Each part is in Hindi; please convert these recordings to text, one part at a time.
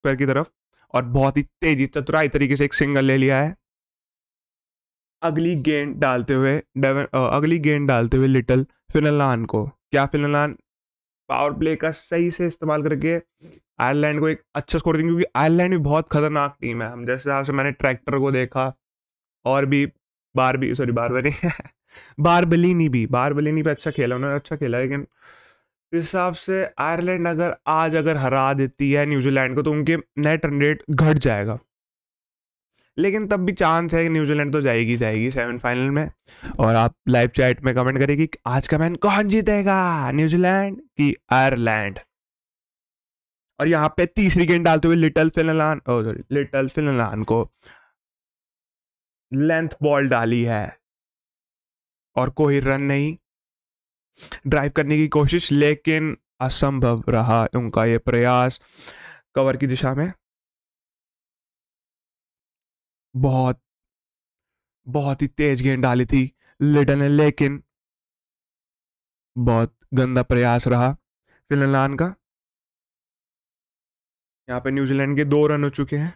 स्क्वायर की तरफ और बहुत ही तेजी चतुराई तरीके से एक सिंगल ले लिया है अगली गेंद डालते हुए डेवन अगली गेंद डालते हुए लिटल फिनलान को क्या फिनलान पावर प्ले का सही से इस्तेमाल करके आयरलैंड को एक अच्छा स्कोर देंगे क्योंकि आयरलैंड भी बहुत खतरनाक टीम है हम जैसे हिसाब से मैंने ट्रैक्टर को देखा और भी बार भी सॉरी बार बनी बार बलिनी भी बार बलिनी पे अच्छा खेला उन्होंने अच्छा खेला लेकिन तो हिसाब से आयरलैंड अगर आज अगर हरा देती है न्यूजीलैंड को तो उनके नेट रन रेट घट जाएगा लेकिन तब भी चांस है कि न्यूजीलैंड तो जाएगी जाएगी सेवन फाइनल में और आप लाइव चैट में कमेंट करेगी कि आज का मैन कौन जीतेगा न्यूजीलैंड की आयरलैंड और यहाँ पे तीसरी गेंद डालते हुए Little Finn Allen sorry Little Finn Allen को लेंथ बॉल डाली है और कोई रन नहीं ड्राइव करने की कोशिश लेकिन असंभव रहा उनका ये प्रयास कवर की दिशा में बहुत बहुत ही तेज गेंद डाली थी लिडन ने लेकिन बहुत गंदा प्रयास रहा फिनलैंड का यहाँ पे न्यूजीलैंड के दो रन हो चुके हैं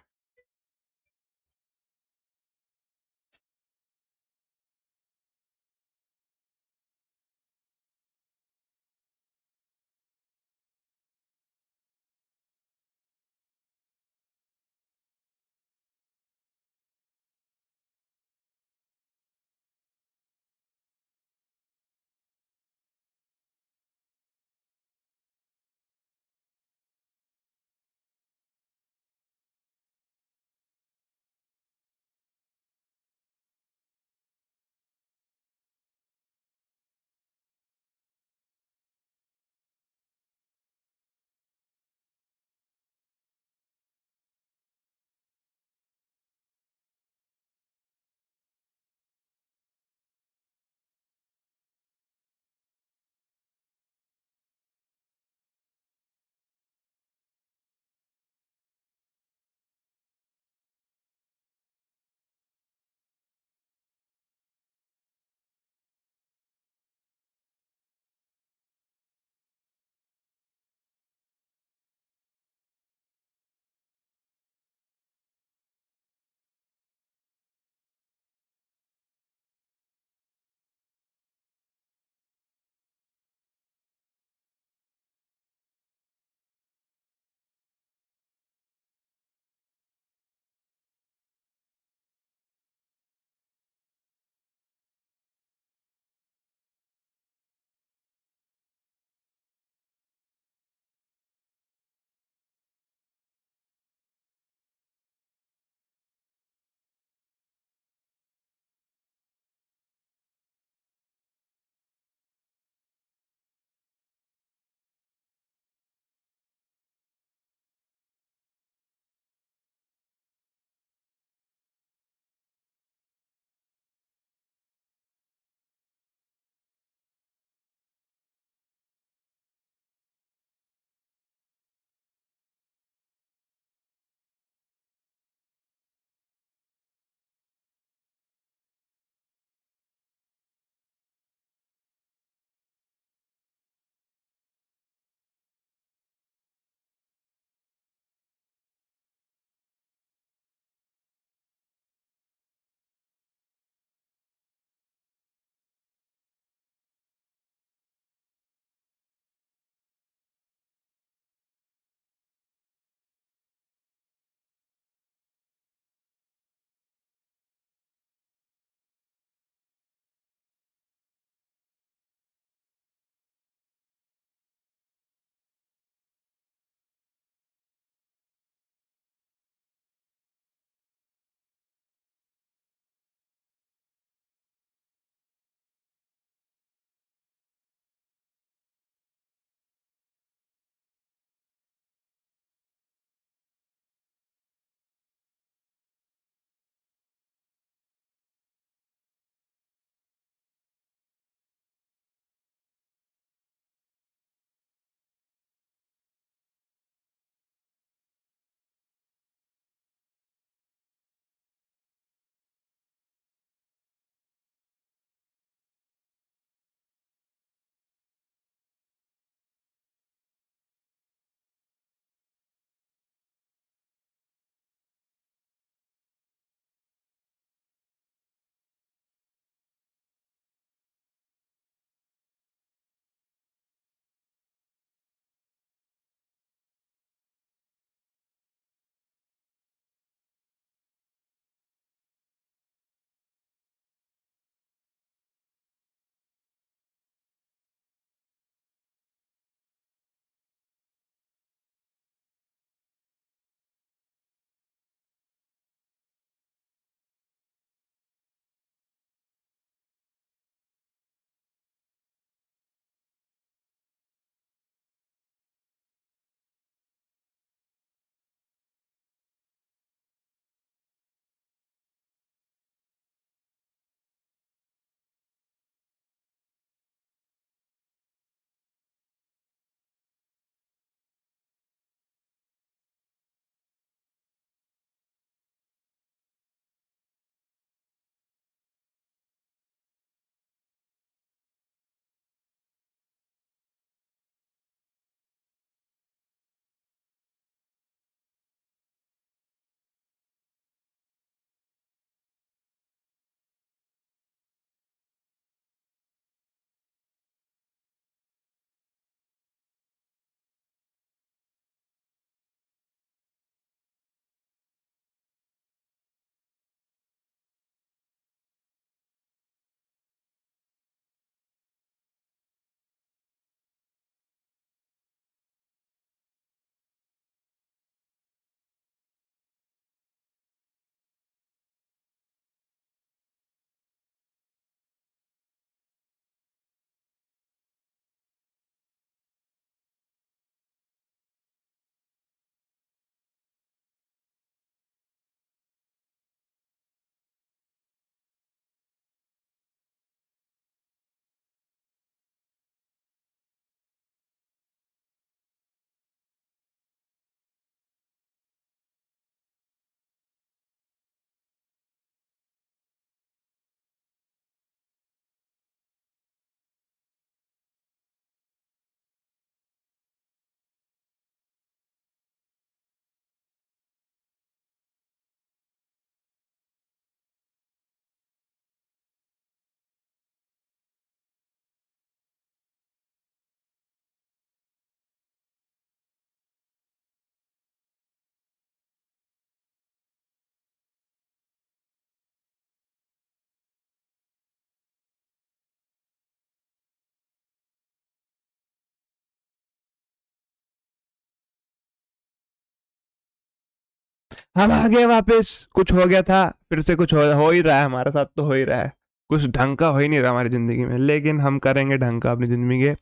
हम आ गए वापस कुछ हो गया था फिर से कुछ हो, हो ही रहा है हमारे साथ तो हो ही रहा है कुछ ढंग का हो ही नहीं रहा हमारी ज़िंदगी में लेकिन हम करेंगे ढंग का अपनी ज़िंदगी के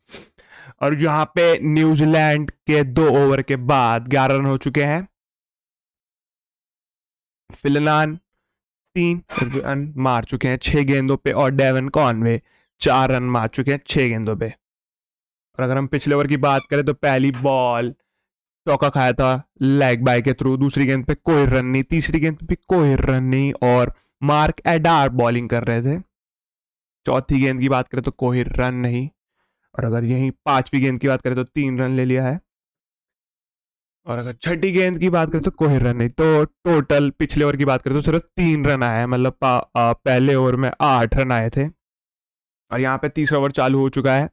और यहाँ पे न्यूजीलैंड के दो ओवर के बाद ग्यारह रन हो चुके हैं फिलनान तीन रन मार चुके हैं छह गेंदों पे और डेवन कॉनवे चार रन मार चुके हैं छह गेंदों पे और अगर हम पिछले ओवर की बात करें तो पहली बॉल चौका खाया था लेग बाय के थ्रू दूसरी गेंद पे कोई रन नहीं तीसरी गेंद पे कोई रन नहीं और मार्क एडार बॉलिंग कर रहे थे चौथी गेंद की बात करें तो कोई रन नहीं और अगर यहीं पांचवी गेंद की बात करें तो तीन रन ले लिया है और अगर छठी गेंद की बात करें तो कोई रन नहीं तो टोटल पिछले ओवर की बात करें तो सिर्फ तीन रन आया है मतलब पहले ओवर में आठ रन आए थे और यहाँ पे तीसरा ओवर चालू हो चुका है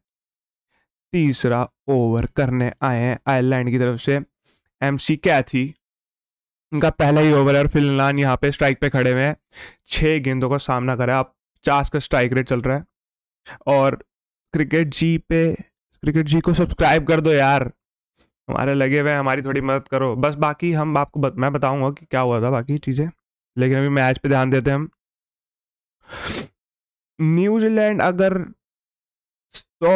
तीसरा ओवर करने आए हैं आयरलैंड की तरफ से एम सी कैथी उनका पहला ही ओवर है और फिलहाल यहाँ पे स्ट्राइक पे खड़े हुए हैं छः गेंदों का सामना करा आप पचास का स्ट्राइक रेट चल रहा है और क्रिकेट जी पे क्रिकेट जी को सब्सक्राइब कर दो यार हमारे लगे हुए हमारी थोड़ी मदद करो बस बाकी हम आपको बत, मैं बताऊंगा कि क्या हुआ था बाकी चीज़ें लेकिन अभी मैच पे ध्यान देते हैं हम न्यूजीलैंड अगर सौ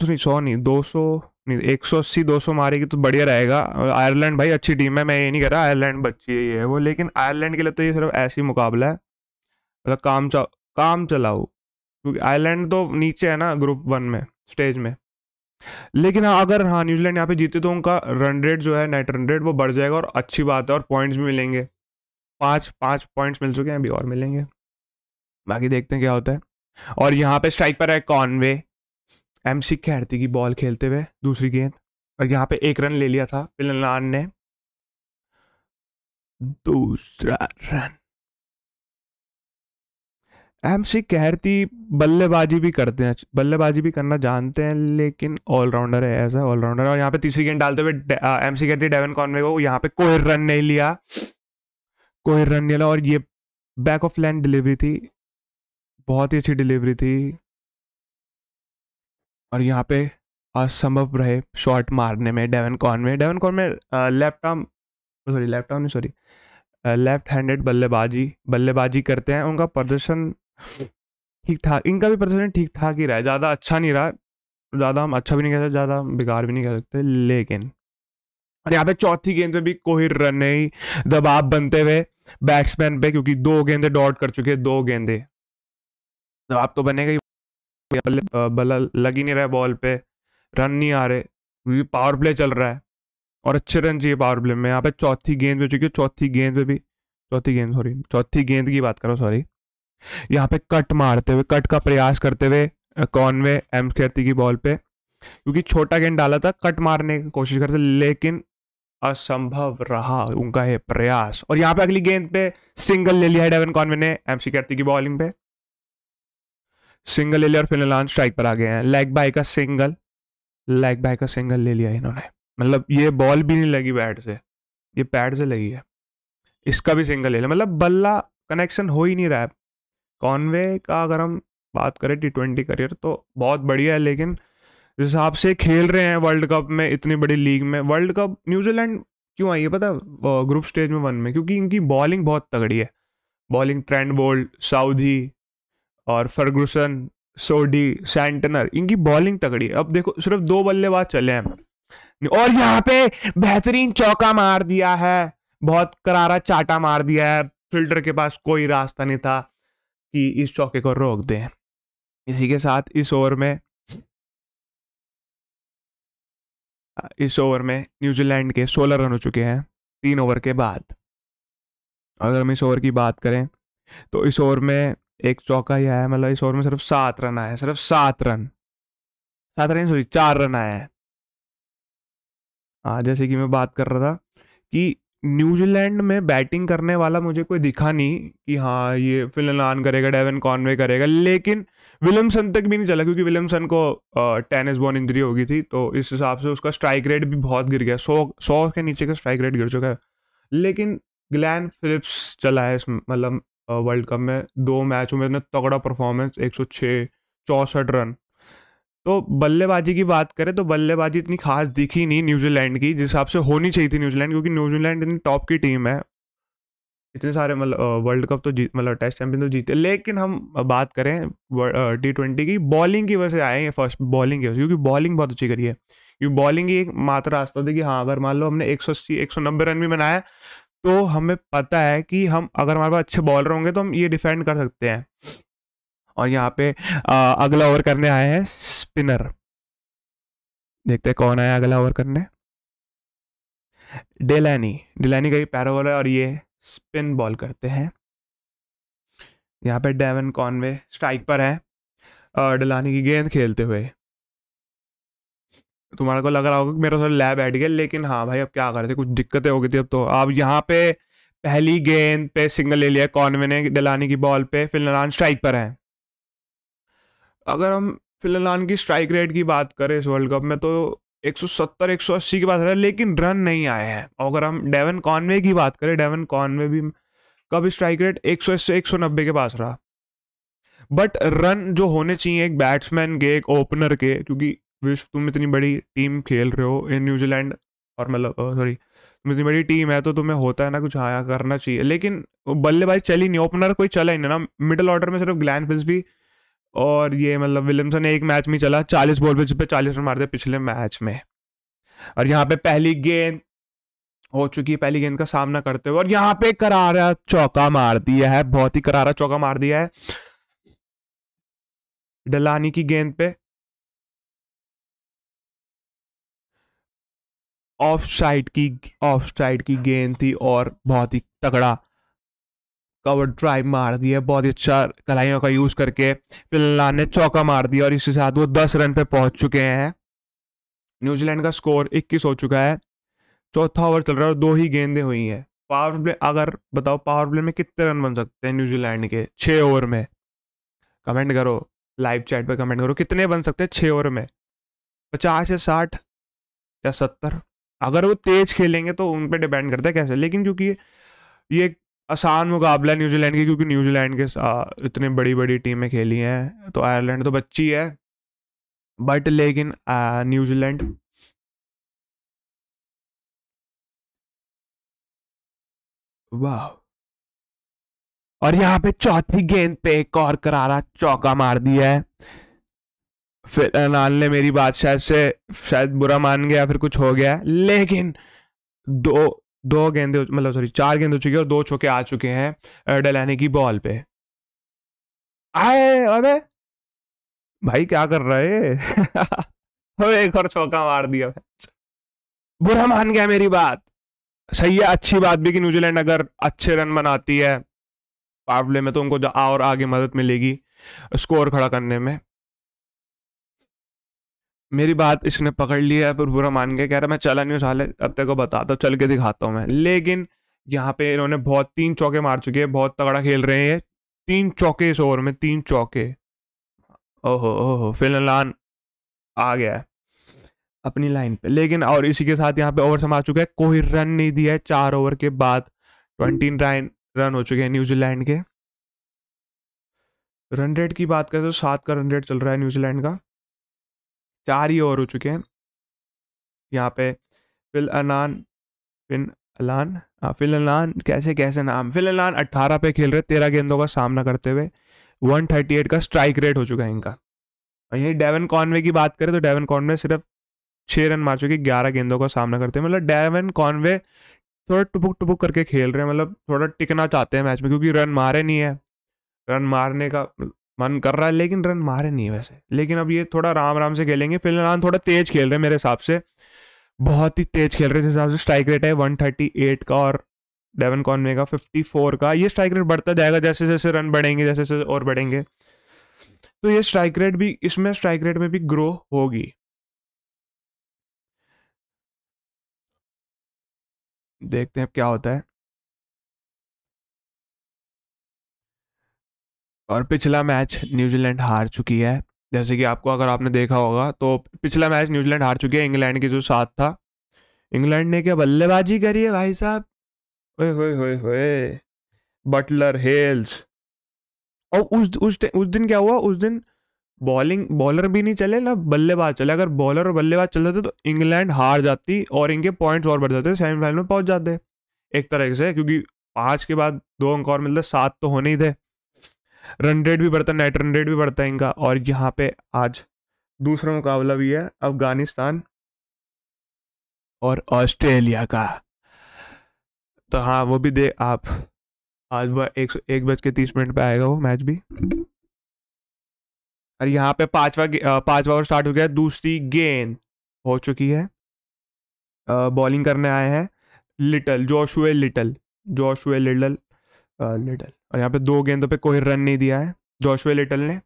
तो नहीं सौ नहीं दो सौ नहीं एक सौ अस्सी दो सौ मारेगी तो बढ़िया रहेगा आयरलैंड भाई अच्छी टीम है मैं ये नहीं कह रहा आयरलैंड बच्ची है ये है वो लेकिन आयरलैंड के लिए तो ये सिर्फ ऐसी मुकाबला है मतलब काम चा काम चलाओ क्योंकि आयरलैंड तो नीचे है ना ग्रुप वन में स्टेज में लेकिन हाँ अगर हाँ न्यूजीलैंड यहाँ पे जीते तो उनका रन रेट जो है नेट रन रेट वो बढ़ जाएगा और अच्छी बात है और पॉइंट्स भी मिलेंगे पाँच पाँच पॉइंट्स मिल चुके हैं अभी और मिलेंगे बाकी देखते हैं क्या होता है और यहाँ पे स्ट्राइक पर है कॉनवे एम सी खैरती की बॉल खेलते हुए दूसरी गेंद और यहाँ पे एक रन ले लिया था पिलान ने दूसरा रन एम सी कहरती बल्लेबाजी भी करते हैं बल्लेबाजी भी करना जानते हैं लेकिन ऑलराउंडर है ऐसा ऑलराउंडर और यहाँ पे तीसरी गेंद डालते हुए एम सी कहती डेवन कॉनवे को यहाँ पे कोई रन नहीं लिया कोई रन नहीं लिया और ये बैक ऑफ लैंड डिलीवरी थी बहुत ही अच्छी डिलीवरी थी और यहाँ पे असंभव रहे शॉट मारने में डेवन कॉन में डेवन कॉन में left arm sorry left arm sorry left handed बल्लेबाजी बल्लेबाजी करते हैं उनका प्रदर्शन ठीक ठाक इनका भी प्रदर्शन ठीक ठाक ही रहा है ज़्यादा अच्छा नहीं रहा ज़्यादा हम अच्छा भी नहीं कह सकते ज़्यादा बेकार भी नहीं कह सकते लेकिन और यहाँ पे चौथी गेंद पे भी कोहिर रन नहीं दबाव बनते हुए बैट्समैन पे क्योंकि दो गेंदे डॉट कर चुके हैं दो गेंदे दबाव तो बनेगा ही बल्ला लग ही नहीं रहा है बॉल पे रन नहीं आ रहे पावर प्ले चल रहा है और अच्छे रन चाहिए पावर प्ले में यहाँ पे चौथी गेंद में चुकी है चौथी गेंद पे भी चौथी गेंद सॉरी चौथी गेंद की बात करो सॉरी यहाँ पे कट मारते हुए कट का प्रयास करते हुए कॉनवे एम कीर्ति की बॉल पे क्योंकि छोटा गेंद डाला था कट मारने की कोशिश करते लेकिन असंभव रहा उनका है प्रयास और यहाँ पे अगली गेंद पे सिंगल ले लिया है डेवन कॉनवे ने एम सी की बॉलिंग पे सिंगल ले लिया और फिलहाल स्ट्राइक पर आ गए हैं लेग बाय का सिंगल लेग बाय का सिंगल ले लिया इन्होंने मतलब ये बॉल भी नहीं लगी बैट से ये पैड से लगी है इसका भी सिंगल ले लिया मतलब बल्ला कनेक्शन हो ही नहीं रहा है कॉन्वे का अगर हम बात करें टी ट्वेंटी करियर तो बहुत बढ़िया है लेकिन जिस हिसाब से खेल रहे हैं वर्ल्ड कप में इतनी बड़ी लीग में वर्ल्ड कप न्यूजीलैंड क्यों आई है पता ग्रुप स्टेज में वन में क्योंकि इनकी बॉलिंग बहुत तगड़ी है बॉलिंग ट्रेंड बोल्ड साउदी और फर्गूसन सोडी सैंटनर इनकी बॉलिंग तगड़ी है अब देखो सिर्फ दो बल्लेबाज चले हैं और यहाँ पे बेहतरीन चौका मार दिया है बहुत करारा चाटा मार दिया है फिल्टर के पास कोई रास्ता नहीं था कि इस चौके को रोक दें इसी के साथ इस ओवर में इस ओवर में न्यूजीलैंड के 16 रन हो चुके हैं तीन ओवर के बाद अगर हम इस ओवर की बात करें तो इस ओवर में एक चौका ही आया मतलब इस ओवर में सिर्फ सात रन आए सिर्फ सात रन सात रन सॉरी चार रन आए हाँ जैसे कि मैं बात कर रहा था कि न्यूजीलैंड में बैटिंग करने वाला मुझे कोई दिखा नहीं कि हाँ ये फिलन करेगा डेवन कॉनवे करेगा लेकिन विलियमसन तक भी नहीं चला क्योंकि विलियमसन को टेनिस बॉल इंजरी हो गई थी तो इस हिसाब से उसका स्ट्राइक रेट भी बहुत गिर गया सौ सौ के नीचे का स्ट्राइक रेट गिर चुका है लेकिन ग्लैन फिलिप्स चला है इस मतलब वर्ल्ड कप में दो मैचों में इतना तगड़ा परफॉर्मेंस एक सौ छः चौंसठ रन तो बल्लेबाजी की बात करें तो बल्लेबाजी इतनी खास दिखी नहीं न्यूजीलैंड की जिस हिसाब से होनी चाहिए थी न्यूजीलैंड क्योंकि न्यूजीलैंड इतनी टॉप की टीम है इतने सारे तो मतलब वर्ल्ड कप तो जीत मतलब टेस्ट चैंपियन तो जीते लेकिन हम बात करें टी ट्वेंटी की बॉलिंग की वजह से आए हैं फर्स्ट बॉलिंग की वजह क्योंकि बॉलिंग बहुत अच्छी करी है क्योंकि बॉलिंग ही एक मात्र रास्ता होता है कि हाँ अगर मान लो हमने एक सौ अस्सी एक सौ नब्बे रन भी बनाया तो हमें पता है कि हम अगर हमारे पास अच्छे बॉलर होंगे तो हम ये डिफेंड कर सकते हैं और यहाँ पे आ, अगला ओवर करने आए हैं स्पिनर देखते हैं कौन आया अगला ओवर करने डेलैनी डेलैनी का ये पैर ओवर है और ये स्पिन बॉल करते हैं यहाँ पे डेवन कॉनवे स्ट्राइक पर है डेलानी की गेंद खेलते हुए तुम्हारे को लग रहा होगा कि मेरा थोड़ा लैब बैठ गया लेकिन हाँ भाई अब क्या कर रहे थे कुछ दिक्कतें हो गई थी अब तो अब यहाँ पे पहली गेंद पे सिंगल ले लिया कॉनवे ने डलानी की बॉल पे फिलान स्ट्राइक पर है अगर हम फिलनान की स्ट्राइक रेट की बात करें इस वर्ल्ड कप में तो 170 180 की बात करें लेकिन रन नहीं आए हैं अगर हम डेवन कॉनवे की बात करें डेवन कॉनवे भी कब स्ट्राइक रेट 100 से 190 के पास रहा बट रन जो होने चाहिए एक बैट्समैन के एक ओपनर के क्योंकि विश्व तुम इतनी बड़ी टीम खेल रहे हो इन न्यूजीलैंड और मतलब सॉरी तुम इतनी बड़ी टीम है तो तुम्हें होता है ना कुछ हाँ करना चाहिए लेकिन बल्लेबाज चली नहीं ओपनर कोई चला ही नहीं ना मिडिल ऑर्डर में सिर्फ ग्लैन फिल्स भी और ये मतलब विलियमसन ने एक मैच में चला चालीस बॉल पे पर चालीस रन मार दिया पिछले मैच में और यहाँ पे पहली गेंद हो चुकी है पहली गेंद का सामना करते हुए और यहाँ पे करारा चौका मार दिया है बहुत ही करारा चौका मार दिया है डलानी की गेंद पे ऑफ साइड की ऑफ साइड की गेंद थी और बहुत ही तगड़ा कवर ड्राइव मार दिया बहुत ही अच्छा कलाइयों का यूज़ करके फिलहाल ने चौका मार दिया और इसके साथ वो दस रन पे पहुंच चुके हैं न्यूजीलैंड का स्कोर इक्कीस हो चुका है चौथा ओवर चल रहा है और दो ही गेंदें हुई हैं पावर प्ले अगर बताओ पावर प्ले में कितने रन बन सकते हैं न्यूजीलैंड के छः ओवर में कमेंट करो लाइव चैट पर कमेंट करो कितने बन सकते हैं छः ओवर में पचास या साठ या सत्तर अगर वो तेज खेलेंगे तो उन पर डिपेंड करता है कैसे लेकिन क्योंकि ये आसान मुकाबला है न्यूजीलैंड के क्योंकि न्यूजीलैंड के इतने बड़ी बड़ी टीमें खेली हैं तो आयरलैंड तो बच्ची है बट लेकिन न्यूजीलैंड वाह और यहाँ पे चौथी गेंद पे एक और करारा चौका मार दिया है फिर अनाल ने मेरी बात शायद से शायद बुरा मान गया फिर कुछ हो गया लेकिन दो दो गेंदे मतलब सॉरी चार गेंद हो चुकी है और दो चौके आ चुके हैं डलाने की बॉल पे आए अबे भाई क्या कर रहा है अबे एक और चौका मार दिया बुरा मान गया मेरी बात सही है अच्छी बात भी कि न्यूजीलैंड अगर अच्छे रन बनाती है पावले में तो उनको और आगे मदद मिलेगी स्कोर खड़ा करने में मेरी बात इसने पकड़ लिया है फिर बुरा मान के कह रहा मैं चला नहीं साले अब तक को बताता हूँ चल के दिखाता हूँ मैं लेकिन यहाँ पे इन्होंने बहुत तीन चौके मार चुके हैं बहुत तगड़ा खेल रहे हैं तीन चौके इस ओवर में तीन चौके ओहो ओहो फिलहाल आ गया है अपनी लाइन पे लेकिन और इसी के साथ यहाँ पे ओवर समा चुका है कोई रन नहीं दिया है चार ओवर के बाद ट्वेंटी नाइन रन हो चुके हैं न्यूजीलैंड के रन रेट की बात करें तो सात का रन रेट चल रहा है न्यूजीलैंड का चार ही और हो चुके हैं यहाँ पे फिल अनान फिन अलान हाँ फिल अलान कैसे कैसे नाम फिल अलान अट्ठारह पे खेल रहे तेरह गेंदों का सामना करते हुए वन थर्टी एट का स्ट्राइक रेट हो चुका है इनका और यही डेवन कॉनवे की बात करें तो डेवन कॉनवे सिर्फ छः रन मार चुके ग्यारह गेंदों का सामना करते हैं मतलब डेवन कॉनवे थोड़ा टुपुक टुपुक करके खेल रहे हैं मतलब थोड़ा टिकना चाहते हैं मैच में क्योंकि रन मारे नहीं है रन मारने का मन कर रहा है लेकिन रन मारे नहीं वैसे लेकिन अब ये थोड़ा राम राम से खेलेंगे फिलहाल थोड़ा तेज खेल रहे हैं मेरे हिसाब से बहुत ही तेज खेल रहे हैं जिस हिसाब से स्ट्राइक रेट है एट का और डेवन कॉनवे का फिफ्टी फोर का ये स्ट्राइक रेट बढ़ता जाएगा जैसे जैसे रन बढ़ेंगे जैसे जैसे और बढ़ेंगे तो ये स्ट्राइक रेट भी इसमें स्ट्राइक रेट में भी ग्रो होगी देखते हैं अब क्या होता है और पिछला मैच न्यूजीलैंड हार चुकी है जैसे कि आपको अगर आपने देखा होगा तो पिछला मैच न्यूजीलैंड हार चुकी है इंग्लैंड की जो साथ था इंग्लैंड ने क्या बल्लेबाजी करी है भाई साहब बटलर हेल्स और उस उस उस दिन क्या हुआ उस दिन बॉलिंग बॉलर भी नहीं चले ना बल्लेबाज चले अगर बॉलर और बल्लेबाज चल जाते तो इंग्लैंड हार जाती और इनके पॉइंट्स और बढ़ जाते सेमीफाइनल में पहुंच जाते एक तरह से क्योंकि पांच के बाद दो अंक और मिलते सात तो होने ही थे रन रेट भी बढ़ता है नेट रन रेट भी बढ़ता है इनका और यहाँ पे आज दूसरा मुकाबला भी है अफगानिस्तान और ऑस्ट्रेलिया का तो हाँ वो भी दे आप आज वह एक सौ एक बज के तीस मिनट पे आएगा वो मैच भी और यहाँ पे पांचवा पांचवा ओवर स्टार्ट हो गया दूसरी गेंद हो चुकी है बॉलिंग करने आए हैं Little Joshua Little Joshua Little Little और यहाँ पे दो गेंदों पे कोई रन नहीं दिया है जोशवे लिटल ने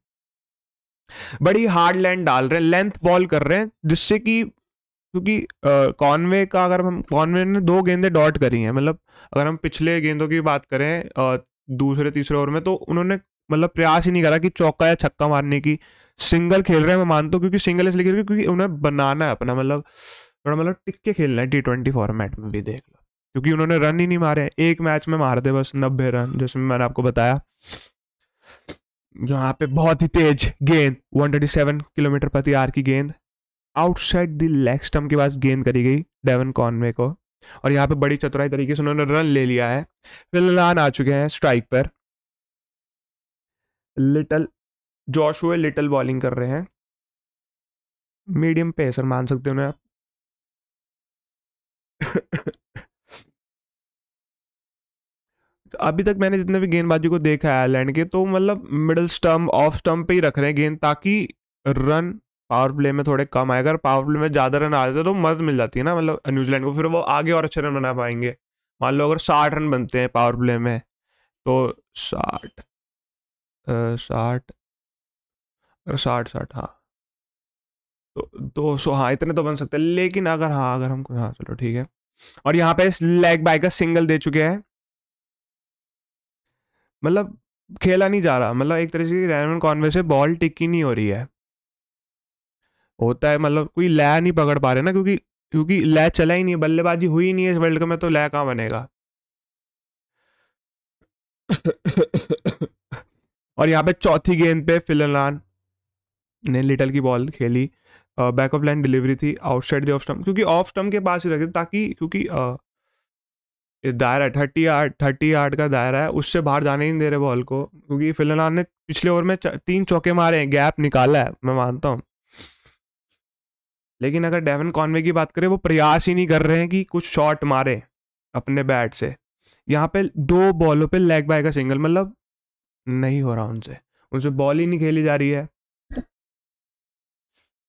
बड़ी हार्ड लैंड डाल रहे हैं लेंथ बॉल कर रहे हैं जिससे कि क्योंकि कॉनवे का अगर हम कॉनवे ने दो गेंदें डॉट करी हैं मतलब अगर हम पिछले गेंदों की बात करें आ, दूसरे तीसरे ओवर में तो उन्होंने मतलब प्रयास ही नहीं करा कि चौका या छक्का मारने की सिंगल खेल रहे हैं मैं मानता हूँ क्योंकि सिंगल इसलिए क्योंकि उन्हें बनाना है अपना मतलब थोड़ा मतलब टिक के खेलना है टी ट्वेंटी फॉर्मेट में भी देख लो क्योंकि उन्होंने रन ही नहीं मारे एक मैच में मार दे बस नब्बे रन जैसे मैंने आपको बताया यहाँ पे बहुत ही तेज गेंद 137 किलोमीटर प्रति आर की गेंद आउटसाइड द लेग स्टम्प के पास गेंद करी गई डेवन कॉनवे को और यहाँ पे बड़ी चतुराई तरीके से उन्होंने रन ले लिया है फिलहाल आ चुके हैं स्ट्राइक पर लिटल हुए लिटल बॉलिंग कर रहे हैं मीडियम पेसर मान सकते हो ना अभी तक मैंने जितने भी गेंदबाजी को देखा है आयरलैंड के तो मतलब मिडल स्टम्प ऑफ स्टम्प पे ही रख रहे हैं गेंद ताकि रन पावर प्ले में थोड़े कम आएगा अगर पावर प्ले में ज़्यादा रन आ जाते तो मदद मिल जाती है ना मतलब न्यूजीलैंड को फिर वो आगे और अच्छे रन बना पाएंगे मान लो अगर साठ रन बनते हैं पावर प्ले में तो साठ साठ साठ साठ हाँ तो दो सौ हाँ इतने तो बन सकते हैं लेकिन अगर हाँ अगर हमको हाँ चलो ठीक है और यहाँ पे इस लेग बाय का सिंगल दे चुके हैं मतलब खेला नहीं जा रहा मतलब एक तरह से रैनमन कॉन्वे से बॉल टिक नहीं हो रही है होता है मतलब कोई लय नहीं पकड़ पा रहे ना क्योंकि क्योंकि लय चला ही नहीं है बल्लेबाजी हुई नहीं है इस वर्ल्ड कप में तो लय कहाँ बनेगा और यहाँ पे चौथी गेंद पे फिलान ने लिटल की बॉल खेली बैक ऑफ लाइन डिलीवरी थी आउटसाइड द ऑफ स्टम्प क्योंकि ऑफ स्टम्प के पास ही रखे ताकि क्योंकि दायरा थर्टी आठ थर्टी आठ का दायरा है उससे बाहर जाने ही नहीं दे रहे बॉल को क्योंकि फिलहाल ने पिछले ओवर में तीन चौके मारे हैं गैप निकाला है मैं मानता हूँ लेकिन अगर डेवन कॉनवे की बात करें वो प्रयास ही नहीं कर रहे हैं कि कुछ शॉट मारे अपने बैट से यहाँ पे दो बॉलों पे लेग बाय का सिंगल मतलब नहीं हो रहा उनसे उनसे बॉल ही नहीं खेली जा रही है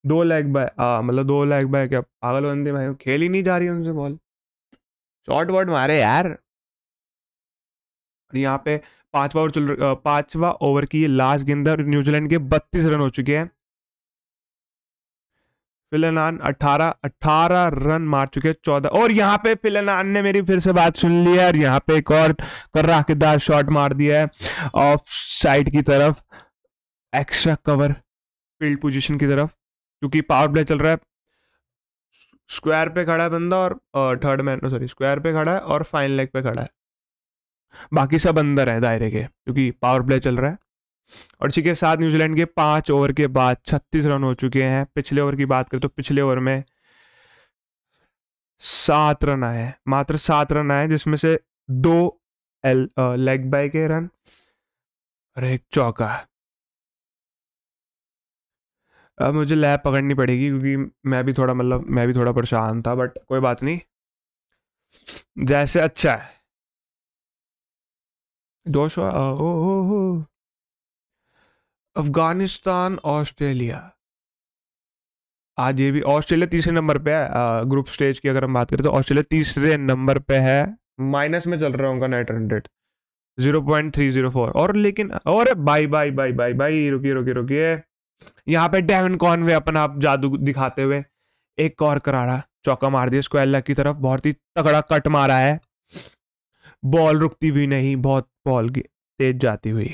दो लेग बाय हाँ, मतलब दो लेग बाय क्या पागल बनते भाई खेल ही नहीं जा रही उनसे बॉल शॉर्ट वर्ड मारे यार और यहाँ पे पांचवा ओवर चल पांचवा ओवर की लास्ट गेंद और न्यूजीलैंड के बत्तीस रन हो चुके हैं फिलनान अठारह अट्ठारह रन मार चुके हैं चौदह और यहाँ पे फिलनान ने मेरी फिर से बात सुन ली है और यहाँ पे एक और कर्राकेदार शॉट मार दिया है ऑफ साइड की तरफ एक्स्ट्रा कवर फील्ड पोजीशन की तरफ क्योंकि पावर प्ले चल रहा है स्क्वायर पे खड़ा है बंदा और थर्ड मैन सॉरी स्क्वायर पे खड़ा है और फाइन लेग पे खड़ा है बाकी सब अंदर है दायरे के क्योंकि पावर प्ले चल रहा है और इसी के साथ न्यूजीलैंड के पांच ओवर के बाद छत्तीस रन हो चुके हैं पिछले ओवर की बात करें तो पिछले ओवर में सात रन आए मात्र सात रन आए जिसमें से दो एल लेग बाय के रन और एक चौका अब मुझे लैब पकड़नी पड़ेगी क्योंकि मैं भी थोड़ा मतलब मैं भी थोड़ा परेशान था बट कोई बात नहीं जैसे अच्छा है दोष अफगानिस्तान ऑस्ट्रेलिया आज ये भी ऑस्ट्रेलिया तीसरे नंबर पे है ग्रुप स्टेज की अगर हम बात करें तो ऑस्ट्रेलिया तीसरे नंबर पे है माइनस में चल रहा है उनका night hundred zero point three zero four और लेकिन और bye bye bye bye bye रुकी रुकी रुकिए यहाँ पे डेवन कॉनवे अपना आप जादू दिखाते हुए एक और करारा चौका मार दिया स्क्वेल्ला की तरफ बहुत ही तगड़ा कट मारा है बॉल रुकती हुई नहीं बहुत बॉल तेज जाती हुई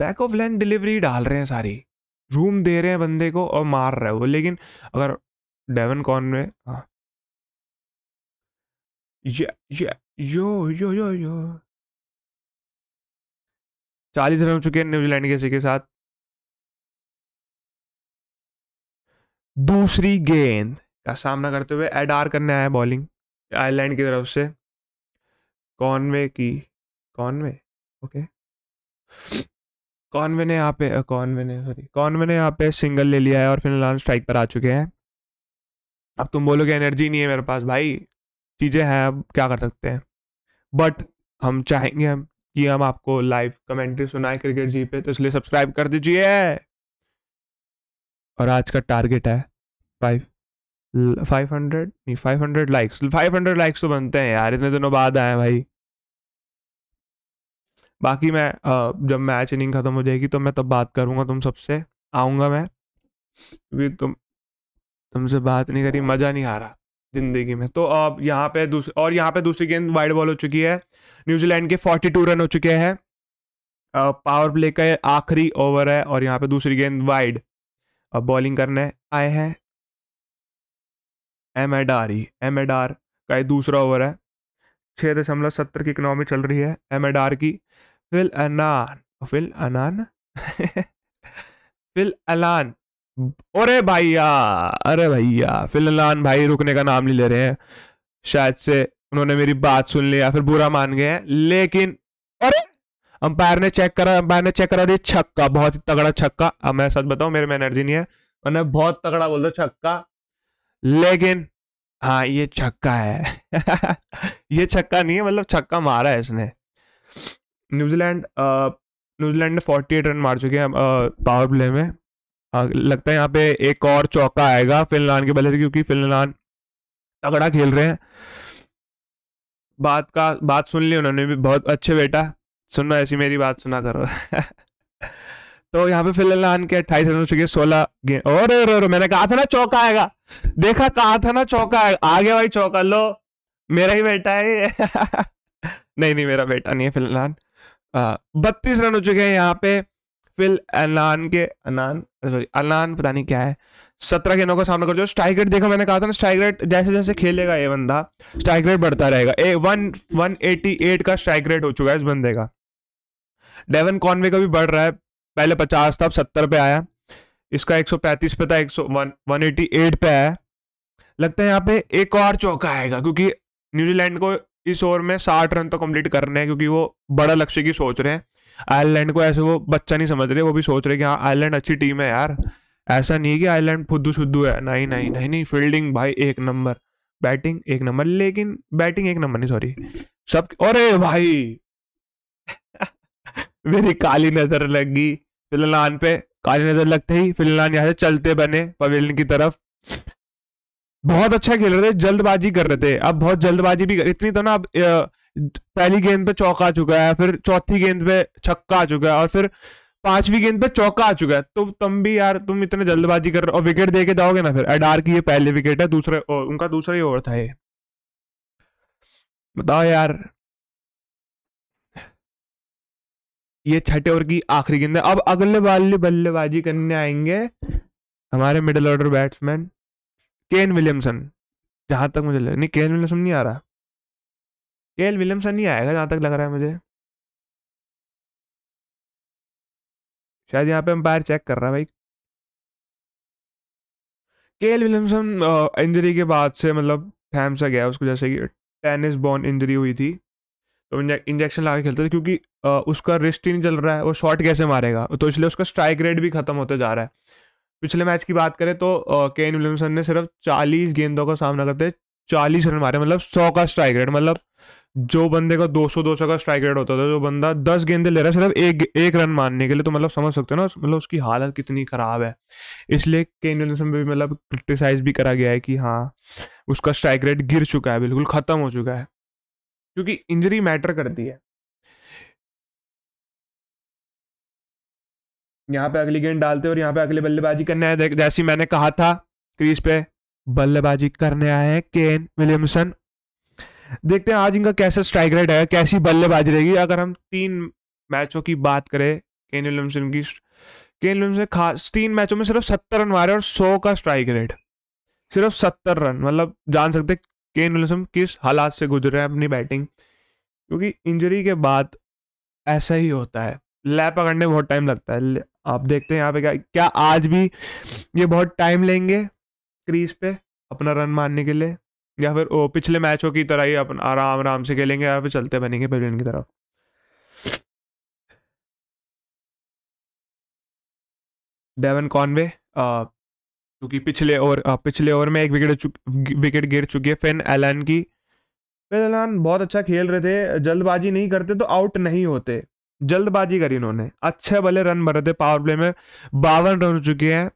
बैक ऑफ लेंथ डिलीवरी डाल रहे हैं सारी रूम दे रहे हैं बंदे को और मार रहे वो लेकिन अगर डेवन कॉन में हाँ ये ये यो यो यो यो चालीस रन हो चुके हैं न्यूजीलैंड के के साथ दूसरी गेंद का सामना करते हुए एडार करने आया बॉलिंग आयरलैंड की तरफ से कॉनवे की कॉनवे ओके कॉनवे ने यहाँ पे कॉनवे ने सॉरी कॉनवे ने यहाँ पे सिंगल ले लिया है और फिर फिलहाल स्ट्राइक पर आ चुके हैं अब तुम बोलोगे एनर्जी नहीं है मेरे पास भाई चीज़ें हैं अब क्या कर सकते हैं बट हम चाहेंगे हम कि हम आपको लाइव कमेंट्री सुनाए क्रिकेट जी पे तो इसलिए सब्सक्राइब कर दीजिए और आज का टारगेट है फाइव फाइव हंड्रेड नहीं five hundred likes five hundred likes तो बनते हैं यार इतने दिनों बाद आए भाई बाकी मैं जब मैच इनिंग खत्म हो जाएगी तो मैं तब बात करूंगा तुम सबसे आऊंगा मैं भी तुम तुमसे बात नहीं करी मज़ा नहीं आ रहा जिंदगी में तो अब यहाँ पे और यहाँ पे दूसरी गेंद वाइड बॉल हो चुकी है न्यूजीलैंड के 42 रन हो चुके हैं पावर प्ले का आखिरी ओवर है और यहाँ पे दूसरी गेंद वाइड अब बॉलिंग करने आए हैं एम ही एम एडार का ये दूसरा ओवर है छः दशमलव सत्तर की इकनॉमी चल रही है एम एडार की फिल अनान फिल अनान फिल अलान अरे भैया अरे भैया फिलहाल भाई रुकने का नाम नहीं ले रहे हैं शायद से उन्होंने मेरी बात सुन लिया फिर बुरा मान गए लेकिन अरे अंपायर ने चेक करा अंपायर ने चेक करा ये छक्का बहुत ही तगड़ा छक्का अब मैं सच बताऊं मेरे में एनर्जी नहीं है मैंने बहुत तगड़ा बोल दो छक्का लेकिन हाँ ये छक्का है ये छक्का नहीं है मतलब छक्का मारा है इसने न्यूजीलैंड न्यूजीलैंड ने एट रन मार चुके हैं पावर प्ले में हाँ, लगता है यहाँ पे एक और चौका आएगा फिनलान के बल्ले क्योंकि फिनलान तगड़ा खेल रहे हैं बात का बात सुन ली उन्होंने भी बहुत अच्छे बेटा सुनना ऐसी मेरी बात सुना करो तो यहाँ पे फिलहाल के अट्ठाईस रन हो चुके सोलह गेम और, मैंने कहा था ना चौका आएगा देखा कहा था ना चौका आएगा आ गया भाई चौका लो मेरा ही बेटा है नहीं नहीं मेरा बेटा नहीं है फिलहाल बत्तीस रन हो चुके हैं यहाँ पे फिल अलान के अनान सॉरी अलान पता नहीं क्या है सत्रह गेंदों का सामना कर जो स्ट्राइक रेट देखो मैंने कहा था ना स्ट्राइक रेट जैसे जैसे खेलेगा ये बंदा स्ट्राइक रेट बढ़ता रहेगा a one one eighty eight का स्ट्राइक रेट हो चुका है इस बंदे का डेवन कॉनवे का भी बढ़ रहा है पहले पचास था अब सत्तर पे आया इसका एक सौ पैंतीस पे था एक सौ वन वन एटी एट पे आया लगता है यहाँ पे एक और चौका आएगा क्योंकि न्यूजीलैंड को इस ओवर में साठ रन तो कंप्लीट करने हैं क्योंकि वो बड़ा लक्ष्य की सोच रहे हैं आयरलैंड को ऐसे वो बच्चा नहीं समझ रहे वो भी सोच रहे कि हाँ आयरलैंड अच्छी टीम है यार ऐसा नहीं कि आयरलैंड फुद्दू शुद्दू है नहीं नहीं नहीं नहीं फील्डिंग भाई एक नंबर बैटिंग एक नंबर लेकिन बैटिंग एक नंबर नहीं सॉरी सब अरे भाई मेरी काली नजर लगी फिलहान पे काली नजर लगते ही फिलहान यहाँ से चलते बने पवेलियन की तरफ बहुत अच्छा खेल रहे थे जल्दबाजी कर रहे थे अब बहुत जल्दबाजी भी कर इतनी तो ना अब पहली गेंद पे चौका आ चुका है फिर चौथी गेंद पे छक्का आ चुका है और फिर पांचवी गेंद पे चौका आ चुका है तो तुम भी यार तुम इतने जल्दबाजी कर रहे हो और विकेट दे के जाओगे ना फिर एडार की ये पहली विकेट है दूसरे उनका दूसरा ही ओवर था ये बताओ यार ये छठे ओवर की आखिरी गेंद है अब अगले वाले बल्लेबाजी करने आएंगे हमारे middle order batsman Kane Williamson जहां तक मुझे नहीं केन विलियमसन नहीं आ रहा केएल विलियमसन ही आएगा जहाँ तक लग रहा है मुझे शायद यहाँ पे अंपायर चेक कर रहा है भाई केएल विलियमसन इंजरी के बाद से मतलब थैम सा गया उसको जैसे कि टेनिस बॉन इंजरी हुई थी तो इंजेक्शन लगा के खेलते थे क्योंकि आ, उसका रिस्ट ही नहीं चल रहा है वो शॉट कैसे मारेगा तो इसलिए उसका स्ट्राइक रेट भी खत्म होते जा रहा है पिछले मैच की बात करें तो केन विलियमसन ने सिर्फ चालीस गेंदों का सामना करते चालीस रन मारे मतलब सौ का स्ट्राइक रेट मतलब जो बंदे का 200 200 का स्ट्राइक रेट होता था जो बंदा 10 गेंदे ले रहा है सिर्फ एक एक रन मारने के लिए तो मतलब समझ सकते हो ना मतलब उसकी हालत कितनी ख़राब है इसलिए केन विलियमसन पे भी मतलब क्रिटिसाइज भी करा गया है कि हाँ उसका स्ट्राइक रेट गिर चुका है बिल्कुल ख़त्म हो चुका है क्योंकि इंजरी मैटर करती है यहाँ पे अगली गेंद डालते और यहाँ पे अगले बल्लेबाजी करने आए जैसी मैंने कहा था क्रीज पे बल्लेबाजी करने आए हैं केन विलियमसन देखते हैं आज इनका कैसा स्ट्राइक रेट है कैसी बल्लेबाजी रहेगी अगर हम तीन मैचों की बात करें केन विलियमसन की केन विलियमसन ने खास तीन मैचों में सिर्फ सत्तर रन मारे और सौ का स्ट्राइक रेट सिर्फ सत्तर रन मतलब जान सकते केन विलियमसन किस हालात से गुजरे हैं अपनी बैटिंग क्योंकि इंजरी के बाद ऐसा ही होता है लै पकड़ने में बहुत टाइम लगता है आप देखते हैं यहाँ पे क्या क्या आज भी ये बहुत टाइम लेंगे क्रीज पे अपना रन मारने के लिए या फिर ओ, पिछले मैचों की तरह ही अपन आराम आराम से खेलेंगे या फिर चलते बनेंगे पवेलियन की तरफ डेवन कॉनवे क्योंकि पिछले ओवर पिछले ओवर में एक विकेट विकेट गिर चुकी है फिन एलन की फिन एलन बहुत अच्छा खेल रहे थे जल्दबाजी नहीं करते तो आउट नहीं होते जल्दबाजी करी इन्होंने अच्छे भले रन भरे थे पावर प्ले में बावन रन हो चुके हैं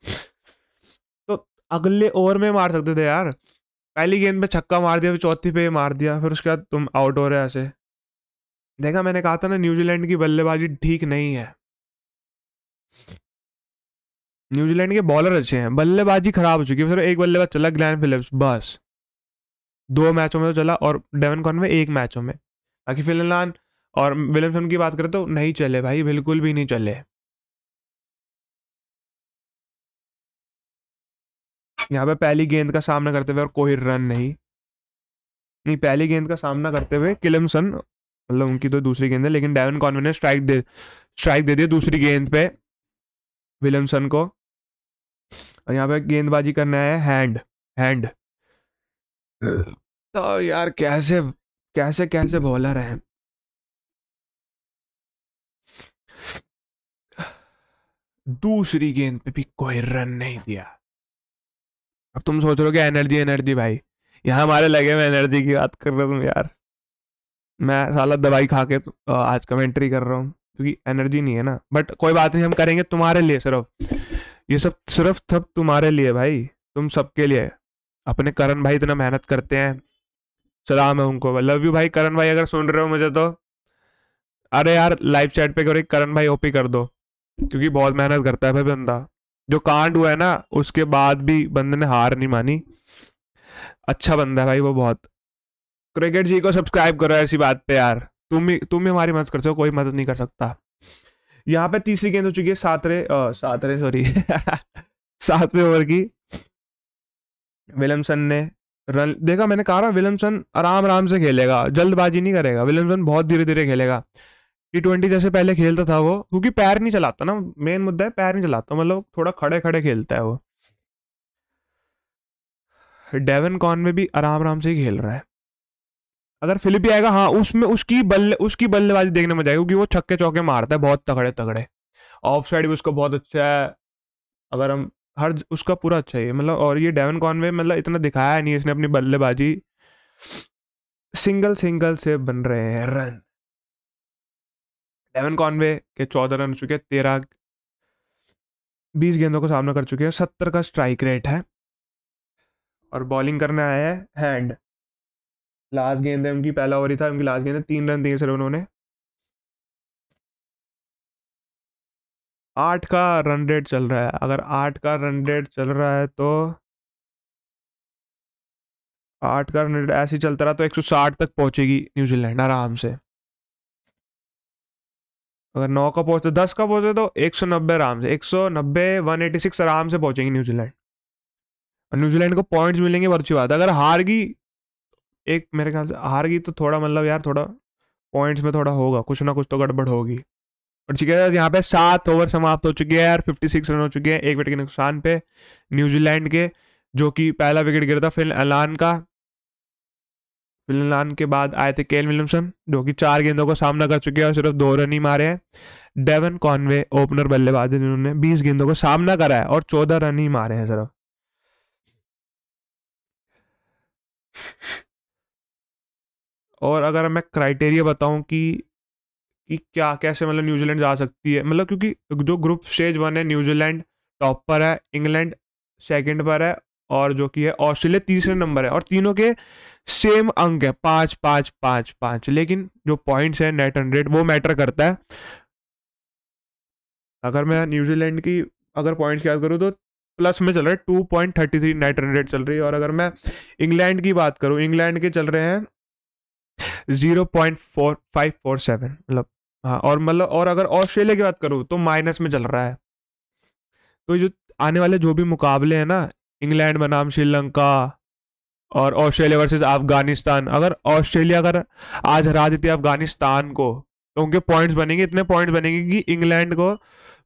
तो अगले ओवर में मार सकते थे यार पहली गेंद पे छक्का मार दिया फिर चौथी पे मार दिया फिर उसके बाद तुम आउट हो रहे ऐसे देखा मैंने कहा था ना न्यूजीलैंड की बल्लेबाजी ठीक नहीं है न्यूजीलैंड के बॉलर अच्छे हैं बल्लेबाजी खराब हो चुकी है एक बल्लेबाज चला ग्लैन फिलिप्स बस दो मैचों में तो चला और डेवन कॉन में एक मैचों में बाकी फिलहाल और विलियमसन की बात करें तो नहीं चले भाई बिल्कुल भी नहीं चले यहाँ पे पहली गेंद का सामना करते हुए और कोई रन नहीं नहीं पहली गेंद का सामना करते हुए किलमसन मतलब उनकी तो दूसरी गेंद है लेकिन डेवन कॉनवे ने स्ट्राइक दे स्ट्राइक दे दिया दूसरी गेंद पे विलियमसन को और यहाँ पे गेंदबाजी करना है हैंड हैंड तो यार कैसे कैसे कैसे बॉलर है दूसरी गेंद पे भी कोई रन नहीं दिया अब तुम सोच रहे हो कि एनर्जी एनर्जी भाई यहाँ हमारे लगे हुए एनर्जी की बात कर रहे हो तुम यार मैं साला दवाई खा के आज कमेंट्री कर रहा हूँ क्योंकि एनर्जी नहीं है ना बट कोई बात नहीं हम करेंगे तुम्हारे लिए सिर्फ ये सब सिर्फ सब तुम्हारे लिए भाई तुम सबके लिए अपने करण भाई इतना मेहनत करते हैं सलाम है उनको लव यू भाई करण भाई अगर सुन रहे हो मुझे तो अरे यार लाइव चैट पे करो करण भाई ओपी कर दो क्योंकि बहुत मेहनत करता है भाई बंदा जो कांड हुआ है ना उसके बाद भी बंदे ने हार नहीं मानी अच्छा बंदा है भाई वो बहुत क्रिकेट जी को सब्सक्राइब करो ऐसी बात पे यार तुम ही तुम ही हमारी मदद करते हो कोई मदद नहीं कर सकता यहाँ पे तीसरी गेंद हो चुकी है सातरे सातरे सॉरी सातवें ओवर की विलियमसन ने रन देखा मैंने कहा ना विलियमसन आराम आराम से खेलेगा जल्दबाजी नहीं करेगा विलियमसन बहुत धीरे धीरे खेलेगा टी ट्वेंटी जैसे पहले खेलता था वो क्योंकि पैर नहीं चलाता ना मेन मुद्दा है पैर नहीं चलाता मतलब थोड़ा खड़े खड़े खेलता है वो डेवन कॉन में भी आराम आराम से ही खेल रहा है अगर फिलिप भी आएगा हाँ उसमें उसकी बल्ले उसकी बल्लेबाजी देखने में जाएगी क्योंकि वो छक्के चौके मारता है बहुत तगड़े तगड़े ऑफ साइड भी उसका बहुत अच्छा है अगर हम हर उसका पूरा अच्छा ही है मतलब और ये डेवन कॉनवे मतलब इतना दिखाया नहीं इसने अपनी बल्लेबाजी सिंगल सिंगल से बन रहे हैं रन एवन कॉनवे के चौदह रन हो चुके हैं तेरह बीस गेंदों का सामना कर चुके हैं सत्तर का स्ट्राइक रेट है और बॉलिंग करने आया है हैंड लास्ट गेंद है उनकी पहला ओवर ही था उनकी लास्ट गेंद है तीन रन दिए सर उन्होंने आठ का रन रेट चल रहा है अगर आठ का रन रेट चल रहा है तो आठ का रन रेट ऐसे चलता रहा तो 160 तक पहुंचेगी न्यूजीलैंड आराम से अगर नौ का पहुंचते दस का पहुंचते तो एक सौ नब्बे आराम से एक सौ नब्बे वन एटी सिक्स आराम से पहुंचेंगे न्यूजीलैंड और न्यूजीलैंड को पॉइंट्स मिलेंगे वर्ची बात अगर हार गई एक मेरे ख्याल से हार गई तो थोड़ा मतलब यार थोड़ा पॉइंट्स में थोड़ा होगा कुछ ना कुछ तो गड़बड़ होगी और ठीक है यहाँ पे सात ओवर समाप्त हो चुके हैं यार फिफ्टी सिक्स रन हो चुके हैं एक विकेट के नुकसान पे न्यूजीलैंड के जो कि पहला विकेट गिरा था फिल अलान का विलियमसन के बाद आए थे केल विलियमसन जो कि चार गेंदों का सामना कर चुके हैं और सिर्फ दो रन ही मारे हैं डेवन कॉनवे ओपनर बल्लेबाज है जिन्होंने बीस गेंदों का सामना करा है और चौदह रन ही मारे हैं सिर्फ और अगर मैं क्राइटेरिया बताऊं कि कि क्या कैसे मतलब न्यूजीलैंड जा सकती है मतलब क्योंकि जो ग्रुप स्टेज वन है न्यूजीलैंड टॉप पर है इंग्लैंड सेकंड पर है और जो कि है ऑस्ट्रेलिया तीसरे नंबर है और तीनों के सेम अंक है पाँच पाँच पाँच पाँच लेकिन जो पॉइंट्स है नेट हंड्रेड वो मैटर करता है अगर मैं न्यूजीलैंड की अगर पॉइंट्स की बात करूँ तो प्लस में चल रहा है two point thirty three net hundred चल रही है और अगर मैं इंग्लैंड की बात करूँ इंग्लैंड के चल रहे हैं zero point four five four seven मतलब हाँ और मतलब और अगर ऑस्ट्रेलिया की बात करूँ तो माइनस में चल रहा है तो जो आने वाले जो भी मुकाबले हैं ना इंग्लैंड बनाम श्रीलंका और ऑस्ट्रेलिया वर्सेस अफगानिस्तान अगर ऑस्ट्रेलिया अगर आज हरा देती है अफगानिस्तान को तो उनके पॉइंट्स बनेंगे इतने पॉइंट्स बनेंगे कि इंग्लैंड को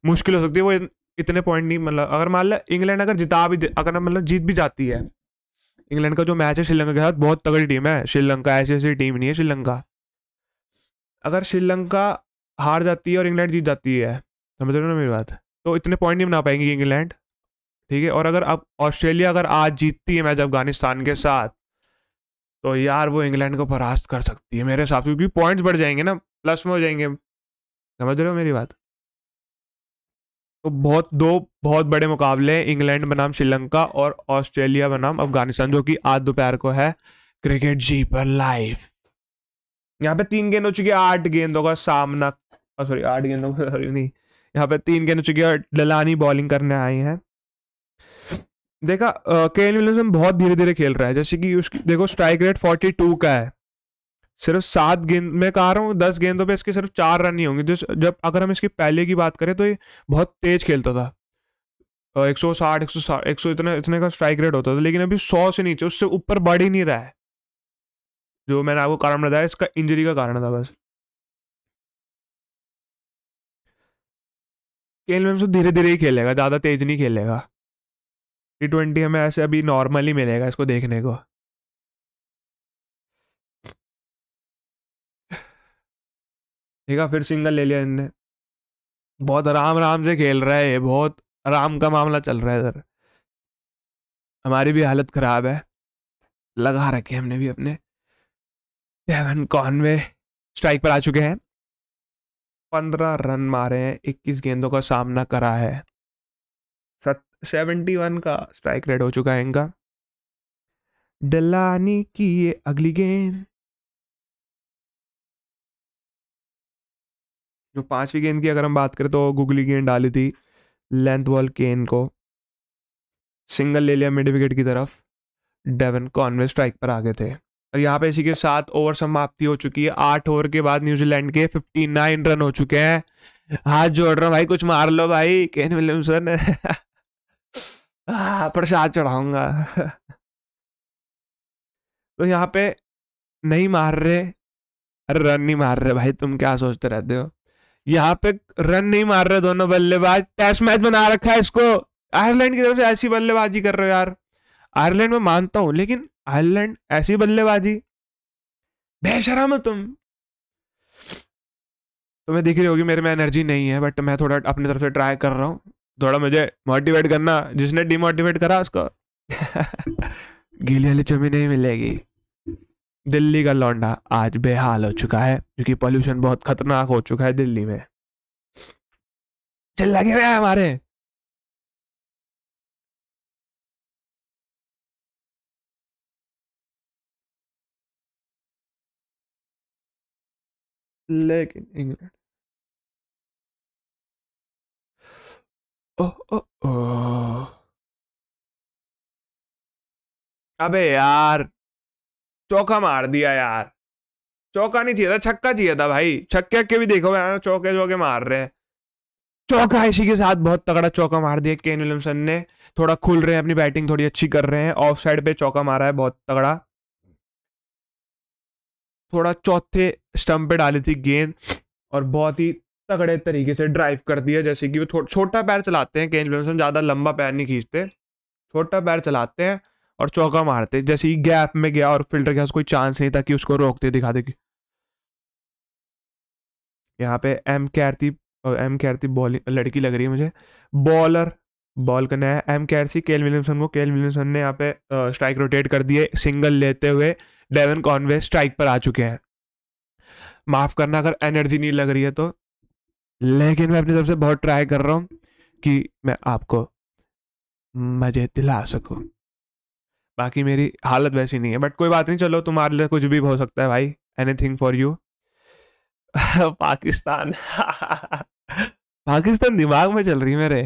मुश्किल हो सकती है वो इतने पॉइंट नहीं मतलब अगर मान लो इंग्लैंड अगर जिता भी अगर मतलब जीत भी जाती है इंग्लैंड का जो मैच है श्रीलंका के साथ बहुत तगड़ी टीम है श्रीलंका ऐसी ऐसी टीम नहीं है श्रीलंका अगर श्रीलंका हार जाती है और इंग्लैंड जीत जाती है समझ रहे हो ना मेरी बात तो इतने पॉइंट नहीं बना पाएंगी इंग्लैंड ठीक है और अगर अब ऑस्ट्रेलिया अगर आज जीतती है मैच अफगानिस्तान के साथ तो यार वो इंग्लैंड को परास्त कर सकती है मेरे हिसाब से क्योंकि पॉइंट्स बढ़ जाएंगे ना प्लस में हो जाएंगे समझ रहे हो मेरी बात तो बहुत दो बहुत बड़े मुकाबले हैं इंग्लैंड बनाम श्रीलंका और ऑस्ट्रेलिया बनाम अफगानिस्तान जो कि आज दोपहर को है क्रिकेट जी पर लाइव यहाँ पे तीन गेंद हो चुकी है आठ गेंदों का सामना सॉरी आठ गेंदों का सॉरी नहीं यहाँ पे तीन गेंद हो चुकी है डलानी बॉलिंग करने आई हैं देखा केन विलियम्सन बहुत धीरे धीरे खेल रहा है जैसे कि उसकी देखो स्ट्राइक रेट फोर्टी टू का है सिर्फ सात गेंद मैं कह रहा हूँ दस गेंदों पे इसके सिर्फ चार रन ही होंगे जिस जब अगर हम इसकी पहले की बात करें तो ये बहुत तेज खेलता था एक सौ साठ एक सौ साठ एक सौ इतना इतने का स्ट्राइक रेट होता था लेकिन अभी सौ से नीचे उससे ऊपर बढ़ ही नहीं रहा है जो मैंने आपको कारण बताया इसका इंजरी का कारण था बस केन विलियम्सन तो धीरे धीरे ही खेलेगा ज़्यादा तेज नहीं खेलेगा टी ट्वेंटी हमें ऐसे अभी नॉर्मली मिलेगा इसको देखने को ठीक है फिर सिंगल ले लिया इनने बहुत आराम आराम से खेल रहा है ये बहुत आराम का मामला चल रहा है इधर हमारी भी हालत ख़राब है लगा रखे हमने भी अपने सेवन कॉनवे स्ट्राइक पर आ चुके हैं पंद्रह रन मारे हैं इक्कीस गेंदों का सामना करा है सत सेवेंटी वन का स्ट्राइक रेड हो चुका है इनका डलानी की ये अगली गेंद जो पांचवी गेंद की अगर हम बात करें तो गुगली गेंद डाली थी लेंथ बॉल केन को सिंगल ले लिया मिड विकेट की तरफ डेवन कॉनवे स्ट्राइक पर आ गए थे और यहाँ पे इसी के साथ ओवर समाप्ति हो चुकी है आठ ओवर के बाद न्यूजीलैंड के फिफ्टी नाइन रन हो चुके हैं हाथ जोड़ रहा हूँ भाई कुछ मार लो भाई केन विलियमसन प्रसाद चढ़ाऊंगा तो यहाँ पे नहीं मार रहे अरे रन नहीं मार रहे भाई तुम क्या सोचते रहते हो यहाँ पे रन नहीं मार रहे दोनों बल्लेबाज टेस्ट मैच बना रखा है इसको आयरलैंड की तरफ से ऐसी बल्लेबाजी कर रहे हो यार आयरलैंड में मानता हूं लेकिन आयरलैंड ऐसी बल्लेबाजी बेशरम हो तुम तुम्हें दिख रही होगी मेरे में एनर्जी नहीं है बट मैं थोड़ा अपनी तरफ से ट्राई कर रहा हूँ थोड़ा मुझे मोटिवेट करना जिसने डिमोटिवेट करा उसको गीली वाली चमी नहीं मिलेगी दिल्ली का लौंडा आज बेहाल हो चुका है क्योंकि पोल्यूशन बहुत खतरनाक हो चुका है दिल्ली में चल लगे हमारे लेकिन इंग्लैंड ओह ओह oh. अबे यार चौका मार दिया यार चौका नहीं चाहिए था छक्का चाहिए था भाई छक्के के भी देखो भाई चौके चौके मार रहे हैं चौका इसी के साथ बहुत तगड़ा चौका मार दिया केन विलियमसन ने थोड़ा खुल रहे हैं अपनी बैटिंग थोड़ी अच्छी कर रहे हैं ऑफ साइड पे चौका मारा है बहुत तगड़ा थोड़ा चौथे स्टंप पे डाली थी गेंद और बहुत ही तगड़े तरीके से ड्राइव कर दिया जैसे कि वो छोटा पैर चलाते हैं केन विलियमसन ज़्यादा लंबा पैर नहीं खींचते छोटा पैर चलाते हैं और चौका मारते जैसे ही गैप में गया और फिल्टर के पास कोई चांस नहीं था कि उसको रोकते दिखा दे कि यहाँ पे McCarthy McCarthy bowling लड़की लग रही है मुझे बॉलर बॉल करना है एम कैरसी केल विलियमसन को केल विलियमसन ने यहाँ पे स्ट्राइक रोटेट कर दिए सिंगल लेते हुए डेवन कॉनवे स्ट्राइक पर आ चुके हैं माफ़ करना अगर एनर्जी नहीं लग रही है तो लेकिन मैं अपनी तरफ से बहुत ट्राई कर रहा हूँ कि मैं आपको मज़े दिला सकूँ बाकी मेरी हालत वैसी नहीं है बट कोई बात नहीं चलो तुम्हारे लिए कुछ भी हो सकता है भाई anything for you Pakistan Pakistan दिमाग में चल रही मेरे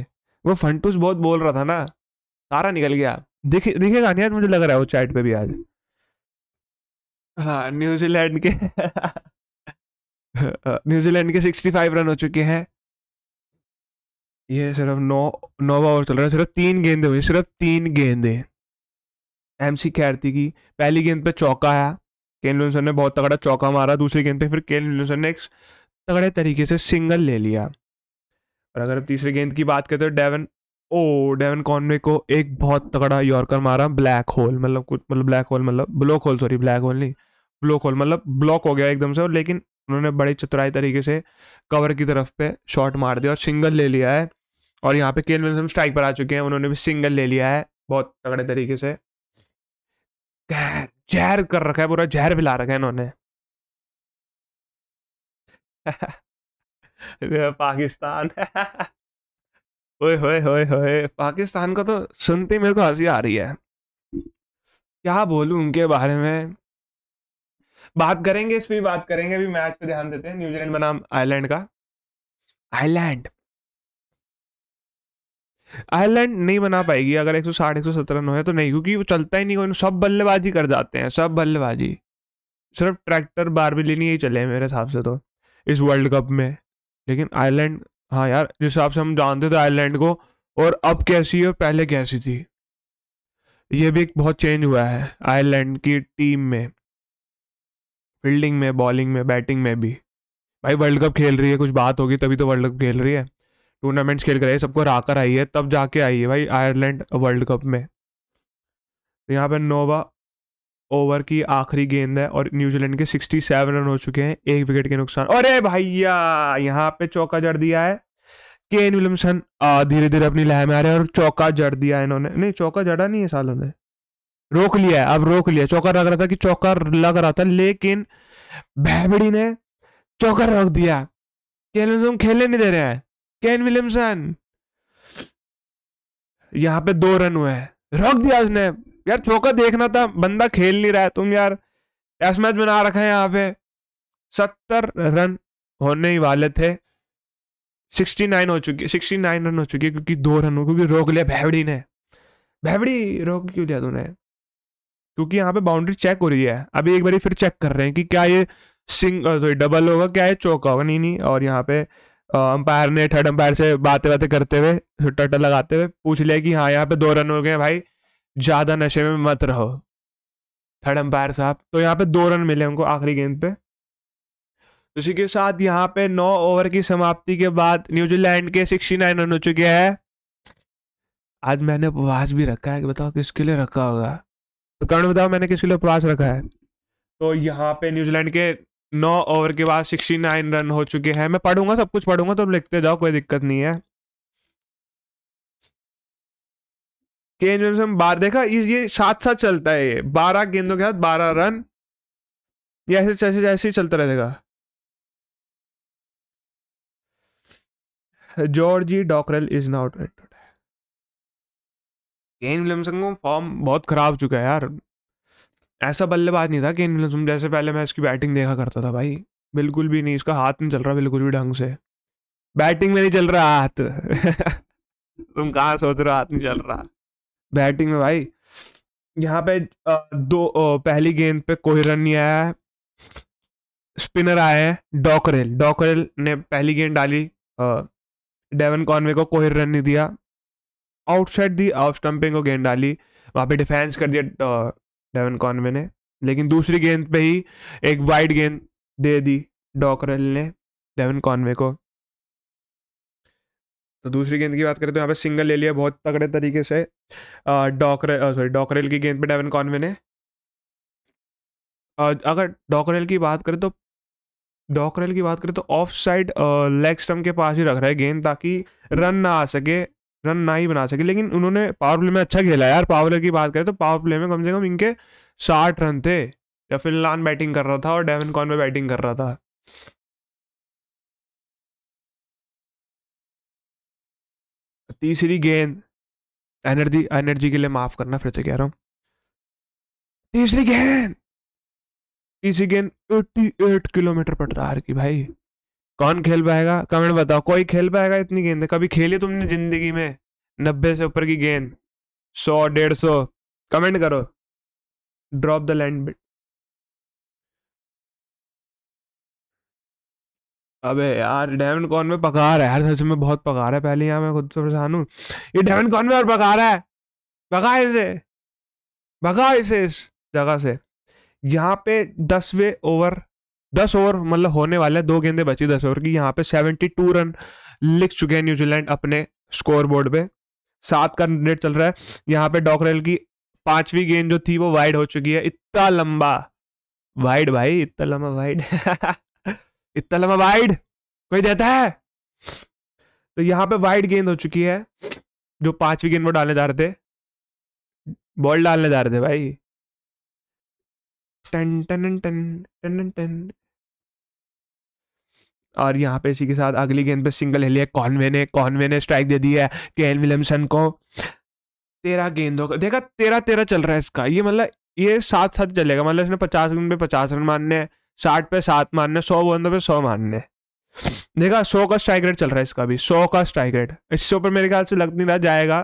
वो फंटूस बहुत बोल रहा था ना सारा निकल गया देखे दिखेगा नहीं आज मुझे लग रहा है वो चैट पे भी आज हाँ न्यूजीलैंड के न्यूजीलैंड के 65 रन हो चुके हैं ये सिर्फ नौ नौ ओवर चल रहा है सिर्फ तीन गेंदे हुई सिर्फ तीन गेंदे एम सी खैरती की पहली गेंद पे चौका आया केन विलियमसन ने बहुत तगड़ा चौका मारा दूसरी गेंद पे फिर केन विलियमसन ने एक तगड़े तरीके से सिंगल ले लिया और अगर अब तीसरी गेंद की बात करें तो डेवन ओ डेवन कॉनवे को एक बहुत तगड़ा यॉर्कर मारा ब्लैक होल मतलब कुछ मतलब ब्लैक होल मतलब block hole sorry black hole नहीं ब्लॉक होल मतलब ब्लॉक हो गया एकदम से और लेकिन उन्होंने बड़े चतुराई तरीके से कवर की तरफ पे शॉट मार दिया और सिंगल ले लिया है और यहाँ पे केन विलियमसन स्ट्राइक पर आ चुके हैं उन्होंने भी सिंगल ले लिया है बहुत तगड़े तरीके से जहर कर रखा है पूरा जहर भी ला रखा है इन्होंने पाकिस्तान ओए होए होए होए पाकिस्तान का तो सुनते ही मेरे को हंसी आ रही है क्या बोलूँ उनके बारे में बात करेंगे इस पर भी बात करेंगे अभी मैच पे ध्यान देते हैं न्यूजीलैंड बनाम आयरलैंड का आयरलैंड आयरलैंड नहीं बना पाएगी अगर 160 170 रन हो तो नहीं क्योंकि वो चलता ही नहीं कोई सब बल्लेबाजी कर जाते हैं सब बल्लेबाजी सिर्फ ट्रैक्टर लेनी ही चले मेरे हिसाब से तो इस वर्ल्ड कप में लेकिन आयरलैंड हाँ यार जिस हिसाब से हम जानते थे आयरलैंड को और अब कैसी और पहले कैसी थी ये भी एक बहुत चेंज हुआ है आयरलैंड की टीम में फील्डिंग में बॉलिंग में बैटिंग में भी भाई वर्ल्ड कप खेल रही है कुछ बात होगी तभी तो वर्ल्ड कप खेल रही है टूर्नामेंट्स खेल कर आई है सबको कर आई है तब जाके आई है भाई आयरलैंड वर्ल्ड कप में तो यहाँ पर नोवा ओवर की आखिरी गेंद है और न्यूजीलैंड के 67 रन हो चुके हैं एक विकेट के नुकसान अरे भैया यहाँ पे चौका जड़ दिया है केन विलियमसन धीरे धीरे अपनी लहर में आ रहे हैं और चौका जड़ दिया है इन्होंने नहीं चौका जड़ा नहीं है सालों ने रोक लिया है अब रोक लिया चौका लग रहा था कि चौका लग रहा था लेकिन भैबड़ी ने चौका रोक दिया केन तुम खेलने नहीं दे रहे हैं केन विलियमसन यहाँ पे दो रन हुए हैं रोक दिया उसने यार चौका देखना था बंदा खेल नहीं रहा है तुम यार टेस्ट मैच बना रखा है यहाँ पे सत्तर रन होने ही वाले थे सिक्सटी नाइन हो चुकी सिक्सटी नाइन रन हो चुकी है क्योंकि दो रन हो क्योंकि रोक लिया भैबड़ी ने भैबड़ी रोक क्यों लिया तूने क्योंकि यहाँ पे बाउंड्री चेक हो रही है अभी एक बार फिर चेक कर रहे हैं कि क्या ये सिंग सॉरी डबल होगा क्या ये चौका होगा नहीं नहीं और यहाँ पे अंपायर ने थर्ड अंपायर से बातें बातें करते हुए टट्टा लगाते हुए पूछ लिया कि हाँ यहाँ पे दो रन हो गए भाई ज़्यादा नशे में मत रहो थर्ड अंपायर साहब तो यहाँ पे दो रन मिले उनको आखिरी गेंद पे उसी के साथ यहाँ पे नौ ओवर की समाप्ति के बाद न्यूजीलैंड के सिक्सटी नाइन रन हो चुके हैं आज मैंने उपवास भी रखा है कि बताओ किसके लिए रखा होगा तो कर्ण बताओ मैंने किसके लिए उपवास रखा है तो यहाँ पे न्यूजीलैंड के नौ ओवर के बाद सिक्सटी नाइन रन हो चुके हैं मैं पढ़ूंगा सब कुछ पढ़ूंगा तुम तो लिखते जाओ कोई दिक्कत नहीं है केन विलियमसन बार देखा ये साथ साथ चलता है ये बारह गेंदों के साथ बारह रन ये ऐसे जैसे जैसे ही चलता रहेगा George Dockrell is not Kane Williamson का फॉर्म बहुत खराब हो चुका है यार ऐसा बल्लेबाज नहीं था केन विलियमसन जैसे पहले मैं इसकी बैटिंग देखा करता था भाई बिल्कुल भी नहीं इसका हाथ नहीं चल रहा बिल्कुल भी ढंग से बैटिंग में नहीं चल रहा हाथ तुम कहाँ सोच रहे हो हाथ नहीं चल रहा बैटिंग में भाई यहाँ पे दो पहली गेंद पे कोई रन नहीं आया स्पिनर आए हैं डॉकरेल डॉकरेल ने पहली गेंद डाली डेवन कॉनवे को कोई रन नहीं दिया आउटसाइड दी ऑफ स्टम्पिंग को गेंद डाली वहाँ पे डिफेंस कर दिया डेवन कॉनवे ने लेकिन दूसरी गेंद पे ही एक वाइड गेंद दे दी डॉकरल ने डेवन कॉनवे को तो दूसरी गेंद की बात करें तो यहाँ पे सिंगल ले लिया बहुत तगड़े तरीके से डॉकर सॉरी डॉकरेल की गेंद पे डेवन कॉनवे ने अगर डॉकरेल की बात करें तो डॉकरेल की बात करें तो ऑफ साइड लेग स्टम्प के पास ही रख रहा है गेंद ताकि रन ना आ सके रन ना ही बना सके लेकिन उन्होंने पावर प्ले में अच्छा खेला यार पावर प्ले की बात करें तो पावर प्ले में कम से कम इनके साठ रन थे या लान बैटिंग कर रहा था और डेवन कॉन में बैटिंग कर रहा था तीसरी गेंद एनर्जी एनर्जी के लिए माफ करना फिर से कह रहा हूँ तीसरी गेंद तीसरी गेंद 88 किलोमीटर पर रहा भाई कौन खेल पाएगा कमेंट बताओ कोई खेल पाएगा इतनी गेंद कभी खेली तुमने जिंदगी में नब्बे से ऊपर की गेंद सौ डेढ़ सौ कमेंट करो ड्रॉप द लैंड बिट अबे यार डायमंड कॉन में पका रहा है यार सच में बहुत पका रहा है पहले यहाँ मैं खुद से परेशान हूँ ये डायमंड कॉन में और पका रहा है पका इसे पका इसे इस जगह से यहाँ पे दसवें ओवर दस ओवर मतलब होने वाले दो गेंदे बची दस ओवर की यहाँ पे सेवेंटी टू रन लिख चुके हैं न्यूजीलैंड अपने स्कोर बोर्ड पे सात का रेट चल रहा है यहाँ पे डॉकरेल की पांचवी गेंद जो थी वो वाइड हो चुकी है इतना लंबा वाइड भाई इतना लंबा वाइड इतना लंबा वाइड कोई देता है तो यहाँ पे वाइड गेंद हो चुकी है जो पांचवी गेंद वो डालने जा रहे थे बॉल डालने जा रहे थे भाई ton ton ton ton ton और यहाँ पे इसी के साथ अगली गेंद पे सिंगल हेली है कॉनवे ने कॉनवे ने स्ट्राइक दे दिया है केन विलियमसन को तेरह गेंदों का देखा तेरह तेरह चल रहा है इसका ये मतलब ये सात सात चलेगा मतलब इसने पचास गेंद पे पचास रन मारने साठ पे सात मारने सौ गेंदों पे सौ मारने देखा सौ का स्ट्राइक रेट चल रहा है इसका भी सौ का स्ट्राइक रेट इससे ऊपर मेरे ख्याल से लग नहीं रहा जाएगा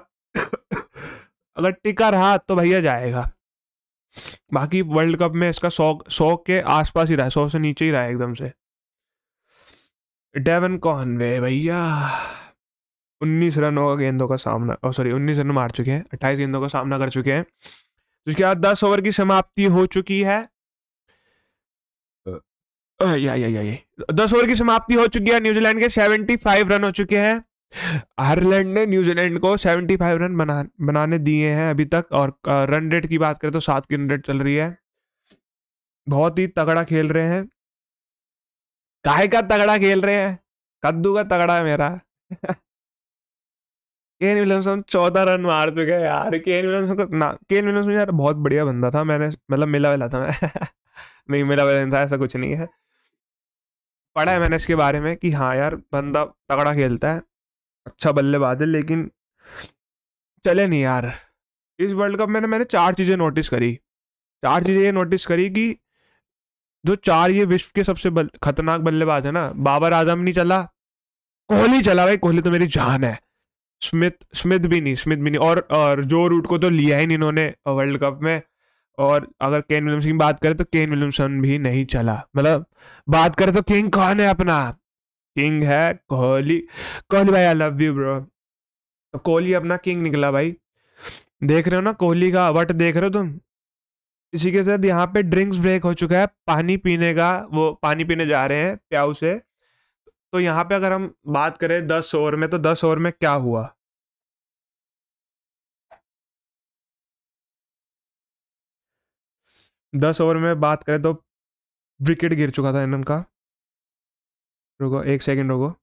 अगर टिका रहा तो भैया जाएगा बाकी वर्ल्ड कप में इसका सौ सौ के आसपास ही रहा है सौ से नीचे ही रहा है एकदम से डेवन कॉनवे भैया उन्नीस रनों का गेंदों का सामना ओ सॉरी उन्नीस रन मार चुके हैं अट्ठाईस गेंदों का सामना कर चुके हैं उसके बाद दस ओवर की समाप्ति हो चुकी है या या या दस ओवर की समाप्ति हो चुकी है न्यूजीलैंड के सेवेंटी फाइव रन हो चुके हैं आयरलैंड ने न्यूजीलैंड को फाइव रन बना बनाने दिए हैं अभी तक और रन रेट की बात करें तो सात की रन रेट चल रही है बहुत ही तगड़ा खेल रहे हैं काहे का तगड़ा खेल रहे हैं कद्दू का तगड़ा है मेरा केन विलियमसन चौदह रन मार चुके हैं यार केन विलियमसन का ना केन विलियमसन यार बहुत बढ़िया बंदा था मैंने मतलब मिला वाला था मैं नहीं मिला वाला था ऐसा कुछ नहीं है पढ़ा है मैंने इसके बारे में कि हाँ यार बंदा तगड़ा खेलता है अच्छा बल्लेबाज है लेकिन चले नहीं यार इस वर्ल्ड कप में मैंने चार चीज़ें नोटिस करी चार चीज़ें ये नोटिस करी कि जो चार ये विश्व के सबसे बल, खतरनाक बल्लेबाज है ना बाबर आजम नहीं चला कोहली चला भाई कोहली तो मेरी जान है स्मिथ स्मिथ भी नहीं स्मिथ भी नहीं और, और जो रूट को तो लिया ही नहीं इन्होंने वर्ल्ड कप में और अगर केन विलियमसन की बात करें तो केन विलियमसन भी नहीं चला मतलब बात करें तो किंग कौन है अपना किंग है कोहली कोहली भाई आई लव यू ब्रो तो कोहली अपना किंग निकला भाई देख रहे हो ना कोहली का वट देख रहे हो तुम इसी के साथ यहाँ पे ड्रिंक्स ब्रेक हो चुका है पानी पीने का वो पानी पीने जा रहे हैं प्याऊ से तो यहाँ पे अगर हम बात करें दस ओवर में तो दस ओवर में क्या हुआ दस ओवर में बात करें तो विकेट गिर चुका था इनका का रुको एक सेकंड रुको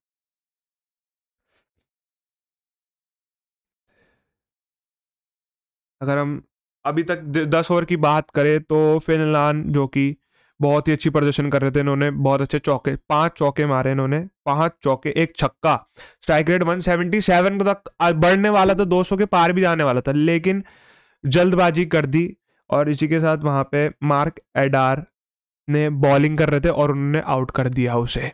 अगर हम अभी तक दस ओवर की बात करें तो फिनलान जो कि बहुत ही अच्छी प्रदर्शन कर रहे थे इन्होंने बहुत अच्छे चौके पांच चौके मारे इन्होंने पांच चौके एक छक्का स्ट्राइक रेट 177 तक बढ़ने वाला था 200 के पार भी जाने वाला था लेकिन जल्दबाजी कर दी और इसी के साथ वहां पे मार्क एडार ने बॉलिंग कर रहे थे और उन्होंने आउट कर दिया उसे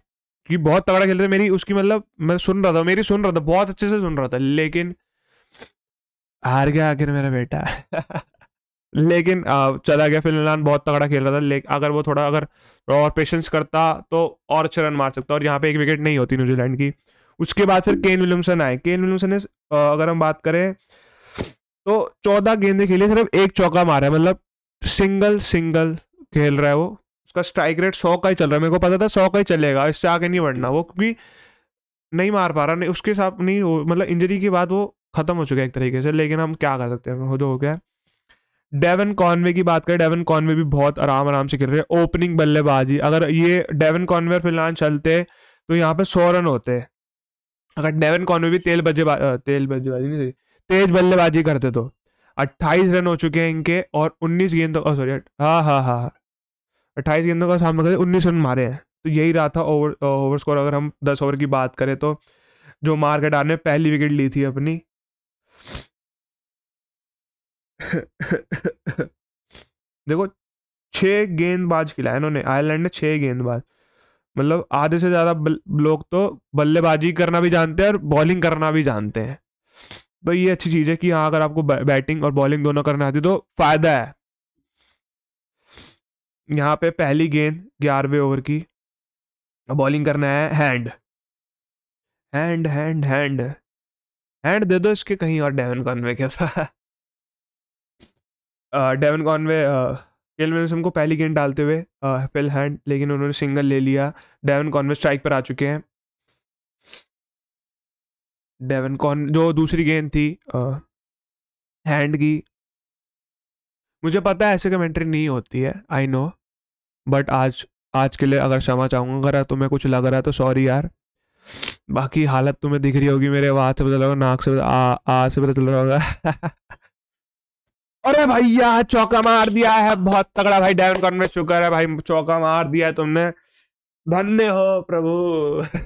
कि बहुत तगड़ा खेलते मेरी उसकी मतलब मैं सुन रहा था मेरी सुन रहा था बहुत अच्छे से सुन रहा था लेकिन हार गया आखिर मेरा बेटा लेकिन चला गया फिलहाल बहुत तगड़ा खेल रहा था लेकिन अगर वो थोड़ा अगर और पेशेंस करता तो और अच्छे रन मार सकता और यहाँ पे एक विकेट नहीं होती न्यूजीलैंड की उसके बाद फिर केन विलियमसन आए केन विलियमसन ने अगर हम बात करें तो चौदह गेंदे खेली सिर्फ एक चौका मारा है मतलब सिंगल सिंगल खेल रहा है वो उसका स्ट्राइक रेट सौ का ही चल रहा है मेरे को पता था सौ का ही चलेगा इससे आगे नहीं बढ़ना वो क्योंकि नहीं मार पा रहा नहीं उसके साथ नहीं मतलब इंजरी के बाद वो खत्म हो चुका है एक तरीके से लेकिन हम क्या कर सकते हैं जो हो गया है डेवन कॉनवे की बात करें डेवन कॉनवे भी बहुत आराम आराम से खेल रहे हैं ओपनिंग बल्लेबाजी अगर ये डेवन कॉनवे फिलहाल चलते तो यहाँ पे सौ रन होते अगर डेवन कॉनवे भी तेल बजे तेल बल्लेबाजी नहीं तेज बल्लेबाजी करते तो अट्ठाईस रन हो चुके हैं इनके और उन्नीस गेंदों का सॉरी हाँ हाँ हाँ अट्ठाईस गेंदों का सामना करते उन्नीस रन मारे हैं तो यही रहा था ओवर ओवर स्कोर अगर हम दस ओवर की बात करें तो जो मार्केट आने पहली विकेट ली थी अपनी देखो छः गेंदबाज खिलाए इन्होंने आयरलैंड ने छः गेंदबाज मतलब आधे से ज़्यादा लोग तो बल्लेबाजी करना भी जानते हैं और बॉलिंग करना भी जानते हैं तो ये अच्छी चीज़ है कि हाँ अगर आपको बैटिंग और बॉलिंग दोनों करना आती तो फ़ायदा है यहाँ पे पहली गेंद ग्यारहवें ओवर की बॉलिंग करना है hand hand hand hand hand दे दो इसके कहीं और डेवन कॉन्वे के साथ डेवन कॉनवे केल विलियमसन को पहली गेंद डालते हुए फिल हैंड लेकिन उन्होंने सिंगल ले लिया डेवन कॉनवे स्ट्राइक पर आ चुके हैं डेवन कॉन जो दूसरी गेंद थी हैंड की मुझे पता है ऐसे कमेंट्री नहीं होती है आई नो बट आज आज के लिए अगर क्षमा चाहूँगा अगर तुम्हें कुछ लग रहा है तो सॉरी यार बाकी हालत तुम्हें दिख रही होगी मेरे वहाँ से पता लगा नाक से आ, आ से पता चल रहा होगा अरे भैया चौका मार दिया है बहुत तगड़ा भाई डायमंड कॉर्न में शुक्र है भाई चौका मार दिया है तुमने धन्य हो प्रभु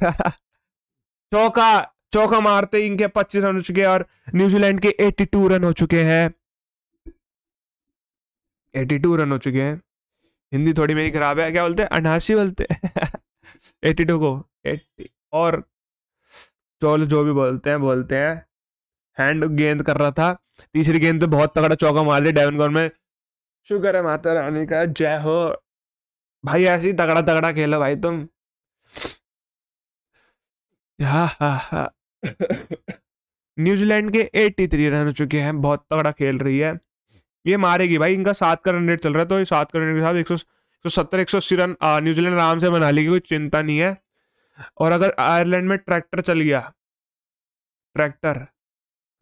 चौका चौका मारते ही इनके पच्चीस रन हो चुके हैं और न्यूजीलैंड के एट्टी टू रन हो चुके हैं एटी टू रन हो चुके हैं हिंदी थोड़ी मेरी खराब है क्या बोलते हैं अनासी बोलते एटी टू को एट्टी और चलो जो भी बोलते हैं बोलते हैं हैंड गेंद कर रहा था तीसरी गेंद पे तो बहुत तगड़ा चौका मार लिया डेवन गॉन में शुक्र है माता रानी का जय हो भाई ऐसे ही तगड़ा तगड़ा खेलो भाई तुम हा हा हा न्यूजीलैंड के 83 रन हो चुके हैं बहुत तगड़ा खेल रही है ये मारेगी भाई इनका सात का रन रेट चल रहा है तो ये सात का रन के साथ एक सौ तो सत्तर एक सौ अस्सी रन न्यूजीलैंड आराम से बना लेगी कोई चिंता नहीं है और अगर आयरलैंड में ट्रैक्टर चल गया ट्रैक्टर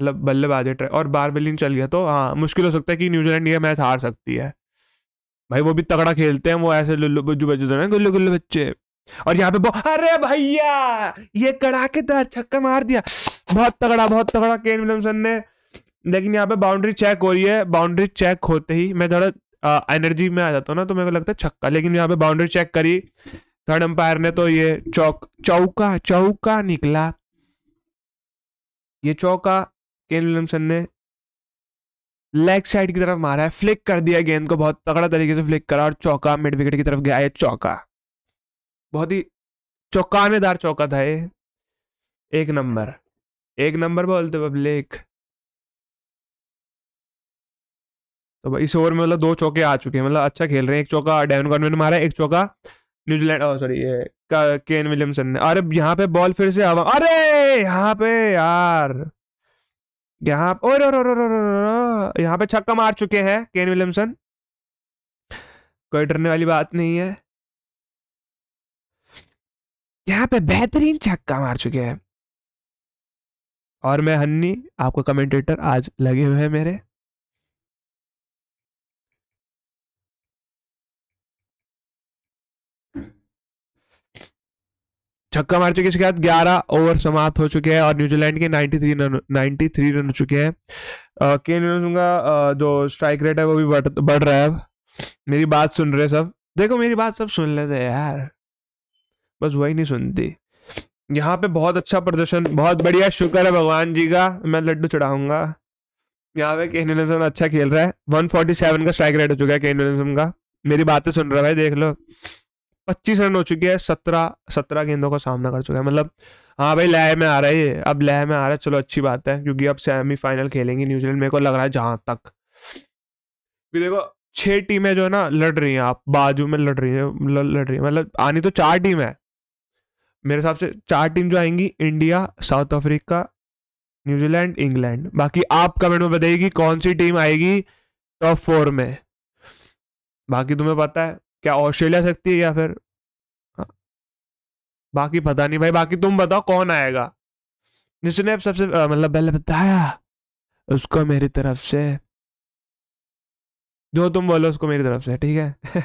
मतलब बल्लेबाजी ट्राई और बार बिलिंग चल गया तो हाँ मुश्किल हो सकता है कि न्यूजीलैंड ये मैच हार सकती है भाई वो भी तगड़ा खेलते हैं वो ऐसे लुल्लु बुज्जू बज्जू तो ना गुल्लू गुल्लू बच्चे और यहाँ पे बहुत अरे भैया ये कड़ाकेदार तो छक्का मार दिया बहुत तगड़ा बहुत तगड़ा केन विलियमसन ने लेकिन यहाँ पे बाउंड्री चेक हो रही है बाउंड्री चेक होते ही मैं थोड़ा एनर्जी में आ जाता हूँ ना तो मेरे को लगता है छक्का लेकिन यहाँ पे बाउंड्री चेक करी थर्ड अंपायर ने तो ये चौक चौका चौका निकला ये चौका केन विलियमसन ने लेग साइड की तरफ मारा है फ्लिक कर दिया गेंद को बहुत तगड़ा तरीके से फ्लिक करा और चौका मिड विकेट की तरफ गया है चौका बहुत ही चौकानेदार चौका था ये एक नंबर एक नंबर बोलते पब्लिक तो भाई इस ओवर में मतलब दो चौके आ चुके हैं मतलब अच्छा खेल रहे हैं एक चौका डेवन कॉर्नर ने मारा एक चौका न्यूजीलैंड सॉरी ये केन विलियमसन ने अरे यहाँ पे बॉल फिर से अरे यहाँ पे यार यहाँ और, और, और, और, और, और यहाँ पे छक्का मार चुके हैं केन विलियमसन कोई डरने वाली बात नहीं है यहाँ पे बेहतरीन छक्का मार चुके हैं और मैं हन्नी आपका कमेंटेटर आज लगे हुए हैं मेरे छक्का मार चुके इसके बाद ग्यारह ओवर समाप्त हो चुके हैं और न्यूजीलैंड के 93 रन 93 रन हो चुके हैं के न्यूज का जो स्ट्राइक रेट है वो भी बढ़ बढ़ रहा है अब मेरी बात सुन रहे सब देखो मेरी बात सब सुन लेते हैं यार बस वही नहीं सुनती यहाँ पे बहुत अच्छा प्रदर्शन बहुत बढ़िया शुक्र है भगवान जी का मैं लड्डू चढ़ाऊंगा यहाँ पे केन अच्छा खेल रहा है 147 का स्ट्राइक रेट हो चुका है केन का मेरी बातें सुन रहा है भाई देख लो पच्चीस रन हो चुके हैं सत्रह सत्रह गेंदों का सामना कर चुका है मतलब हाँ भाई लय में आ रहा है अब लय में आ रहा है चलो अच्छी बात है क्योंकि अब सेमीफाइनल खेलेंगे न्यूजीलैंड मेरे को लग रहा है जहां तक फिर देखो छह टीमें जो है ना लड़ रही हैं आप बाजू में लड़ रही हैं लड़ रही है मतलब आनी तो चार टीम है मेरे हिसाब से चार टीम जो आएंगी India South Africa New Zealand England बाकी आप कमेंट में बताइए कि कौन सी टीम आएगी टॉप फोर में बाकी तुम्हें पता है क्या ऑस्ट्रेलिया सकती है या फिर हाँ। बाकी पता नहीं भाई बाकी तुम बताओ कौन आएगा जिसने सबसे मतलब पहले बताया उसको मेरी तरफ से जो तुम बोलो उसको मेरी तरफ से ठीक है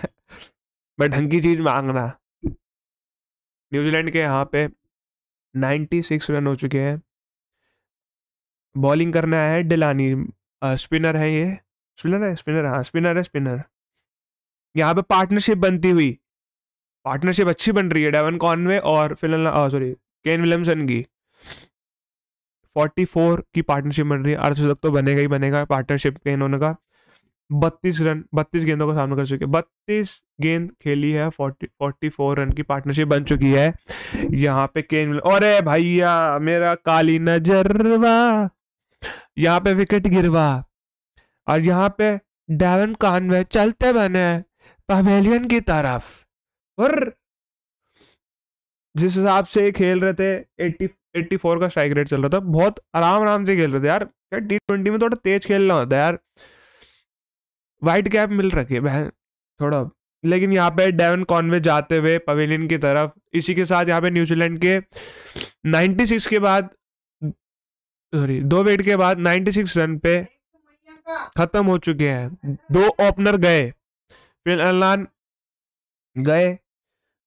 मैं ढंग की चीज मांगना न्यूजीलैंड के यहाँ पे 96 रन हो चुके हैं बॉलिंग करना है डिलानी स्पिनर है ये स्पिनर है स्पिनर हाँ स्पिनर है स्पिनर यहाँ पे पार्टनरशिप बनती हुई पार्टनरशिप अच्छी बन रही है डेवन कॉनवे और फिलन सॉरी केन विलियमसन की फोर की पार्टनरशिप बन रही है अर्धशतक तो बनेगा ही बनेगा पार्टनरशिप के इन्होंने का बत्तीस रन बत्तीस गेंदों का सामना कर चुके बत्तीस गेंद खेली है फोर्टी फोर्टी फोर रन की पार्टनरशिप बन चुकी है यहाँ पे केन अरे भैया मेरा काली नजरवा यहाँ पे विकेट गिरवा और यहाँ पे डेवन कानवे चलते बने पवेलियन की तरफ और जिस हिसाब से खेल रहे थे 80 84 का स्ट्राइक रेट चल रहा था बहुत आराम आराम से खेल रहे थे यार टी ट्वेंटी में थोड़ा तेज खेलना होता है यार वाइट कैप मिल रखी है थोड़ा लेकिन यहाँ पे डेवन कॉनवे जाते हुए पवेलियन की तरफ इसी के साथ यहाँ पे न्यूजीलैंड के 96 के बाद सॉरी दो वेट के बाद 96 रन पे तो खत्म हो चुके हैं दो ओपनर गए फिर अलान गए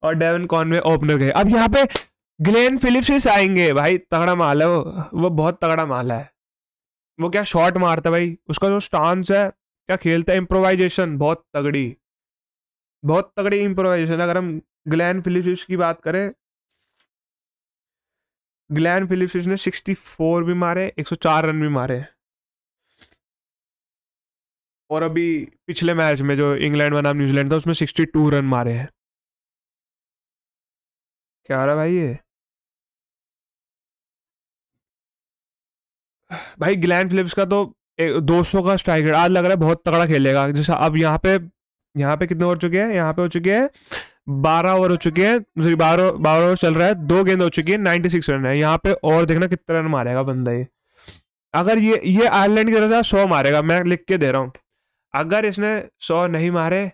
और डेवन कॉनवे ओपनर गए अब यहाँ पे ग्लेन फिलिप्स आएंगे भाई तगड़ा माल है वो वो बहुत तगड़ा माल है वो क्या शॉट मारता भाई उसका जो स्टांस है क्या खेलता है इम्प्रोवाइजेशन बहुत तगड़ी बहुत तगड़ी इम्प्रोवाइजेशन अगर हम ग्लैन फिलिप्स की बात करें ग्लैन फिलिप्स ने 64 भी मारे 104 रन भी मारे और अभी पिछले मैच में जो इंग्लैंड बनाम न्यूजीलैंड था उसमें सिक्सटी टू रन मारे हैं क्या रहा भाई ये भाई ग्लैंड फिलिप्स का तो एक दो सौ का स्ट्राइक आज लग रहा है बहुत तगड़ा खेलेगा जैसा अब यहाँ पे यहाँ पे कितने हो चुके हैं यहाँ पे हो चुके हैं बारह ओवर हो चुके हैं बारह बारह ओवर चल रहा है दो गेंद हो चुकी है नाइन्टी सिक्स रन है यहाँ पे और देखना कितना रन मारेगा बंदा ये अगर ये ये आयरलैंड की तरह से सौ मारेगा मैं लिख के दे रहा हूँ अगर इसने सौ नहीं मारे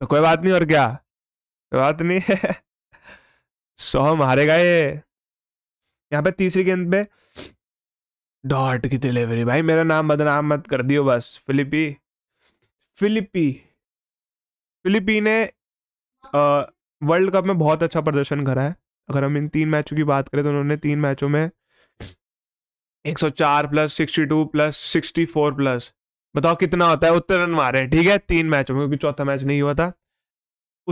तो कोई बात नहीं और क्या कोई बात नहीं सौ मारेगा ये यहाँ पे तीसरी गेंद पे डॉट की डिलीवरी भाई मेरा नाम बदनाम मत कर दियो बस फिलिपी फिलिपी फिलिपी ने वर्ल्ड कप में बहुत अच्छा प्रदर्शन करा है अगर हम इन तीन मैचों की बात करें तो उन्होंने तीन मैचों में 104 प्लस 62 प्लस 64 प्लस बताओ कितना होता है उतने रन मारे ठीक है तीन मैचों में क्योंकि चौथा मैच नहीं हुआ था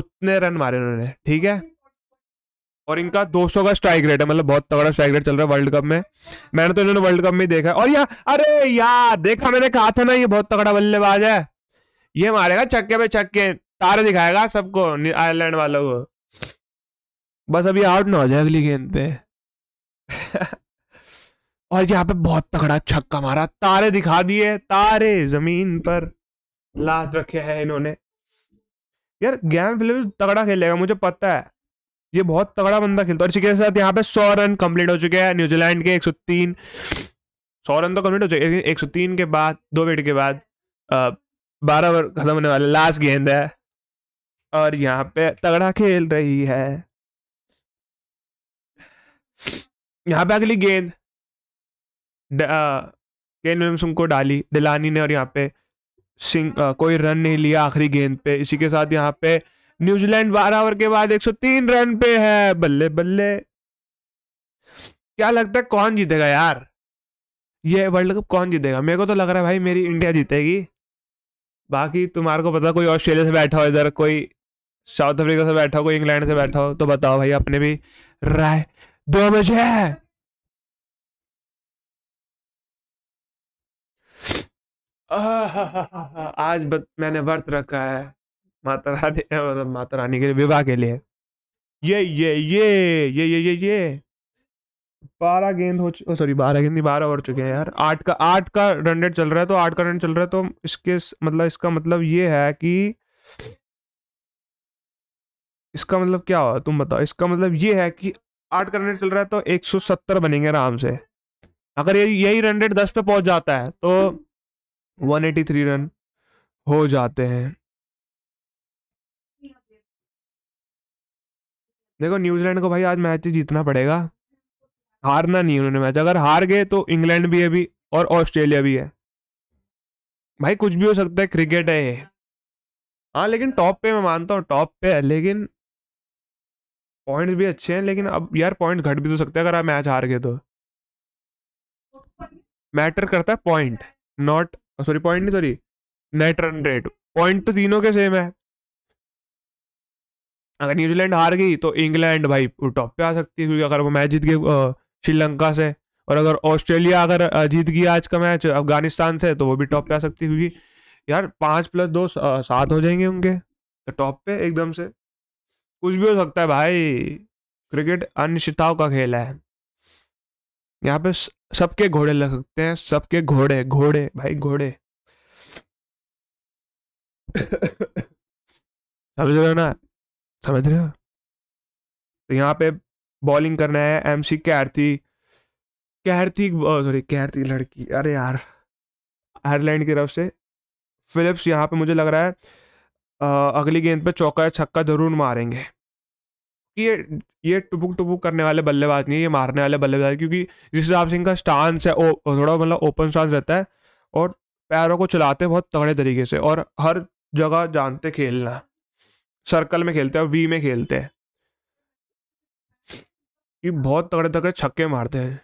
उतने रन मारे उन्होंने ठीक है और इनका 200 का स्ट्राइक रेट है मतलब बहुत तगड़ा स्ट्राइक रेट चल रहा है वर्ल्ड कप में मैंने तो इन्होंने वर्ल्ड कप में देखा और यार अरे यार देखा मैंने कहा था ना ये बहुत तगड़ा बल्लेबाज है ये मारेगा चक्के पे चक्के तारे दिखाएगा सबको आयरलैंड वालों को बस अभी आउट ना हो जाए अगली गेंद पे और यहाँ पे बहुत तगड़ा छक्का मारा तारे दिखा दिए तारे जमीन पर लात रखे है इन्होंने यार ज्ञान फिलिप्स तगड़ा खेलेगा मुझे पता है ये बहुत तगड़ा बंदा खेलता है और इसी के साथ यहाँ पे सौ रन कंप्लीट हो चुके हैं न्यूजीलैंड के एक सौ तीन सौ रन तो कंप्लीट हो चुके एक सौ तीन के बाद दो मिनट के बाद बारह ओवर खत्म होने वाले लास्ट गेंद है और यहाँ पे तगड़ा खेल रही है यहाँ पे अगली गेंद केन विलियमसन को डाली दिलानी ने और यहाँ पे सिंह कोई रन नहीं लिया आखिरी गेंद पे इसी के साथ यहाँ पे न्यूजीलैंड 12 ओवर के बाद 103 रन पे है बल्ले बल्ले क्या लगता है कौन जीतेगा यार ये वर्ल्ड कप कौन जीतेगा मेरे को तो लग रहा है भाई मेरी इंडिया जीतेगी बाकी तुम्हारे को पता कोई ऑस्ट्रेलिया से बैठा हो इधर कोई साउथ अफ्रीका से बैठा हो कोई इंग्लैंड से बैठा हो तो बताओ भाई अपने भी राय दो बजे आज बत, मैंने व्रत रखा है माता रानी मतलब माता रानी के विवाह के लिए ये ये ये ये ये ये ये बारह गेंद हो सॉरी बारह गेंद नहीं बारह हो चुके हैं यार आठ का आठ का रन रेट चल रहा है तो आठ का रन चल रहा है तो इसके मतलब इसका मतलब ये है कि इसका मतलब क्या हुआ तुम बताओ इसका मतलब ये है कि आठ का रन रेट चल रहा है तो एक सौ सत्तर बनेंगे आराम से अगर ये यही रन रेट दस पे पहुंच जाता है तो 183 रन हो जाते हैं देखो न्यूजीलैंड को भाई आज मैच जीतना पड़ेगा हारना नहीं उन्होंने मैच अगर हार गए तो इंग्लैंड भी है भी और ऑस्ट्रेलिया भी है भाई कुछ भी हो सकता है क्रिकेट है ये हाँ लेकिन टॉप पे मैं मानता हूँ टॉप पे है लेकिन पॉइंट्स भी अच्छे हैं लेकिन अब यार पॉइंट घट भी तो सकते हैं अगर आप मैच हार गए तो मैटर करता है point not sorry ah, point नहीं sorry net run rate point तो तीनों के सेम है अगर न्यूजीलैंड हार गई तो इंग्लैंड भाई टॉप पे आ सकती है क्योंकि अगर वो मैच जीत गए श्रीलंका से और अगर ऑस्ट्रेलिया अगर जीत गई आज का मैच अफगानिस्तान से तो वो भी टॉप पे आ सकती है क्योंकि यार पाँच प्लस दो सात हो जाएंगे उनके तो टॉप पे एकदम से कुछ भी हो सकता है भाई क्रिकेट अनिश्चितताओं का खेल है यहाँ पे सबके घोड़े लग सकते हैं सबके घोड़े घोड़े भाई घोड़े समझ रहे हो ना समझ रहे हो तो यहाँ पे बॉलिंग करना है एम सी कैर्थी कैर्थी सॉरी कैर्थी लड़की अरे यार आयरलैंड की तरफ से फिलिप्स यहाँ पे मुझे लग रहा है आ, अगली गेंद पे चौका या छक्का जरूर मारेंगे ये ये टुबुक टुबुक करने वाले बल्लेबाज नहीं है ये मारने वाले बल्लेबाज क्योंकि जिस हिसाब से इनका स्टांस है थोड़ा मतलब ओपन स्टांस रहता है और पैरों को चलाते हैं बहुत तगड़े तरीके से और हर जगह जानते खेलना सर्कल में खेलते हैं वी में खेलते हैं ये बहुत तगड़े तगड़े छक्के मारते हैं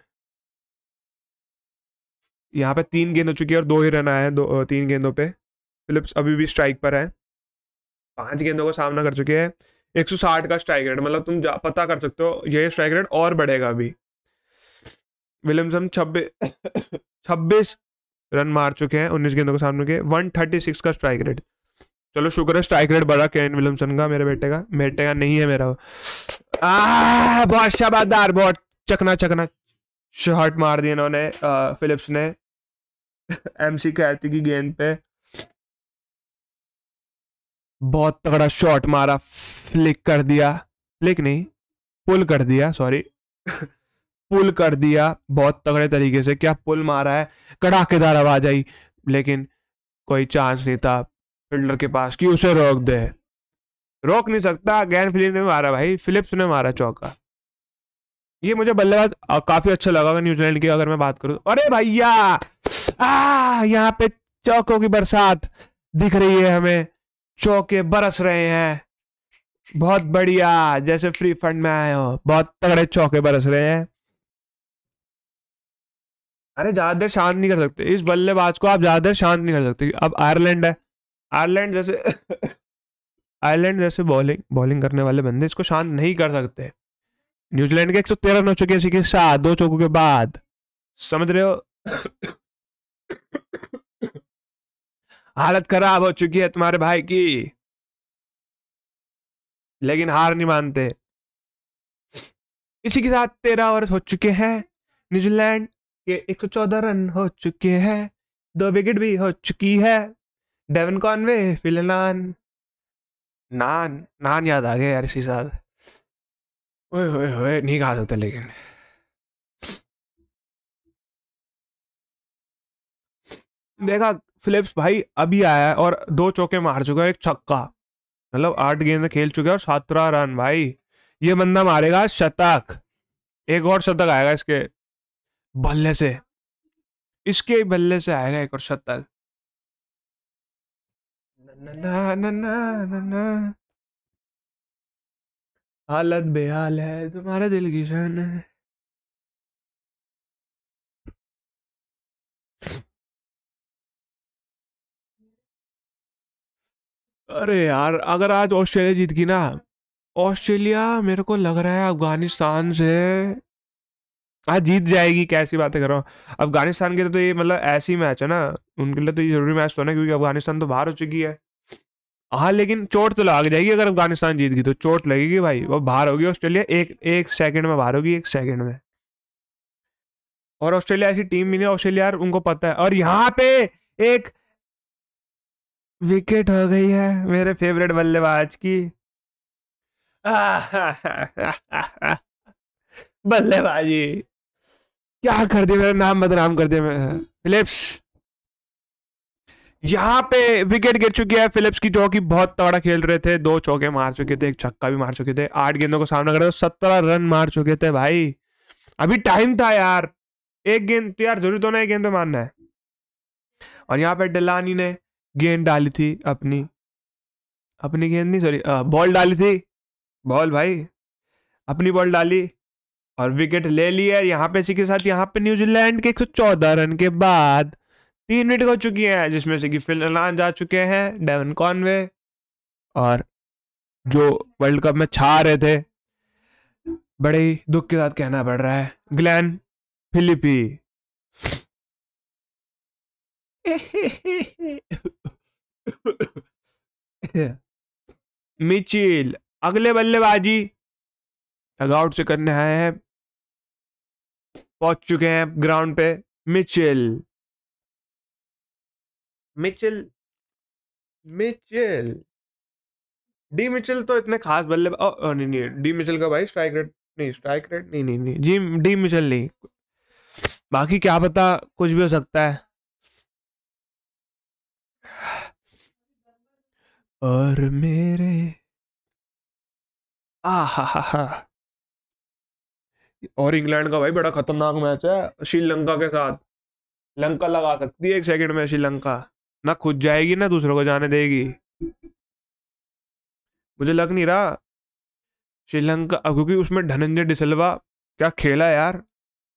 यहाँ पे तीन गेंद हो चुकी है और दो ही रन आए हैं दो तीन गेंदों पे फिलिप्स अभी भी स्ट्राइक पर है पांच गेंदों का सामना कर चुके हैं 160 का स्ट्राइक रेट मतलब तुम पता कर सकते हो ये स्ट्राइक रेट और बढ़ेगा अभी विलियमसन छब्बीस छब्बीस रन मार चुके हैं उन्नीस गेंदों के सामने के वन थर्टी सिक्स का स्ट्राइक रेट चलो शुक्र है स्ट्राइक रेट बढ़ा केन विलियमसन का मेरे बेटे का बेटे का नहीं है मेरा आ, बहुत शाबादार बहुत चकना चकना शॉट मार दिया इन्होंने फिलिप्स ने एम सी की गेंद पे बहुत तगड़ा शॉट मारा फ्लिक कर दिया फ्लिक नहीं पुल कर दिया सॉरी पुल कर दिया बहुत तगड़े तरीके से क्या पुल मारा है कड़ाकेदार आवाज आई लेकिन कोई चांस नहीं था फील्डर के पास कि उसे रोक दे रोक नहीं सकता गैन फिलिप ने मारा भाई फिलिप्स ने मारा चौका ये मुझे बल्लेबाज काफी अच्छा लगा न्यूजीलैंड की अगर मैं बात करूं तो। अरे भैया यहाँ पे चौकों की बरसात दिख रही है हमें चौके बरस रहे हैं बहुत बढ़िया जैसे फ्री फंड में आए हो बहुत तगड़े चौके बरस रहे हैं अरे ज्यादा देर शांत नहीं कर सकते इस बल्लेबाज को आप ज्यादा देर शांत नहीं कर सकते अब आयरलैंड है आयरलैंड जैसे आयरलैंड जैसे बॉलिंग बॉलिंग करने वाले बंदे इसको शांत नहीं कर सकते न्यूजीलैंड के एक सौ तेरह नौ चौके के साथ दो चौकों के बाद समझ रहे हो हालत खराब हो चुकी है तुम्हारे भाई की लेकिन हार नहीं मानते इसी के साथ तेरह ओवर हो चुके हैं न्यूजीलैंड के एक सौ चौदह रन हो चुके हैं दो विकेट भी हो चुकी है डेवन कॉनवे फिलनान नान नान याद आ गया यार इसी साथ ओए ओए ओए नहीं खा सकते लेकिन देखा फिलिप्स भाई अभी आया है और दो चौके मार चुका है एक छक्का मतलब आठ गेंद खेल चुके हैं और सत्रह रन भाई ये बंदा मारेगा शतक एक और शतक आएगा इसके बल्ले से इसके बल्ले से आएगा एक और शतक हालत बेहाल है तुम्हारे दिल की शान है अरे यार अगर आज ऑस्ट्रेलिया जीत गई ना ऑस्ट्रेलिया मेरे को लग रहा है अफगानिस्तान से आज जीत जाएगी कैसी बातें कर रहा हूँ अफगानिस्तान के लिए तो ये मतलब ऐसी मैच है ना उनके लिए तो ये जरूरी मैच तो ना क्योंकि अफगानिस्तान तो बाहर हो चुकी है हाँ लेकिन चोट तो लग जाएगी अगर अफगानिस्तान जीत गई तो चोट लगेगी भाई वो बाहर होगी ऑस्ट्रेलिया एक एक सेकंड में बाहर होगी एक सेकंड में और ऑस्ट्रेलिया ऐसी टीम भी नहीं ऑस्ट्रेलिया उनको पता है और यहाँ पे एक विकेट हो गई है मेरे फेवरेट बल्लेबाज की बल्लेबाजी क्या कर दिया मेरा नाम बदनाम कर दिया मैं फिलिप्स यहाँ पे विकेट गिर चुकी है फिलिप्स की जो कि बहुत तगड़ा खेल रहे थे दो चौके मार चुके थे एक छक्का भी मार चुके थे आठ गेंदों का सामना कर रहे थे सत्रह रन मार चुके थे भाई अभी टाइम था यार एक गेंद तो यार जरूर तो एक गेंद पे तो मारना है और यहाँ पे डलानी ने गेंद डाली थी अपनी अपनी गेंद नहीं सॉरी बॉल डाली थी बॉल भाई अपनी बॉल डाली और विकेट ले लिया यहाँ पे इसी के साथ यहाँ पे न्यूजीलैंड के 114 रन के बाद तीन विकेट हो चुकी हैं जिसमें से कि फिल जा चुके हैं डेवन कॉनवे और जो वर्ल्ड कप में छा रहे थे बड़े ही दुख के साथ कहना पड़ रहा है ग्लैन फिलिपी मिचिल अगले बल्लेबाजी लगाउट से करने आए हैं पहुंच चुके हैं ग्राउंड पे Mitchell Mitchell Mitchell D Mitchell तो इतने खास बल्ले ओ, नहीं नहीं डी मिचल का भाई स्ट्राइक रेट नहीं स्ट्राइक रेट नहीं नहीं नहीं जी डी मिचल नहीं बाकी क्या पता कुछ भी हो सकता है और मेरे आ हा हा हा और इंग्लैंड का भाई बड़ा खतरनाक मैच है श्रीलंका के साथ लंका लगा सकती है एक सेकंड में श्रीलंका ना खुद जाएगी ना दूसरों को जाने देगी मुझे लग नहीं रहा श्रीलंका अब क्योंकि उसमें धनंजय डिसलवा क्या खेला यार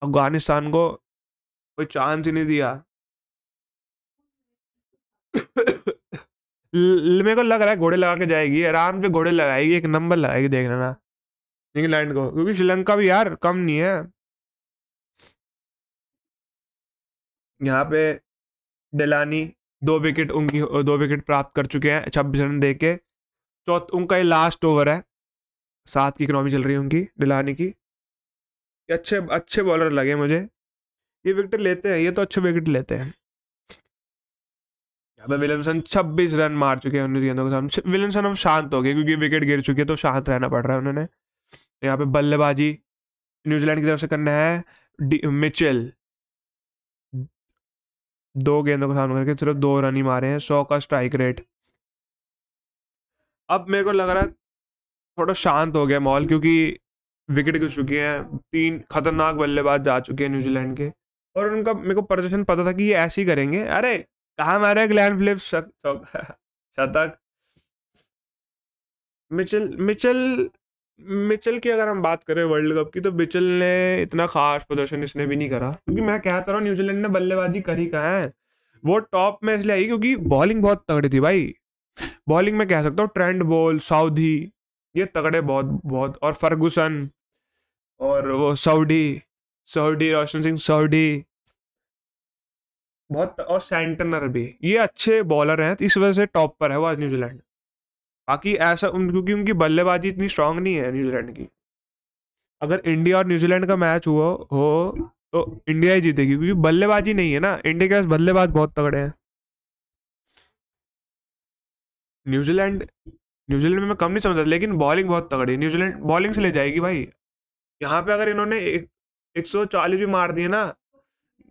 अफगानिस्तान को कोई चांस ही नहीं दिया मेरे को लग रहा है घोड़े लगा के जाएगी आराम से घोड़े लगाएगी एक नंबर लगाएगी देख लेना इंग्लैंड को क्योंकि श्रीलंका भी यार कम नहीं है यहाँ पे डेलानी दो विकेट उनकी दो विकेट प्राप्त कर चुके हैं छब्बीस रन दे के चौथ उनका ये लास्ट ओवर है सात की इकनॉमी चल रही है उनकी डेलानी की अच्छे अच्छे बॉलर लगे मुझे ये विकेट लेते हैं ये तो अच्छे विकेट लेते हैं अब विलियमसन छब्बीस रन मार चुके हैं उन्नीस गेंदों के सामने विलियमसन हम शांत हो गए क्योंकि विकेट गिर चुकी है तो शांत रहना पड़ रहा है उन्होंने यहाँ पे बल्लेबाजी न्यूजीलैंड की तरफ से करना है मिचेल दो गेंदों का सामना करके सिर्फ दो रन ही मारे हैं सौ का स्ट्राइक रेट अब मेरे को लग रहा है थोड़ा शांत हो गया मॉल क्योंकि विकेट गिर चुके हैं तीन खतरनाक बल्लेबाज जा चुके हैं न्यूजीलैंड के और उनका मेरे को प्रदर्शन पता था कि ये ऐसे ही करेंगे अरे कहा मारे ग्लैंड फ्लिप शतक मिचल मिचल मिचल की अगर हम बात करें वर्ल्ड कप की तो मिचल ने इतना खास प्रदर्शन इसने भी नहीं करा क्योंकि मैं कहता तो रहा हूँ न्यूजीलैंड ने बल्लेबाजी करी कहा है वो टॉप में इसलिए आई क्योंकि बॉलिंग बहुत तगड़ी थी भाई बॉलिंग में कह सकता हूँ ट्रेंड बॉल साउदी ये तगड़े बहुत बहुत और फर्गूसन और वो Southee Southee Roshan Singh Southee बहुत और सेंटनर भी ये अच्छे बॉलर हैं इस वजह से टॉप पर है वो आज न्यूजीलैंड बाकी ऐसा उन क्योंकि उनकी बल्लेबाजी इतनी स्ट्रांग नहीं है न्यूजीलैंड की अगर इंडिया और न्यूजीलैंड का मैच हुआ हो तो इंडिया ही जीतेगी क्योंकि बल्लेबाजी नहीं है ना इंडिया के पास बल्लेबाज बहुत तगड़े हैं न्यूजीलैंड न्यूजीलैंड में मैं कम नहीं समझता लेकिन बॉलिंग बहुत तगड़ी है न्यूजीलैंड बॉलिंग से ले जाएगी भाई यहाँ पे अगर इन्होंने एक सौ चालीस भी मार दिए ना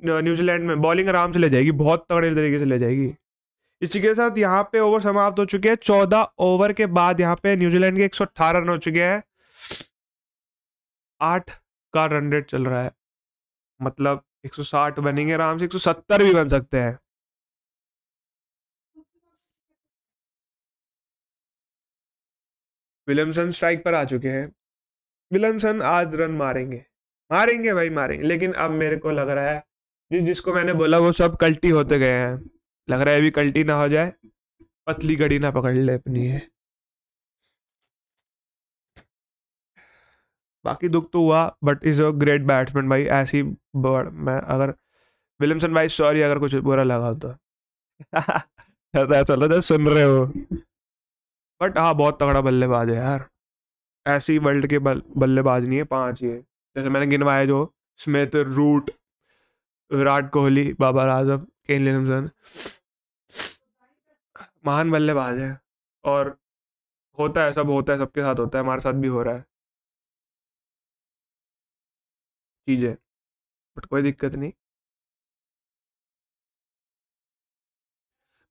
न्यूजीलैंड में बॉलिंग आराम से ले जाएगी बहुत तगड़े तरीके से ले जाएगी इसी के साथ यहाँ पे ओवर समाप्त हो चुके हैं चौदह ओवर के बाद यहाँ पे न्यूजीलैंड के 118 रन हो चुके हैं आठ का रन रेट चल रहा है मतलब 160 बनेंगे आराम से 170 भी बन सकते हैं विलियमसन स्ट्राइक पर आ चुके हैं विलियमसन आज रन मारेंगे मारेंगे भाई मारेंगे लेकिन अब मेरे को लग रहा है जिस जिसको मैंने बोला वो सब कल्टी होते गए हैं लग रहा है अभी कल्टी ना हो जाए पतली गड़ी ना पकड़ ले अपनी है बाकी दुख तो हुआ but is a great batsman भाई ऐसी मैं अगर विलियमसन भाई सॉरी अगर कुछ बुरा लगा तो ऐसा है सुन रहे हो बट हाँ बहुत तगड़ा बल्लेबाज है यार ऐसी वर्ल्ड के बल्लेबाज नहीं है पांच ये जैसे मैंने गिनवाए जो Smith Root Virat Kohli Babar Azam Kane Williamson महान बल्लेबाज है और होता है सब होता है सबके साथ होता है हमारे साथ भी हो रहा है चीज़ें बट कोई दिक्कत नहीं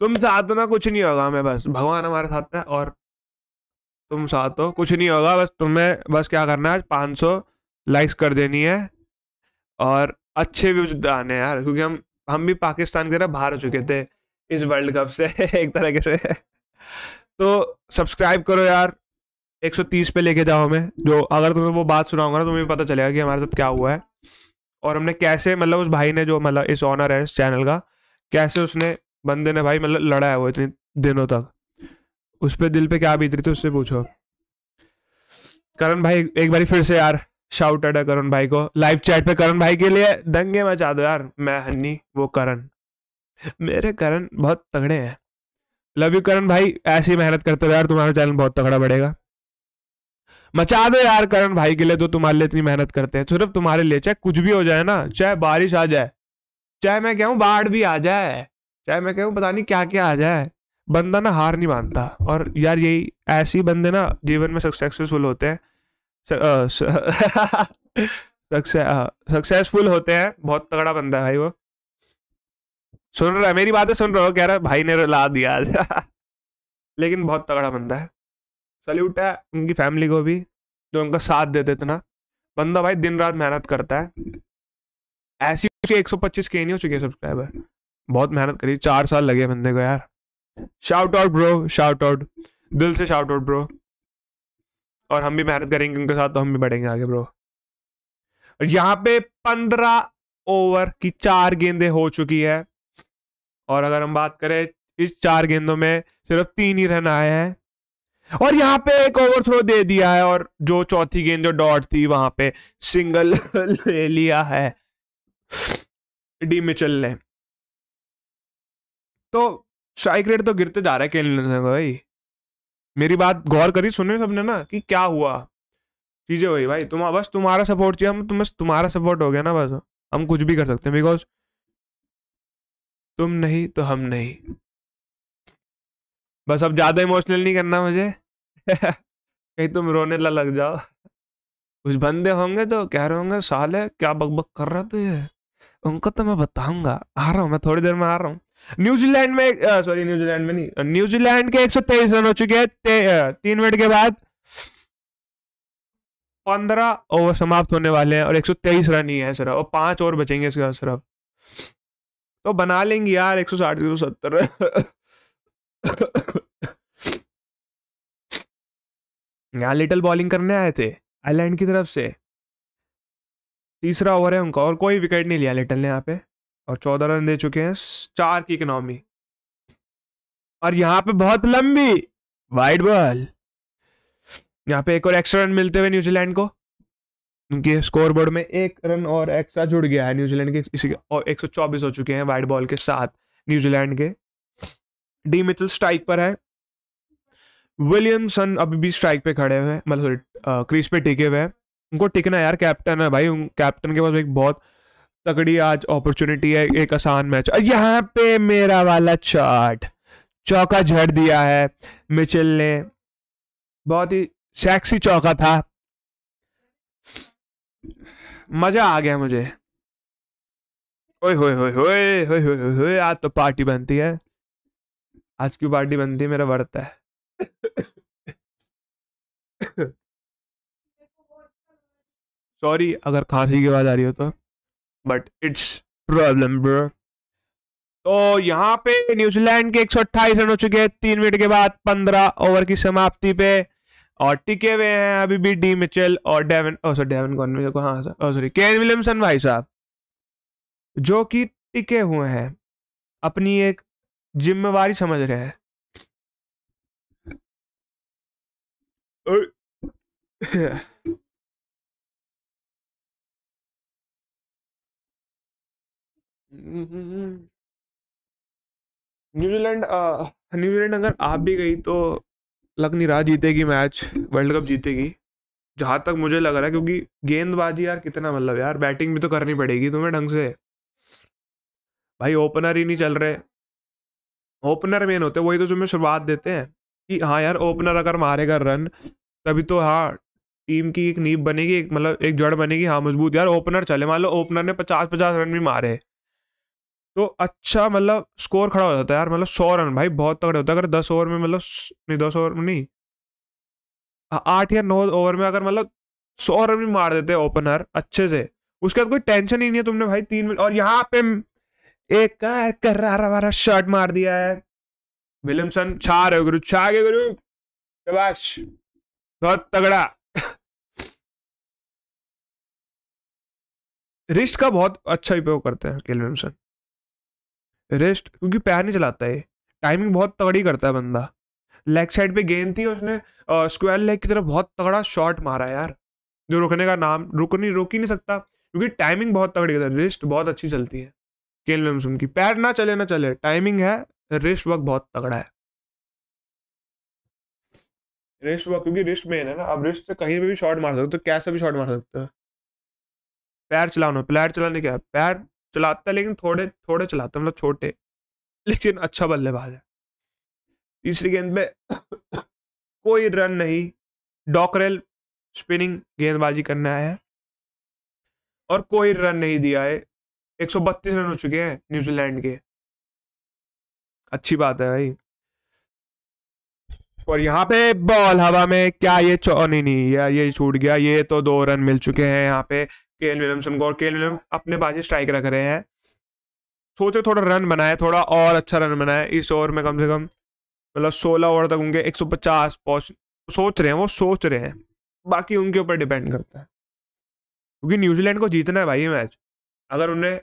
तुम साथ हो ना कुछ नहीं होगा हमें बस भगवान हमारे साथ है और तुम साथ हो कुछ नहीं होगा बस तुम्हें बस क्या करना है पाँच सौ लाइक्स कर देनी है और अच्छे भी आने यार क्योंकि हम हम भी पाकिस्तान की तरह बाहर हो चुके थे इस वर्ल्ड कप से एक तरह से तो सब्सक्राइब करो यार 130 पे लेके जाओ हमें जो अगर तुम्हें वो बात सुनाऊंगा ना तुम्हें पता चलेगा कि हमारे साथ क्या हुआ है और हमने कैसे मतलब उस भाई ने जो मतलब इस ऑनर है इस चैनल का कैसे उसने बंदे ने भाई मतलब लड़ा है वो इतने दिनों तक उस पर दिल पे क्या बीत रही थी उससे पूछो करण भाई एक बार फिर से यार शाउटेड है करण भाई को लाइव चैट पे करण भाई के लिए दंगे मचा दो यार मैं हन्नी वो करण मेरे करण बहुत तगड़े हैं लव यू करण भाई ऐसी मेहनत करते रहो यार तुम्हारा चैनल बहुत तगड़ा बढ़ेगा मचा दो यार करण भाई के लिए तो तुम्हारे लिए इतनी मेहनत करते हैं सिर्फ तुम्हारे लिए चाहे कुछ भी हो जाए ना चाहे बारिश आ जाए चाहे मैं कहूँ बाढ़ भी आ जाए चाहे मैं कहूँ पता नहीं क्या क्या आ जाए बंदा ना हार नहीं मानता और यार यही ऐसे ही बंदे ना जीवन में सक्सेसफुल होते हैं सक्सेसफुल होते हैं बहुत तगड़ा बंदा है भाई वो सुन रहा है मेरी बातें सुन रहा हो कह रहा है भाई ने ला दिया आज लेकिन बहुत तगड़ा बंदा है सल्यूट है उनकी फैमिली को भी जो उनका साथ देते इतना बंदा भाई दिन रात मेहनत करता है ऐसी उसके एक सौ पच्चीस के नहीं हो चुके सब्सक्राइबर बहुत मेहनत करी चार साल लगे बंदे को यार shout out bro shout out दिल से शाउट आउट ब्रो और हम भी मेहनत करेंगे उनके साथ तो हम भी बढ़ेंगे आगे ब्रो यहाँ पे पंद्रह ओवर की चार गेंदें हो चुकी है और अगर हम बात करें इस चार गेंदों में सिर्फ तीन ही रन आए हैं और यहाँ पे एक ओवर थ्रो दे दिया है और जो चौथी गेंद जो डॉट थी वहां पे सिंगल ले लिया है डी मिचल ने तो स्ट्राइक रेट तो गिरते जा रहा है खेलने भाई मेरी बात गौर करी सुने सबने ना कि क्या हुआ चीज़ें हुई भाई तुम बस तुम्हारा सपोर्ट चाहिए हम तुम बस तुम्हारा सपोर्ट हो गया ना बस हम कुछ भी कर सकते हैं बिकॉज तुम नहीं तो हम नहीं बस अब ज़्यादा इमोशनल नहीं करना मुझे कहीं तुम रोने ला लग जाओ कुछ बंदे होंगे तो कह रहे होंगे साले क्या बकबक कर रहा तू उनको तो मैं बताऊंगा आ रहा हूँ मैं थोड़ी देर में आ रहा हूँ न्यूजीलैंड में सॉरी न्यूजीलैंड में नहीं न्यूजीलैंड के 123 रन हो चुके हैं तीन मिनट के बाद 15 ओवर समाप्त होने वाले हैं और 123 रन ही है सिर्फ और पांच ओवर बचेंगे बाद सिर्फ तो बना लेंगे यार 160 170 यहाँ लिटल बॉलिंग करने आए थे आयरलैंड की तरफ से तीसरा ओवर है उनका और कोई विकेट नहीं लिया लिटल ने यहाँ पे और चौदह रन दे चुके हैं चार की इकोनॉमी और यहाँ पे बहुत लंबी वाइड बॉल यहाँ पे एक और एक्स्ट्रा रन मिलते हुए न्यूजीलैंड को उनके स्कोर बोर्ड में एक रन और एक्स्ट्रा जुड़ गया है न्यूजीलैंड के इसी के और 124 हो चुके हैं वाइड बॉल के साथ न्यूजीलैंड के डी मिटल स्ट्राइक पर है विलियमसन अभी भी स्ट्राइक पे खड़े हुए हैं मतलब सॉरी क्रीज पे टिके हुए हैं उनको टिकना यार कैप्टन है भाई उन कैप्टन के पास एक बहुत तगड़ी आज अपॉर्चुनिटी है एक आसान मैच यहाँ पे मेरा वाला चार्ट चौका झड़ दिया है मिचेल ने बहुत ही सैक्सी चौका था मजा आ गया मुझे ओए होए होए होए होए होए होए आज तो पार्टी बनती है आज की पार्टी बनती है मेरा व्रत है सॉरी अगर खांसी की आवाज आ रही हो तो बट इट्स प्रॉब्लम ब्रो तो यहाँ पे न्यूजीलैंड के एक रन हो चुके हैं तीन मिनट के बाद पंद्रह ओवर की समाप्ति पे और टिके हुए हैं अभी भी डी मिचेल और Devon oh sorry Devon Con को हाँ सॉरी केन विलियमसन भाई साहब जो कि टिके हुए हैं अपनी एक जिम्मेवारी समझ रहे हैं हम्म, न्यूजीलैंड न्यूजीलैंड अगर आप भी गई तो लग नहीं रहा जीतेगी मैच वर्ल्ड कप जीतेगी जहाँ तक मुझे लग रहा है क्योंकि गेंदबाजी यार कितना मतलब यार बैटिंग भी तो करनी पड़ेगी तुम्हें ढंग से भाई ओपनर ही नहीं चल रहे ओपनर मेन होते वही तो तुम्हें शुरुआत देते हैं कि हाँ यार ओपनर अगर मारेगा रन तभी तो हाँ टीम की एक नींब बनेगी एक मतलब एक जड़ बनेगी हाँ मजबूत यार ओपनर चले मान लो ओपनर ने पचास पचास रन भी मारे तो अच्छा मतलब स्कोर खड़ा हो जाता है यार मतलब सौ रन भाई बहुत तगड़े होता है अगर दस ओवर में मतलब नहीं दस ओवर में नहीं आठ या नौ ओवर में अगर मतलब सौ रन भी मार देते हैं ओपनर अच्छे से उसके बाद कोई टेंशन ही नहीं है तुमने भाई तीन मिनट और यहाँ पे एक करारा वारा शर्ट मार दिया है विलियमसन छा रहे गुरु छा गए गुरु शबाश बहुत तगड़ा रिस्ट का बहुत अच्छा उपयोग करते हैं विलियमसन रिस्ट क्योंकि पैर नहीं चलाता है टाइमिंग बहुत तगड़ी करता है बंदा लेग साइड पे गेंद थी उसने स्क्वायर लेग की तरफ बहुत तगड़ा शॉट मारा यार जो रुकने का नाम रुक नहीं रुक ही नहीं सकता क्योंकि टाइमिंग बहुत तगड़ी करता है रिस्ट बहुत अच्छी चलती है केन विलियमसन की पैर ना चले ना चले टाइमिंग है रिस्ट वर्क बहुत तगड़ा है रिस्ट वर्क क्योंकि रिस्ट मेन है ना आप रिस्ट से कहीं पर भी शॉट मार सकते हो तो कैसे भी शॉट मार सकते हो पैर चलाना पैर चलाने क्या है पैर चलाता है लेकिन थोड़े थोड़े चलाता मतलब छोटे लेकिन अच्छा बल्लेबाज है तीसरी गेंद में कोई रन नहीं डॉकरेल स्पिनिंग गेंदबाजी करने आया है और कोई रन नहीं दिया है 132 रन हो चुके हैं न्यूजीलैंड के अच्छी बात है भाई और यहाँ पे बॉल हवा में क्या ये चौ नहीं नहीं ये छूट गया ये तो दो रन मिल चुके हैं यहाँ पे के एल विलियमसन को और के एल विलियम अपने ही स्ट्राइक रख रहे हैं सोचे थोड़ा रन बनाए थोड़ा और अच्छा रन बनाए इस ओवर में कम से कम मतलब सोलह ओवर तक उनके एक सौ पचास सोच रहे हैं वो सोच रहे हैं बाकी उनके ऊपर डिपेंड करता है क्योंकि न्यूजीलैंड को जीतना है भाई मैच अगर उन्हें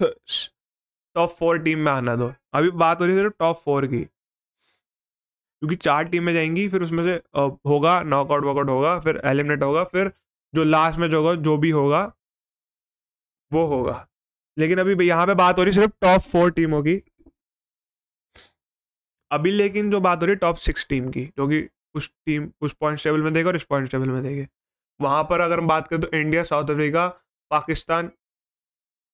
टॉप फोर टीम में आना दो अभी बात हो रही है सिर्फ टॉप फोर की क्योंकि चार टीमें जाएंगी फिर उसमें से होगा नॉकआउट वॉकआउट होगा फिर एलिमिनेट होगा फिर जो लास्ट में जो होगा जो भी होगा वो होगा लेकिन अभी यहाँ पे बात हो रही सिर्फ टॉप फोर टीमों की अभी लेकिन जो बात हो रही है टॉप सिक्स टीम की जो कि उस टीम उस पॉइंट टेबल में देगा और इस पॉइंट टेबल में देगी वहां पर अगर हम बात करें तो इंडिया साउथ अफ्रीका पाकिस्तान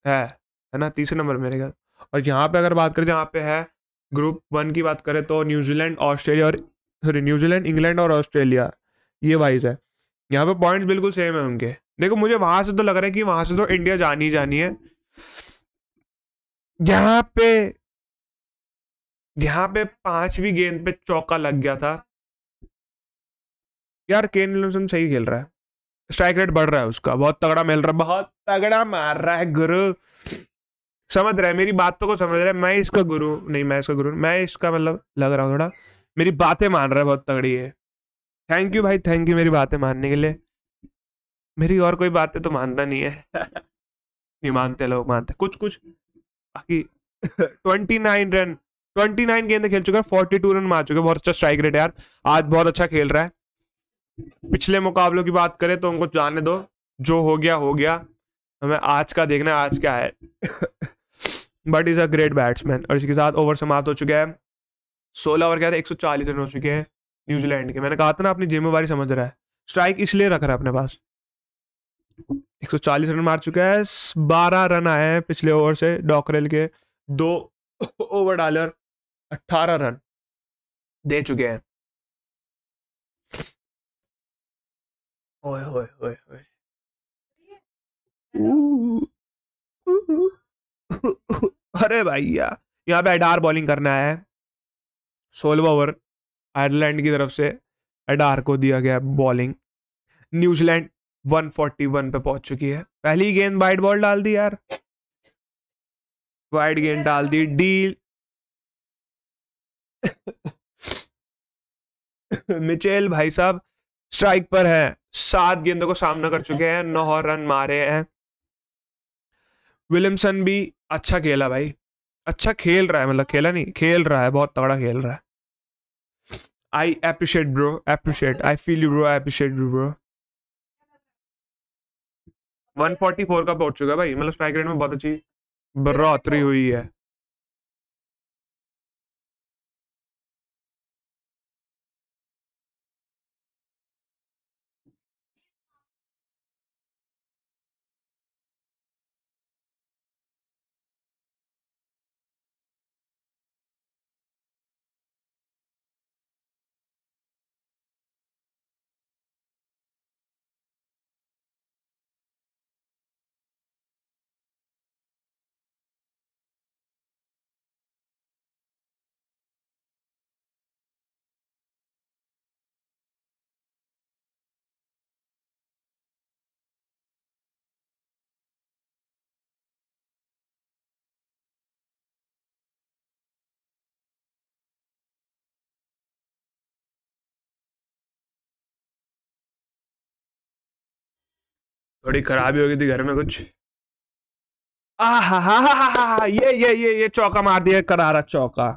है है ना तीसरे नंबर मेरे ख्याल और यहाँ पे अगर बात करें तो यहाँ पे है ग्रुप वन की बात करें तो न्यूजीलैंड ऑस्ट्रेलिया और सॉरी न्यूजीलैंड इंग्लैंड और ऑस्ट्रेलिया ये वाइज है यहाँ पे पॉइंट्स बिल्कुल सेम है उनके देखो मुझे वहां से तो लग रहा है कि वहां से तो इंडिया जानी जानी है यहाँ पे यहाँ पे पांचवी गेंद पे चौका लग गया था यार केन विलियमसन सही खेल रहा है स्ट्राइक रेट बढ़ रहा है उसका बहुत तगड़ा मिल रहा है बहुत तगड़ा मार रहा है गुरु समझ रहा है मेरी बातों को समझ रहा है मैं इसका गुरु नहीं मैं इसका गुरु मैं इसका मतलब लग रहा हूँ थोड़ा मेरी बातें मान रहा है बहुत तगड़ी है थैंक यू भाई थैंक यू मेरी बातें मानने के लिए मेरी और कोई बातें तो मानता नहीं है नहीं मानते लोग मानते कुछ कुछ बाकी twenty nine run twenty nine गेंद खेल चुके हैं फोर्टी टू रन मार चुके हैं बहुत अच्छा स्ट्राइक रेट है यार आज बहुत अच्छा खेल रहा है पिछले मुकाबलों की बात करें तो उनको जाने दो जो हो गया हो गया हमें आज का देखना आज क्या है but is a great batsman और इसके साथ ओवर समाप्त हो चुके हैं सोलह ओवर क्या था एक सौ चालीस रन हो चुके हैं न्यूजीलैंड के मैंने कहा था ना अपनी जिम्मेवारी समझ रहा है स्ट्राइक इसलिए रख रहा है अपने पास 140 रन मार चुका है 12 रन आए हैं पिछले ओवर से डॉकरेल के दो ओवर डालर 18 रन दे चुके हैं ओए अरे भैया यहाँ पे अडार बॉलिंग करना है सोलह ओवर आयरलैंड की तरफ से अडार को दिया गया बॉलिंग न्यूजीलैंड 141 पे पहुंच चुकी है पहली गेंद वाइट बॉल डाल दी यार वाइट गेंद डाल दी डील मिचेल भाई साहब स्ट्राइक पर है सात गेंदों को सामना कर चुके हैं नौ रन मारे हैं विलियमसन भी अच्छा खेला भाई अच्छा खेल रहा है मतलब खेला नहीं खेल रहा है बहुत तगड़ा खेल रहा है I appreciate, bro. Appreciate. I feel you, bro. I appreciate you, bro. 144 का पहुंच चुका भाई मतलब स्ट्राइक रेट में बहुत अच्छी बढ़ोतरी हुई है थोड़ी खराबी हो गई थी घर में कुछ ये ये ये ये चौका मार दिया करारा चौका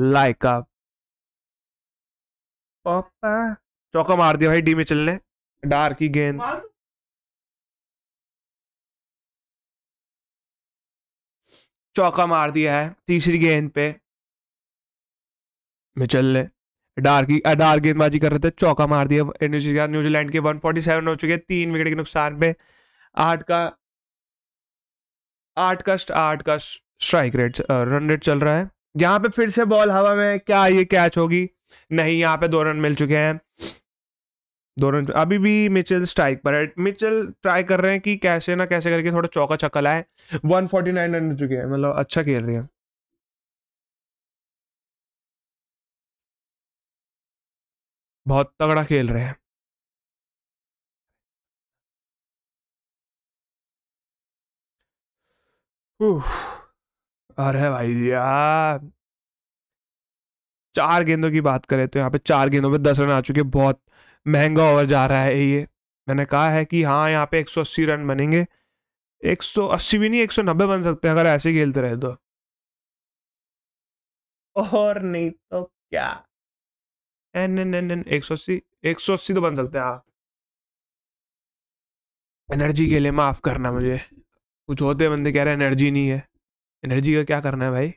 लाइक पापा चौका मार दिया भाई डी में चलने डार की गेंद चौका मार दिया है तीसरी गेंद पे मिचल ले की डार्क गेंदबाजी कर रहे थे चौका मार दिया न्यूजीलैंड न्यूजीलैंड के 147 हो चुके हैं तीन विकेट के नुकसान पे आठ का आठ का आठ का स्ट्राइक रेट रन रेट चल रहा है यहाँ पे फिर से बॉल हवा में क्या ये कैच होगी नहीं यहाँ पे दो रन मिल चुके हैं दो रन अभी भी मिचेल स्ट्राइक पर है मिचेल ट्राई कर रहे हैं कि कैसे ना कैसे करके थोड़ा चौका छक्का लाए नाइन रन हो चुके हैं मतलब अच्छा खेल रहे हैं बहुत तगड़ा खेल रहे हैं अरे भाई यार चार गेंदों की बात करें तो यहाँ पे चार गेंदों पे दस रन आ चुके बहुत महंगा ओवर जा रहा है ये मैंने कहा है कि हाँ यहाँ पे 180 रन बनेंगे 180 भी नहीं 190 बन सकते हैं अगर ऐसे खेलते रहे तो और नहीं तो क्या एन एन एन एन एक सौ अस्सी एक सौ अस्सी तो बन सकते हैं आप हाँ। एनर्जी के लिए माफ़ करना मुझे कुछ होते बंदे कह रहे हैं एनर्जी नहीं है एनर्जी का क्या करना है भाई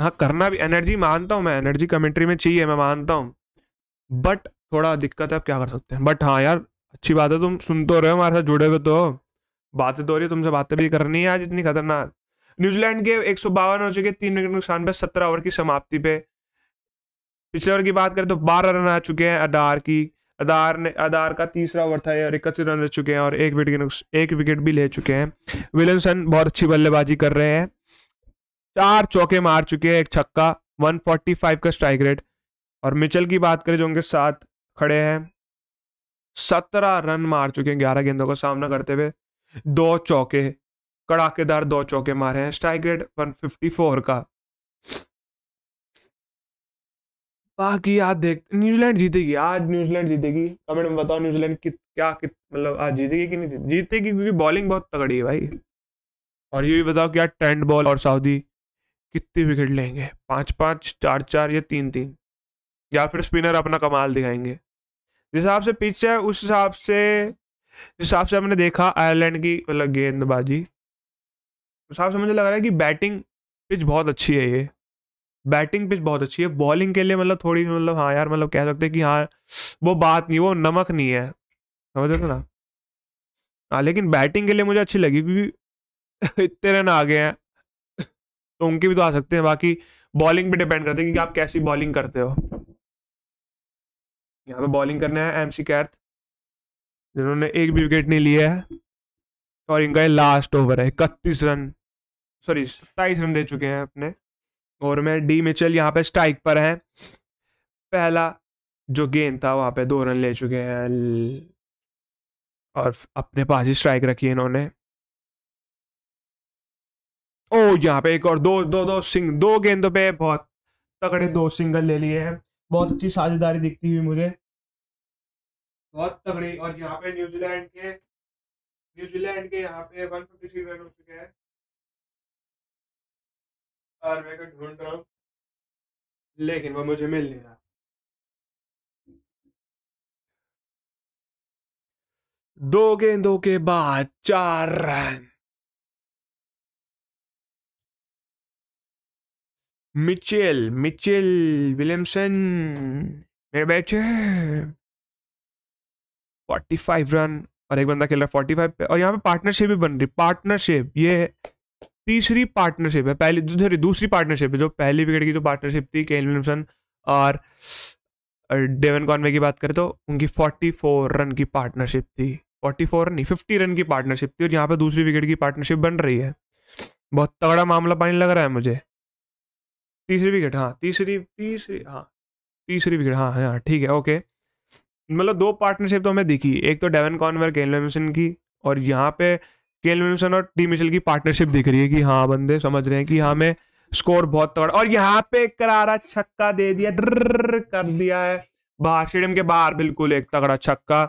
हाँ करना भी एनर्जी मानता हूँ मैं एनर्जी कमेंट्री में चाहिए मैं मानता हूँ बट थोड़ा दिक्कत है आप क्या कर सकते हैं बट हाँ यार अच्छी बात है तुम सुन तो रहे हो हमारे साथ जुड़े हुए तो बातें तो हो रही है तुमसे बातें भी करनी है आज इतनी खतरनाक न्यूजीलैंड के एक सौ बावन हो चुके तीन विकेट नुकसान पर सत्रह ओवर की समाप्ति पे पिछले ओवर की बात करें तो बारह रन आ चुके हैं अदार की अदार ने अदार का तीसरा ओवर था और इकतीस रन रह चुके हैं और एक विकेट एक विकेट भी ले चुके हैं विलियमसन बहुत अच्छी बल्लेबाजी कर रहे हैं चार चौके मार चुके हैं एक छक्का 145 का स्ट्राइक रेट और मिचल की बात करें जो उनके साथ खड़े हैं सत्रह रन मार चुके हैं ग्यारह गेंदों का सामना करते हुए दो चौके कड़ाकेदार दो चौके मारे हैं स्ट्राइक रेट 154 का बाकी आज देख न्यूजीलैंड जीतेगी आज न्यूजीलैंड जीतेगी कमेंट में बताओ न्यूजीलैंड कित क्या कित मतलब आज जीतेगी कि नहीं जीतेगी क्योंकि बॉलिंग बहुत तगड़ी है भाई और ये भी बताओ कि आज टेंट बॉल और सऊदी कितनी विकेट लेंगे पाँच पाँच चार चार या तीन तीन या फिर स्पिनर अपना कमाल दिखाएंगे जिस हिसाब से पिच है उस हिसाब से जिस हिसाब से हमने देखा आयरलैंड की मतलब गेंदबाजी उस हिसाब से मुझे लग रहा है कि बैटिंग पिच बहुत अच्छी है ये बैटिंग पिच बहुत अच्छी है बॉलिंग के लिए मतलब थोड़ी मतलब हाँ यार मतलब कह सकते हैं कि हाँ वो बात नहीं वो नमक नहीं है समझ रहे ना हाँ लेकिन बैटिंग के लिए मुझे अच्छी लगी क्योंकि इतने रन आ गए हैं तो उनके भी तो आ सकते हैं बाकी बॉलिंग पे डिपेंड करते हैं कि आप कैसी बॉलिंग करते हो यहाँ पे बॉलिंग करने हैं एम सी कैर्थ जिन्होंने एक भी विकेट नहीं लिया है और इनका ये लास्ट ओवर है इकतीस रन सॉरी सत्ताईस रन दे चुके हैं अपने और मैं डी मिचल यहाँ पे स्ट्राइक पर हैं पहला जो गेंद था वहाँ पे दो रन ले चुके हैं और अपने पास ही स्ट्राइक रखी है इन्होंने ओ यहाँ पे एक और दो दो दो सिंग दो गेंदों पे बहुत तगड़े दो सिंगल ले लिए हैं बहुत अच्छी साझेदारी दिखती हुई मुझे बहुत तगड़ी और यहाँ पे न्यूजीलैंड के न्यूजीलैंड के यहाँ पे वन फिफ्टी थ्री रन हो चुके हैं ढूंढ रहा हूँ लेकिन वो मुझे मिल नहीं रहा दो गेंदों के बाद चार रन मिचेल मिचेल विलियमसन मेरे बैठे फोर्टी फाइव रन और एक बंदा खेल रहा है फोर्टी फाइव पे और यहाँ पे पार्टनरशिप भी बन रही पार्टनरशिप ये तीसरी पार्टनरशिप है पहली सॉरी दूसरी पार्टनरशिप है जो पहली विकेट की जो पार्टनरशिप थी केन विलियमसन और डेवन कॉनवे की बात करें तो उनकी 44 रन की पार्टनरशिप थी 44 रन नहीं 50 रन की पार्टनरशिप थी और यहाँ पे दूसरी विकेट की पार्टनरशिप बन रही है बहुत तगड़ा मामला पानी लग रहा है मुझे तीसरी विकेट हाँ तीसरी तीसरी हाँ तीसरी विकेट हाँ हाँ ठीक है ओके मतलब दो पार्टनरशिप तो हमें दिखी एक तो डेवन कॉनवे केन विलियमसन की और यहाँ पे केल विलियमसन और टी मिचेल की पार्टनरशिप दिख रही है कि हाँ बंदे समझ रहे हैं कि हाँ मैं स्कोर बहुत तगड़ा और यहाँ पे करारा छक्का दे दिया ड्र कर दिया है बाहर स्टेडियम के बाहर बिल्कुल एक तगड़ा छक्का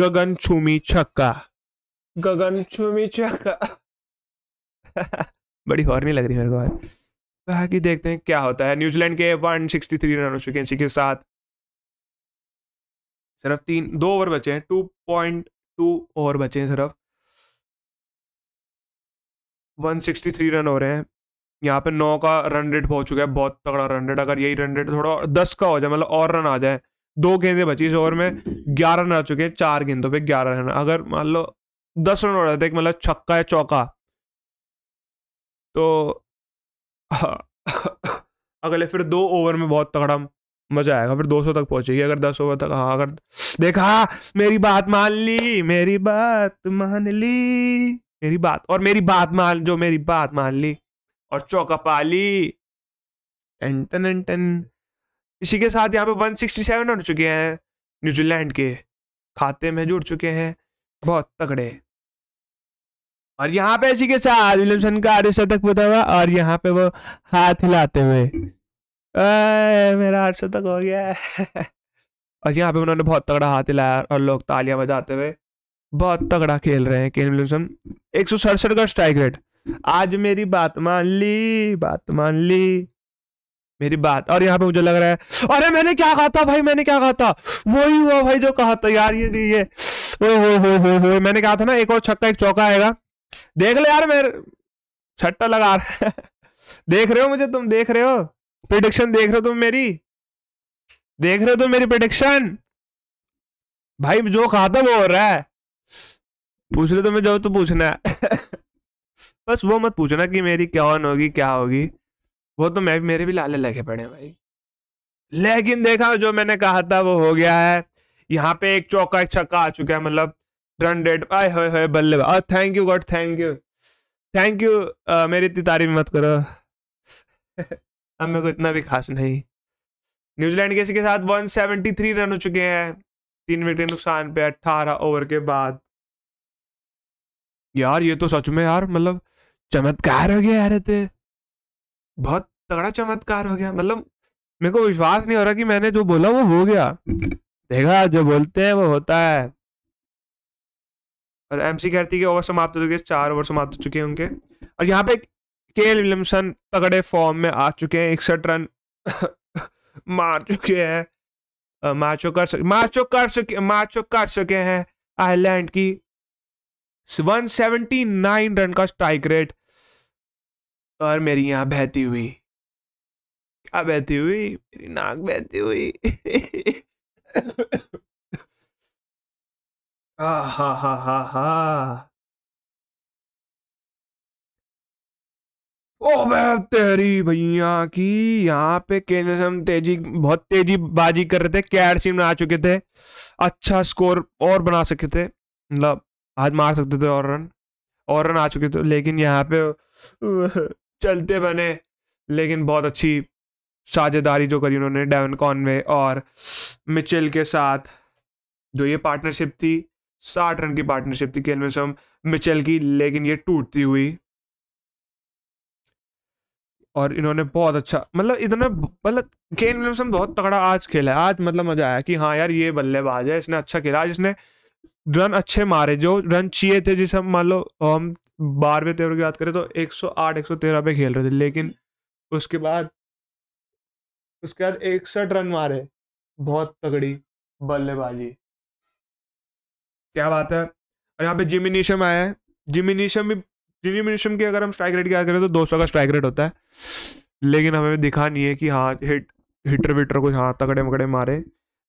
गगन छुमी छक्का गगन छुमी छक्का बड़ी हॉर नहीं लग रही मेरे को आज बाकी देखते हैं क्या होता है न्यूजीलैंड के 163 रन हो चुके हैं के साथ सिर्फ तीन दो ओवर बचे हैं टू पॉइंट टू ओवर बचे हैं सिर्फ 163 रन हो रहे हैं यहाँ पे नौ का रन रेट पहुंच चुका है बहुत तगड़ा रन रेट अगर यही रन रेट थोड़ा दस का हो जाए मतलब और रन आ जाए दो गेंदे बची इस ओवर में ग्यारह रन आ चुके हैं चार गेंदों पे ग्यारह रन अगर मान लो दस रन हो जाते मतलब छक्का या चौका तो अगले फिर दो ओवर में बहुत तगड़ा मजा आएगा फिर 200 तक पहुंचेगी अगर 10 ओवर तक हाँ अगर देखा हाँ, मेरी बात मान ली मेरी बात मान ली मेरी बात और मेरी बात मान जो मेरी बात मान ली और चौका पाली टन टन टन इसी के साथ यहाँ पे 167 उड़ चुके हैं न्यूजीलैंड के खाते में जुड़ चुके हैं बहुत तगड़े और यहाँ पे इसी के साथ विलियमसन का आठ शतक पता हुआ और यहाँ पे वो हाथ हिलाते हुए मेरा शतक हो गया और यहाँ पे उन्होंने बहुत तगड़ा हाथ हिलाया और लोग तालियां बजाते हुए बहुत तगड़ा खेल रहे हैं केन विलियमसन एक सौ सड़सठ का स्ट्राइक रेट आज मेरी बात मान ली बात मान ली मेरी बात और यहाँ पे मुझे लग रहा है अरे मैंने क्या कहा था भाई मैंने क्या कहा था वही हुआ भाई जो कहा था यार ये ये ओ हो हो हो हो मैंने कहा था ना एक और छक्का एक चौका आएगा देख ले यार मेरे छट्टा लगा रहा है देख रहे हो मुझे तुम देख रहे हो प्रिडिक्शन देख रहे हो तुम मेरी देख रहे हो तुम मेरी प्रिडिक्शन भाई जो कहा था वो हो रहा है पूछ ले तो मैं जाऊँ तो पूछना है बस वो मत पूछना कि मेरी क्या ऑन होगी क्या होगी वो तो मैं मेरे भी लाले लगे पड़े भाई लेकिन देखा जो मैंने कहा था वो हो गया है यहाँ पे एक चौका एक छक्का आ चुका है मतलब रन रेट आय हो बल्ले और thank you God thank you thank you मेरी इतनी तारीफ मत करो अब मेरे को इतना भी खास नहीं न्यूजीलैंड के साथ 173 रन हो चुके हैं तीन विकेट नुकसान पे 18 ओवर के बाद यार ये तो सच में यार मतलब चमत्कार हो गया यार ते तो। बहुत तगड़ा चमत्कार हो गया मतलब मेरे को विश्वास नहीं हो रहा कि मैंने जो बोला वो हो गया देखा जो बोलते हैं वो होता है और सी कहती ओवर समाप्त हो चुके चार ओवर समाप्त हो चुके हैं उनके और यहाँ पे केल विलियमसन तगड़े फॉर्म में आ चुके हैं इकसठ रन मार चुके हैं मैचों कर सके मैचों कर सके मैचों कर चुके हैं आयरलैंड की 179 रन का स्ट्राइक रेट और मेरी यहां बहती हुई क्या बहती हुई मेरी नाक बहती हुई हा हा हा हा हा ओ तेरी भैया की यहाँ पे केनसम तेजी बहुत तेजी बाजी कर रहे थे कैर सीम आ चुके थे अच्छा स्कोर और बना सके थे मतलब आज मार सकते थे और रन और रन आ चुके थे लेकिन यहाँ पे चलते बने लेकिन बहुत अच्छी साझेदारी जो करी उन्होंने डेवन कॉनवे और मिचेल के साथ जो ये पार्टनरशिप थी साठ रन की पार्टनरशिप थी सम मिचेल की लेकिन ये टूटती हुई और इन्होंने बहुत अच्छा मतलब इतना मतलब केन विलियमसन बहुत तगड़ा आज खेला है आज मतलब मजा आया कि हाँ यार ये बल्लेबाज है इसने अच्छा खेला आज इसने रन अच्छे मारे जो रन चाहिए थे हम मान लो हम बारहवें तेरह की बात करें तो 108 113 पे खेल रहे थे लेकिन उसके बाद उसके बाद इकसठ रन मारे बहुत तगड़ी बल्लेबाजी क्या बात है और यहाँ पे निशम आया है निशम भी निशम की अगर हम स्ट्राइक रेट की बात करें तो 200 का स्ट्राइक रेट होता है लेकिन हमें दिखा नहीं है कि हाँ हिट हिटर विटर कुछ हाँ तगड़े मकड़े मारे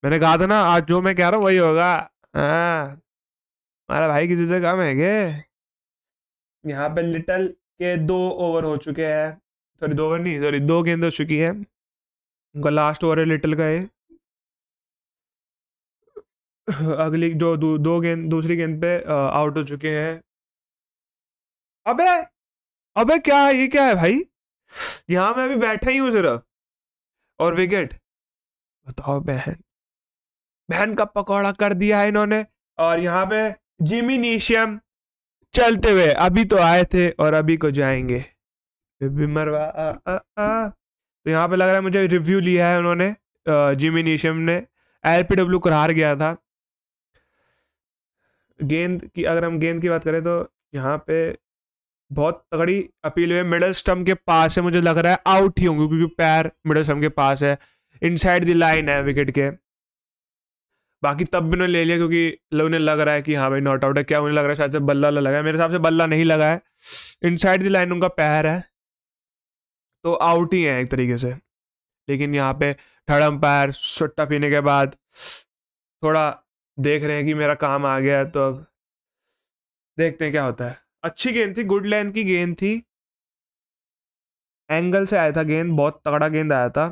मैंने कहा था ना आज जो मैं कह रहा हूँ वही होगा हाँ हमारा भाई किसी से कम है क्या यहाँ पे लिटल के दो ओवर हो चुके हैं सॉरी दो ओवर नहीं सॉरी दो गेंद हो चुकी है उनका लास्ट ओवर है लिटल का ये अगली जो दो, दो गेंद दूसरी गेंद पे आउट हो चुके हैं अबे अबे क्या है ये क्या है भाई यहाँ मैं अभी बैठा ही हूँ सिर्फ और विकेट बताओ बहन बहन का पकौड़ा कर दिया है इन्होंने और यहाँ पे जिमिनीशियम चलते हुए अभी तो आए थे और अभी को जाएंगे मरवा तो यहाँ पे लग रहा है मुझे रिव्यू लिया है उन्होंने नीशियम ने एल पी डब्ल्यू करार गया था गेंद की अगर हम गेंद की बात करें तो यहाँ पे बहुत तगड़ी अपील हुई मिडल स्टम्प के पास है मुझे लग रहा है आउट ही होंगे क्योंकि पैर मिडल स्टम्प के पास है इनसाइड द लाइन है विकेट के बाकी तब भी उन्होंने ले लिया क्योंकि उन्हें लग रहा है कि हाँ भाई नॉट आउट है क्या उन्हें लग रहा है शायद से बल्ला लगा है मेरे हिसाब से बल्ला नहीं लगा है इनसाइड द लाइन उनका पैर है तो आउट ही है एक तरीके से लेकिन यहाँ पे थर्ड अंपायर सुट्टा पीने के बाद थोड़ा देख रहे हैं कि मेरा काम आ गया है तो अब देखते हैं क्या होता है अच्छी गेंद थी गुड लेंथ की गेंद थी एंगल से आया था गेंद बहुत तगड़ा गेंद आया था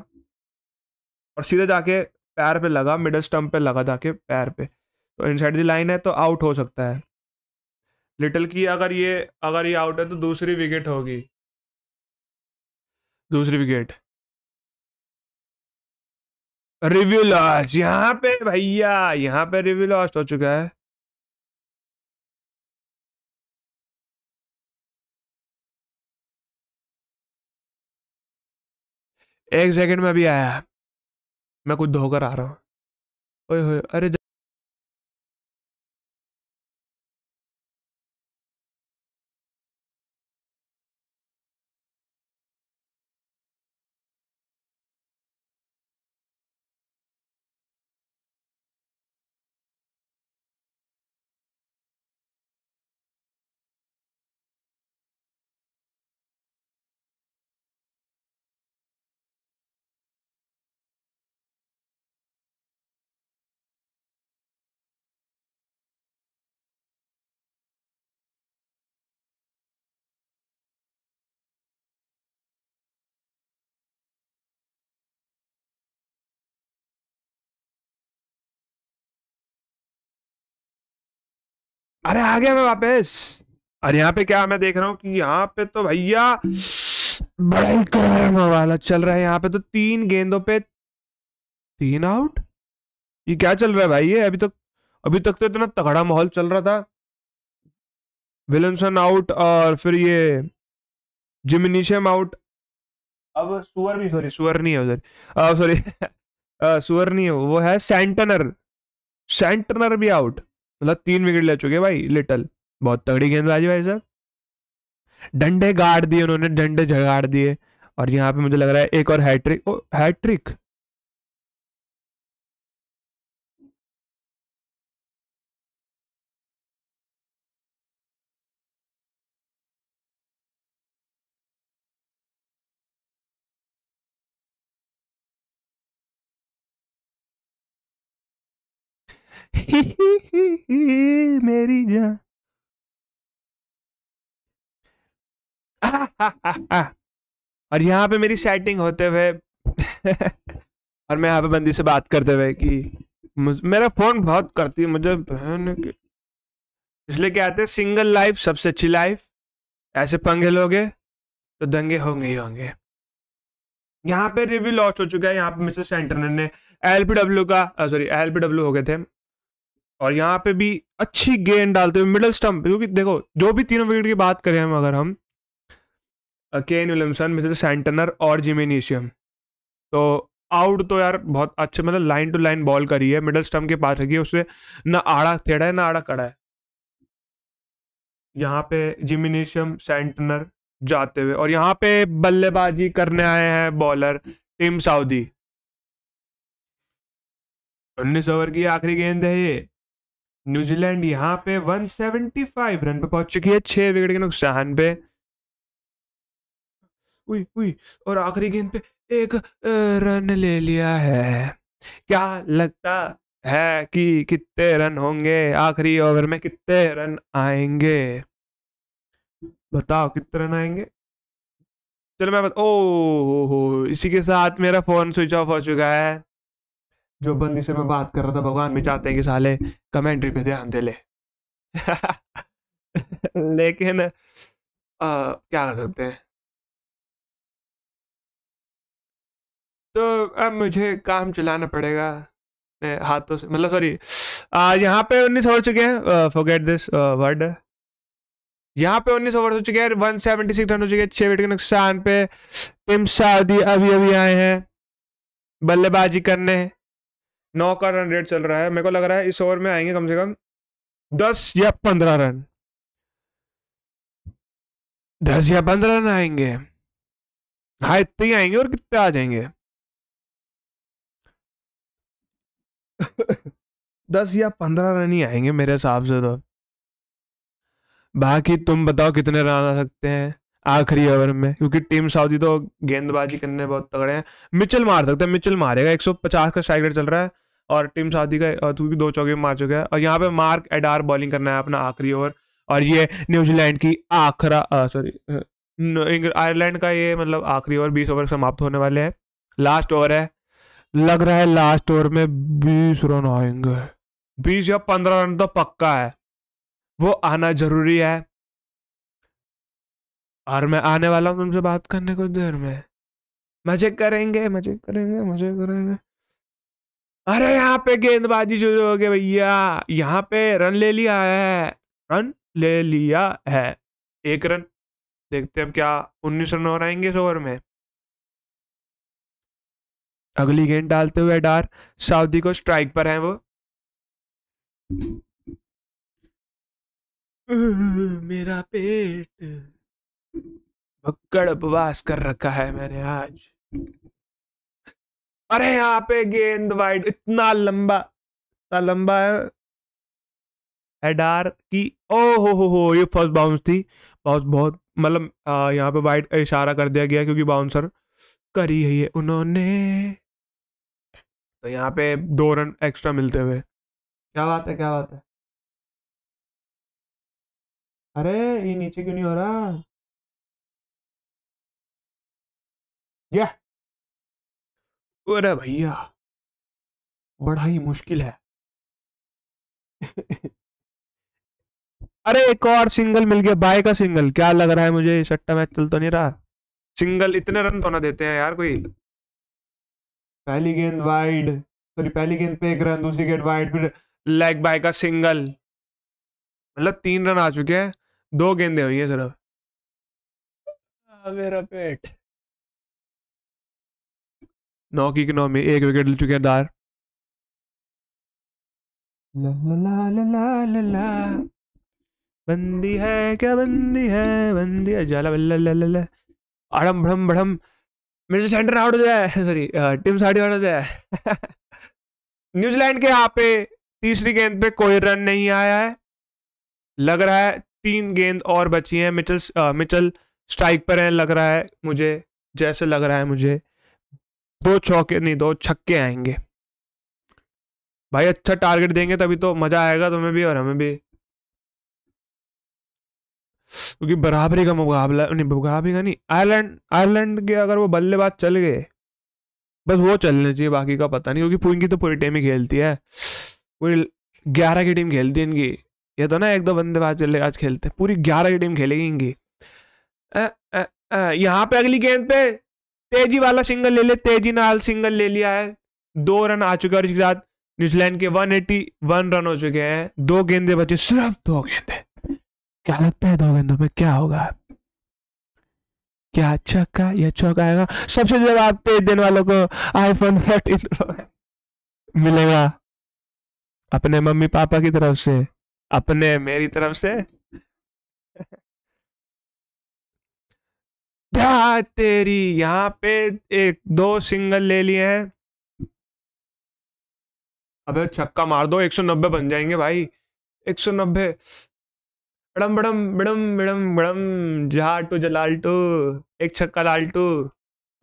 और सीधे जाके पैर पे लगा मिडल स्टम्प पे लगा जाके पैर पे तो इनसाइड द लाइन है तो आउट हो सकता है लिटिल की अगर ये अगर ये आउट है तो दूसरी विकेट होगी दूसरी विकेट रिव्यू लॉस यहाँ पे भैया यहाँ पे रिव्यू लॉस हो चुका है एक सेकंड में भी आया मैं कुछ धोकर आ रहा हूँ ओए हो अरे अरे आ गया मैं वापस और यहाँ पे क्या मैं देख रहा हूँ कि यहाँ पे तो भैया बड़ा वाला चल रहा है यहाँ पे तो तीन गेंदों पे तीन आउट ये क्या चल रहा है भाई ये अभी तक अभी तक तो इतना तगड़ा माहौल चल रहा था विलियमसन आउट और फिर ये जिमिनीशियम आउट अब सुअर भी सॉरी सुअर नहीं है उधर सॉरी सुअर नहीं है वो है सेंटनर सेंटनर भी आउट मतलब तीन विकेट ले चुके भाई लिटल बहुत तगड़ी गेंदबाजी भाई साहब डंडे गाड़ दिए उन्होंने डंडे झगाड़ दिए और यहाँ पे मुझे लग रहा है एक और हैट्रिक ओ हैट्रिक मेरी जान और यहाँ पे मेरी सेटिंग होते हुए और मैं यहाँ पे बंदी से बात करते हुए कि मेरा फोन बहुत करती है मुझे बहन इसलिए क्या आते हैं सिंगल लाइफ सबसे अच्छी लाइफ ऐसे पंगे लोगे तो दंगे होंगे ही होंगे यहाँ पे रिव्यू लॉस्ट हो चुका है यहाँ पे मिस्टर सेंटर ने एल पी डब्ल्यू का सॉरी एल पी डब्ल्यू हो गए थे और यहाँ पे भी अच्छी गेंद डालते हुए मिडल स्टंप क्योंकि देखो जो भी तीनों विकेट की बात करें हम अगर हम केन विलियमसन मिचेल सेंटनर और जिमेनीशियम तो आउट तो यार बहुत अच्छे मतलब लाइन टू लाइन बॉल करी है मिडल स्टम्प के पास रखी है उससे ना आड़ा थेड़ा है ना आड़ा कड़ा है यहाँ पे जिमिनेशियम सेंटनर जाते हुए और यहाँ पे बल्लेबाजी करने आए हैं बॉलर टीम साउदी उन्नीस ओवर की आखिरी गेंद है ये न्यूजीलैंड यहाँ पे 175 रन पे पहुंच चुकी है छह विकेट के नुकसान पे उई, उई, और आखिरी गेंद पे एक रन ले लिया है क्या लगता है कि कितने रन होंगे आखिरी ओवर में कितने रन आएंगे बताओ कितने रन आएंगे चलो मैं बता ओ हो हो इसी के साथ मेरा फोन स्विच ऑफ हो चुका है जो बंदी से मैं बात कर रहा था भगवान भी चाहते हैं कि साले कमेंट्री पे ध्यान दे ले लेकिन आ, क्या कर सकते हैं तो अब मुझे काम चलाना पड़ेगा हाथों से मतलब सॉरी यहाँ पे उन्नीस ओवर चुके हैं फॉरगेट दिस वर्ड यहाँ पे उन्नीस ओवर हो चुके हैं वन सेवेंटी सिक्स रन हो चुके हैं छः विकेट के नुकसान पे टिम साउदी अभी अभी आए हैं बल्लेबाजी करने नौ का रन रेट चल रहा है मेरे को लग रहा है इस ओवर में आएंगे कम से कम दस या पंद्रह रन दस या पंद्रह रन आएंगे हाँ इतने ही आएंगे और कितने आ जाएंगे दस या पंद्रह रन ही आएंगे मेरे हिसाब से तो बाकी तुम बताओ कितने रन आ सकते हैं आखिरी ओवर में क्योंकि टीम सऊदी तो गेंदबाजी करने बहुत तगड़े हैं मिचल मार सकते हैं मिचल मारेगा 150 का स्ट्राइक रेट चल रहा है और टीम सऊदी का क्योंकि दो चौके मार चुका है और यहाँ पे मार्क एडार बॉलिंग करना है अपना आखिरी ओवर और ये न्यूजीलैंड की आखरा सॉरी आयरलैंड का ये मतलब आखिरी ओवर बीस ओवर समाप्त होने वाले हैं लास्ट ओवर है लग रहा है लास्ट ओवर में बीस रन आएंगे बीस या पंद्रह रन तो पक्का है वो आना जरूरी है और मैं आने वाला हूँ तुमसे बात करने कुछ देर में मजे करेंगे मजे करेंगे मजे करेंगे अरे यहाँ पे गेंदबाजी शुरू हो गई भैया यहाँ पे रन ले लिया है रन ले लिया है एक रन देखते हैं क्या उन्नीस रन और आएंगे इस ओवर में अगली गेंद डालते हुए डार साउदी को स्ट्राइक पर है वो मेरा पेट भक्कड़ उपवास कर रखा है मैंने आज अरे यहाँ पे गेंद वाइड इतना लंबा इतना लंबा है एडार की ओ हो हो हो ये फर्स्ट बाउंस थी बाउंस बहुत मतलब यहाँ पे वाइड इशारा कर दिया गया क्योंकि बाउंसर करी है ये उन्होंने तो यहाँ पे दो रन एक्स्ट्रा मिलते हुए क्या बात है क्या बात है अरे ये नीचे क्यों नहीं हो रहा गया अरे भैया बड़ा ही मुश्किल है अरे एक और सिंगल मिल गया बाय का सिंगल क्या लग रहा है मुझे सट्टा मैच चल तो नहीं रहा सिंगल इतने रन तो ना देते हैं यार कोई पहली गेंद वाइड सॉरी पहली गेंद पे एक रन दूसरी गेंद वाइड फिर लेग बाय का सिंगल मतलब तीन रन आ चुके हैं दो गेंदे हुई है सिर्फ मेरा पेट नौ की नौ में एक विकेट ले चुके हैं दार बंदी है क्या बंदी है बंदी है जाला बल्ला ला ला आड़म भड़म भड़म मेरे सेंटर आउट हो जाए सॉरी टीम साड़ी आउट हो जाए न्यूजीलैंड के यहाँ पे तीसरी गेंद पे कोई रन नहीं आया है लग रहा है तीन गेंद और बची हैं मिचल मिचल स्ट्राइक पर हैं लग रहा है मुझे जैसे लग रहा है मुझे दो चौके नहीं दो छक्के आएंगे भाई अच्छा टारगेट देंगे तभी तो मजा आएगा तुम्हें भी और हमें भी क्योंकि बराबरी का मुकाबला नहीं मुकाबले का नहीं आयरलैंड आयरलैंड के अगर वो बल्लेबाज चल गए बस वो चलने चाहिए बाकी का पता नहीं क्योंकि पूरी तो पूरी टीम ही खेलती है पूरी ग्यारह की टीम खेलती है इनकी ये तो ना एक दो बंदे बाज चले आज खेलते पूरी ग्यारह की टीम खेलेगी इनकी यहाँ पे अगली गेंद पे तेजी वाला सिंगल ले ले तेजी नाल सिंगल ले लिया है दो रन आ चुके हैं और इसके साथ न्यूजीलैंड के 181 रन हो चुके हैं दो गेंदे बचे सिर्फ दो गेंदे क्या लगता है दो गेंदों में क्या होगा क्या चक्का या चौका आएगा सबसे जवाब तेज देने वालों को आईफोन फोर्टीन मिलेगा अपने मम्मी पापा की तरफ से अपने मेरी तरफ से हाँ, तेरी यहां पे एक दो सिंगल ले लिए हैं अबे छक्का मार दो 190 बन जाएंगे भाई 190 बड़म बड़म बड़म बड़म बड़म झाटू जलाल्टू एक छक्का लालटू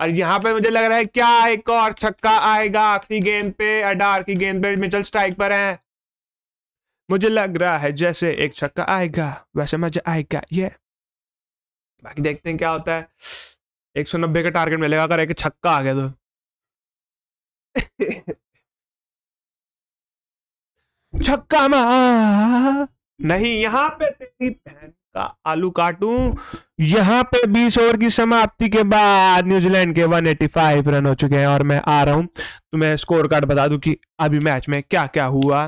और यहाँ पे मुझे लग रहा है क्या एक और छक्का आएगा आखिरी गेंद पे अडार की गेंद पे मिचल स्ट्राइक पर है मुझे लग रहा है जैसे एक छक्का आएगा वैसे मजा आएगा ये बाकी देखते हैं क्या होता है एक सौ नब्बे का टारगेट मिलेगा अगर एक छक्का आ गया तो छक्का मा नहीं यहाँ पे तेरी बहन का आलू काटू यहाँ पे 20 ओवर की समाप्ति के बाद न्यूजीलैंड के 185 रन हो चुके हैं और मैं आ रहा हूं तुम्हें स्कोर कार्ड बता दू कि अभी मैच में क्या क्या हुआ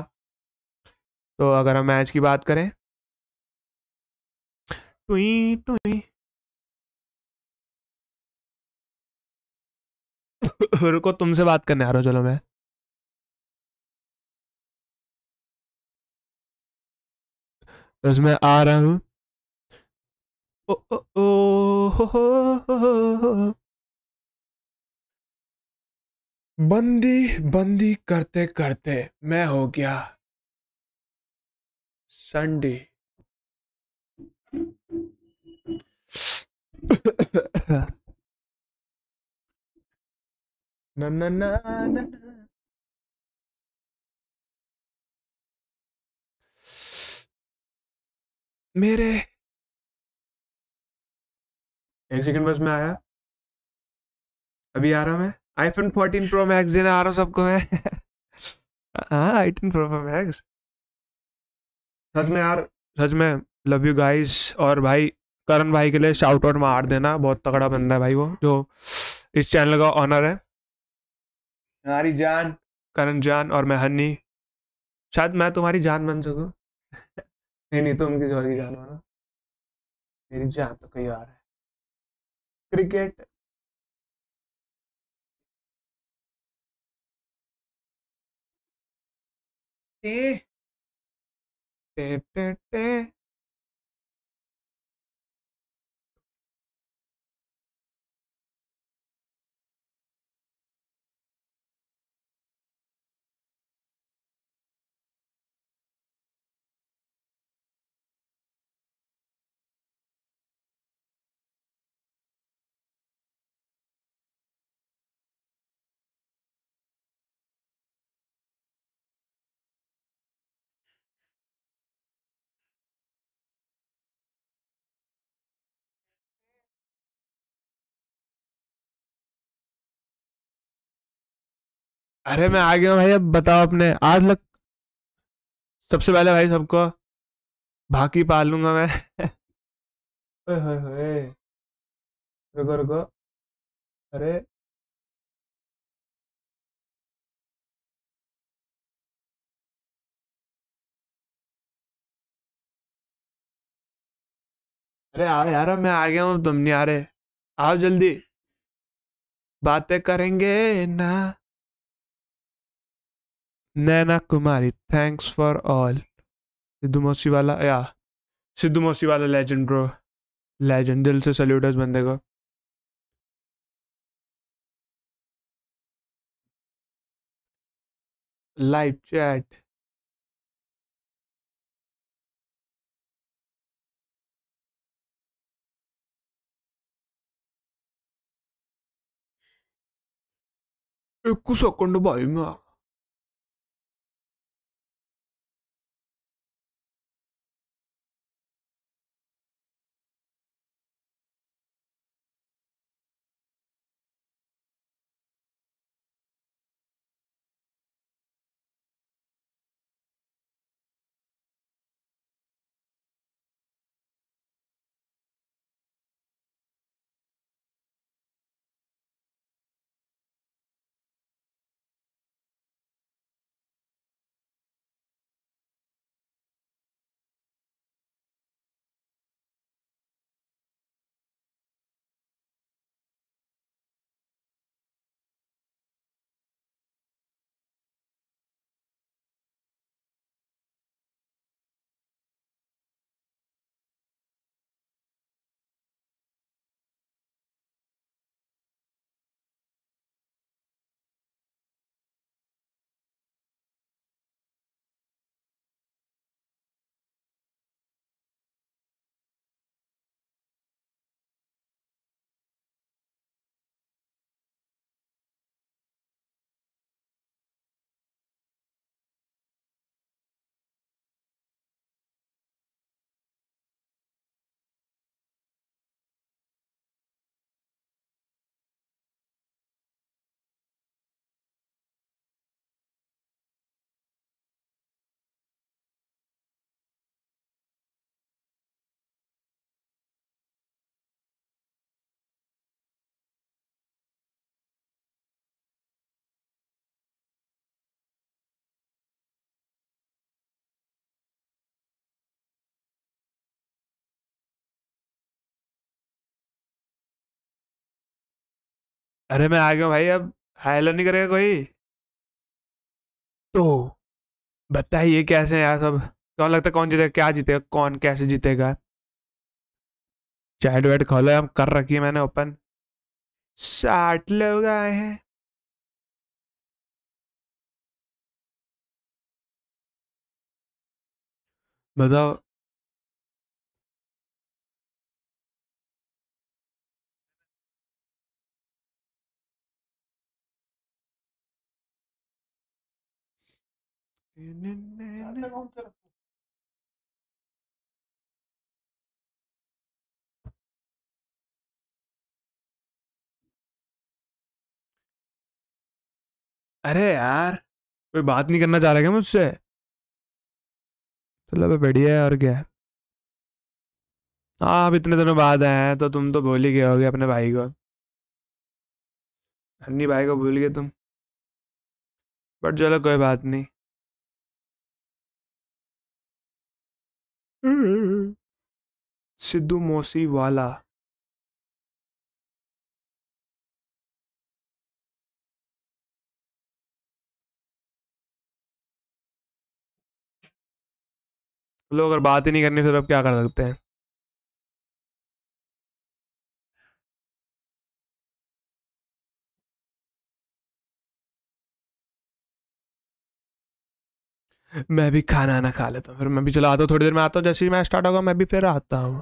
तो अगर हम मैच की बात करें टुई टुई रुको तुमसे बात करने आ रहा हूँ चलो मैं तो मैं आ रहा हूँ ओ बंदी बंदी करते करते मैं हो गया Sunday Na na na na. मेरे एक सेकंड बस मैं आया अभी आ रहा मैं आईफोन 14 प्रो मैक्स देने आ रहा हूँ सबको मैं हाँ आईफोन प्रो मैक्स सच में यार सच में लव यू गाइस और भाई करण भाई के लिए शाउट आउट मार देना बहुत तगड़ा बंदा है भाई वो जो इस चैनल का ऑनर है तुम्हारी जान करण जान और मैं हनी शायद मैं तुम्हारी जान बन सकू नहीं नहीं तुम किसी और की जान बनो मेरी जान तो कई और है क्रिकेट ते ते ते, ते. अरे मैं आ गया भाई अब बताओ अपने आज लग... सबसे पहले भाई सबको भाकी पाल लूंगा मैं रुको रुको अरे अरे आ यार मैं आ गया हूँ तुम नहीं आ रहे आओ जल्दी बातें करेंगे ना Naina Kumari thanks for all Sidhu मौसी वाला या सिद्धू मौसी वाला लेजेंड ब्रो लेजेंड दिल से सल्यूट है उस बंदे को live chat Ecco so quando मैं अरे मैं आ गया भाई अब हायर नहीं करेगा कोई तो बताइए कैसे यार सब कौन लगता है कौन जीतेगा क्या जीतेगा कौन कैसे जीतेगा चैट वैट खोलो हम कर रखी है मैंने ओपन साठ लोग आए हैं बताओ अरे यार कोई बात नहीं करना चाह रहा क्या मुझसे चलो बढ़िया है और क्या हाँ आप इतने दिनों बाद आए हैं तो तुम तो भूल ही गए होगे अपने भाई को अन्नी भाई को भूल गए तुम बट चलो कोई बात नहीं हम्म। सिद्धू वाला लोग अगर बात ही नहीं करनी फिर अब क्या कर सकते हैं मैं भी खाना ना खा लेता हूँ फिर मैं भी चला आता हूँ थोड़ी देर में आता हूँ जैसे ही मैं स्टार्ट होगा मैं भी फिर आता हूँ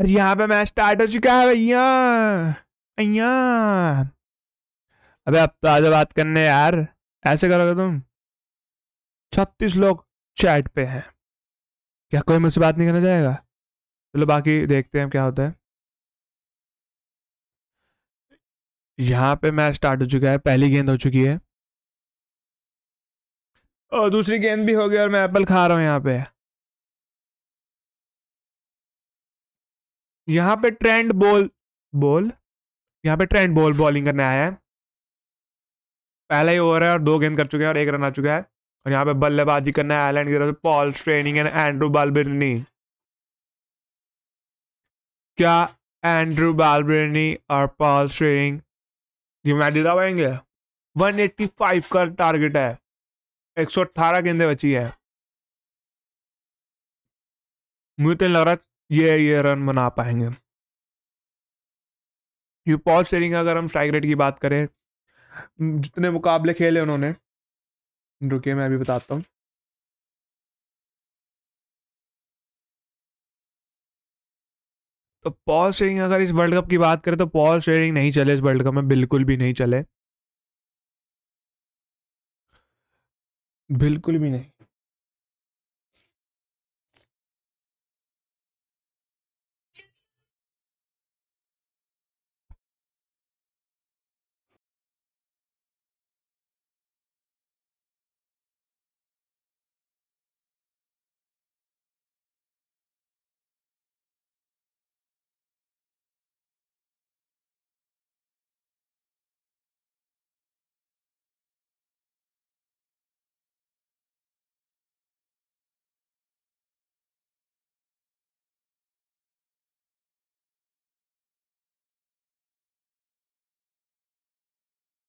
अरे यहाँ पे मैच स्टार्ट हो चुका है भैया भैया अबे अब तो आज बात करने यार ऐसे करोगे तुम छत्तीस लोग चैट पे हैं क्या कोई मुझसे बात नहीं करना चाहेगा चलो बाकी देखते हैं क्या होता है यहाँ पे मैच स्टार्ट हो चुका है पहली गेंद हो चुकी है और दूसरी गेंद भी हो गई और मैं एप्पल खा रहा हूँ यहाँ पे यहाँ पे ट्रेंड बोल बोल यहाँ पे ट्रेंड बोल बॉलिंग करने आया है पहला ही ओवर है और दो गेंद कर चुके हैं और एक रन आ चुका है और यहां पे बल्लेबाजी करना है आयरलैंड की तरफ से Paul Stirling and Andrew Balbirnie क्या एंड्रू बालबिरनी और पॉल स्ट्रेनिंग ये मैच जिता पाएंगे 185 का टारगेट है 118 गेंदें बची है मुझे तो लग रहा है ये ये रन बना पाएंगे यू पॉल स्टेरिंग अगर हम स्ट्राइक रेट की बात करें जितने मुकाबले खेले उन्होंने रुके मैं अभी बताता हूँ तो पॉल स्टेरिंग अगर इस वर्ल्ड कप की बात करें तो पॉल स्टेरिंग नहीं चले इस वर्ल्ड कप में बिल्कुल भी नहीं चले बिल्कुल भी नहीं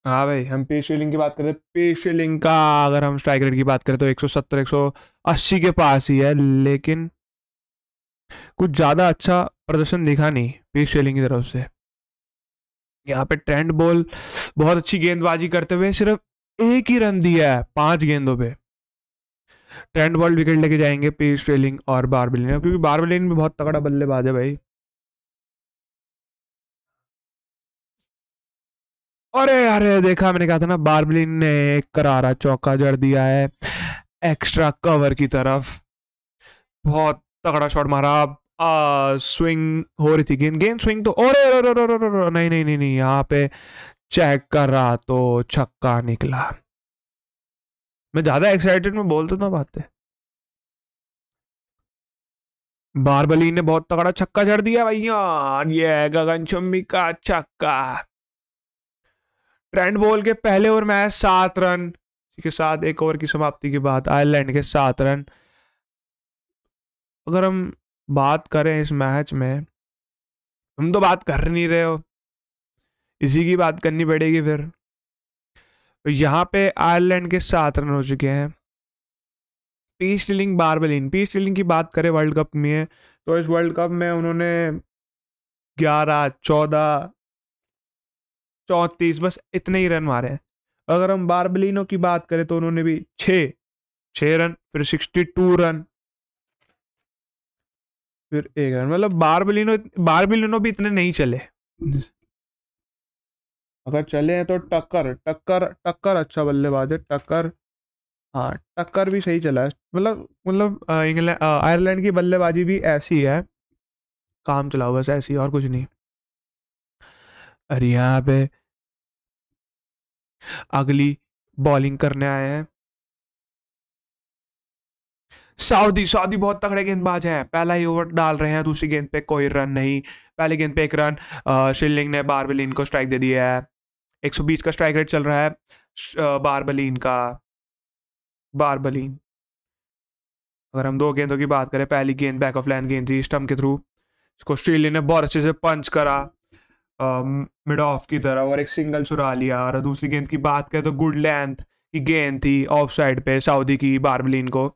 हाँ भाई हम पे शेलिंग की बात करें पे शेलिंग का अगर हम स्ट्राइक रेट की बात करें तो 170 180 के पास ही है लेकिन कुछ ज़्यादा अच्छा प्रदर्शन दिखा नहीं पे शेलिंग की तरफ से यहाँ पे ट्रेंड बॉल बहुत अच्छी गेंदबाजी करते हुए सिर्फ एक ही रन दिया है पांच गेंदों पे ट्रेंड बॉल विकेट लेके जाएंगे पे ट्रेलिंग और बारबेलिन क्योंकि बारबेलिन में बहुत तगड़ा बल्लेबाज है भाई अरे अरे देखा मैंने कहा था ना बार्बलिन ने करारा चौका जड़ दिया है एक्स्ट्रा कवर की तरफ बहुत तगड़ा शॉट मारा आ, स्विंग हो रही थी गेंद गेंद स्विंग तो अरे नहीं नहीं नहीं नहीं यहाँ पे चेक कर रहा तो छक्का निकला मैं ज्यादा एक्साइटेड में बोलता था ना पाते बारबली ने बहुत तगड़ा छक्का जड़ दिया भैया ये गगन चुम्बी का छक्का ट्रेंड बोल के पहले ओवर में आया सात रन के साथ एक ओवर की समाप्ति के बाद आयरलैंड के सात रन अगर हम बात करें इस मैच में तुम तो बात कर नहीं रहे हो इसी की बात करनी पड़ेगी फिर तो यहाँ पे आयरलैंड के सात रन हो चुके हैं P Stirling Balbirnie P Stirling की बात करें वर्ल्ड कप में तो इस वर्ल्ड कप में उन्होंने ग्यारह चौदह चौंतीस बस इतने ही रन मारे हैं अगर हम बारबलिनो की बात करें तो उन्होंने भी छ रन फिर सिक्सटी टू रन फिर एक रन मतलब बारबलिनो बारबलिनो भी इतने नहीं चले अगर चले हैं तो टक्कर टक्कर टक्कर अच्छा बल्लेबाज है टक्कर हाँ टक्कर भी सही चला है मतलब मतलब इंग्लैंड आयरलैंड की बल्लेबाजी भी ऐसी है काम चलाओ बस ऐसी और कुछ नहीं अरे यहाँ पे अगली बॉलिंग करने आए हैं सऊदी सऊदी बहुत तगड़े गेंदबाज हैं पहला ही ओवर डाल रहे हैं दूसरी गेंद पे कोई रन नहीं पहले गेंद पे एक रन श्रीलिंग ने बारबलिन को स्ट्राइक दे दिया है 120 का स्ट्राइक रेट चल रहा है बारबलिन का बारबलिन अगर हम दो गेंदों की बात करें पहली गेंद बैक ऑफ लाइन गेंद थी स्टम्प के थ्रू इसको श्रीलिंग ने बहुत अच्छे से पंच करा मिड ऑफ की तरफ और एक सिंगल चुरा लिया और दूसरी गेंद की बात करें तो गुड लेंथ की गेंद थी ऑफ साइड पे सऊदी की बारबलिन को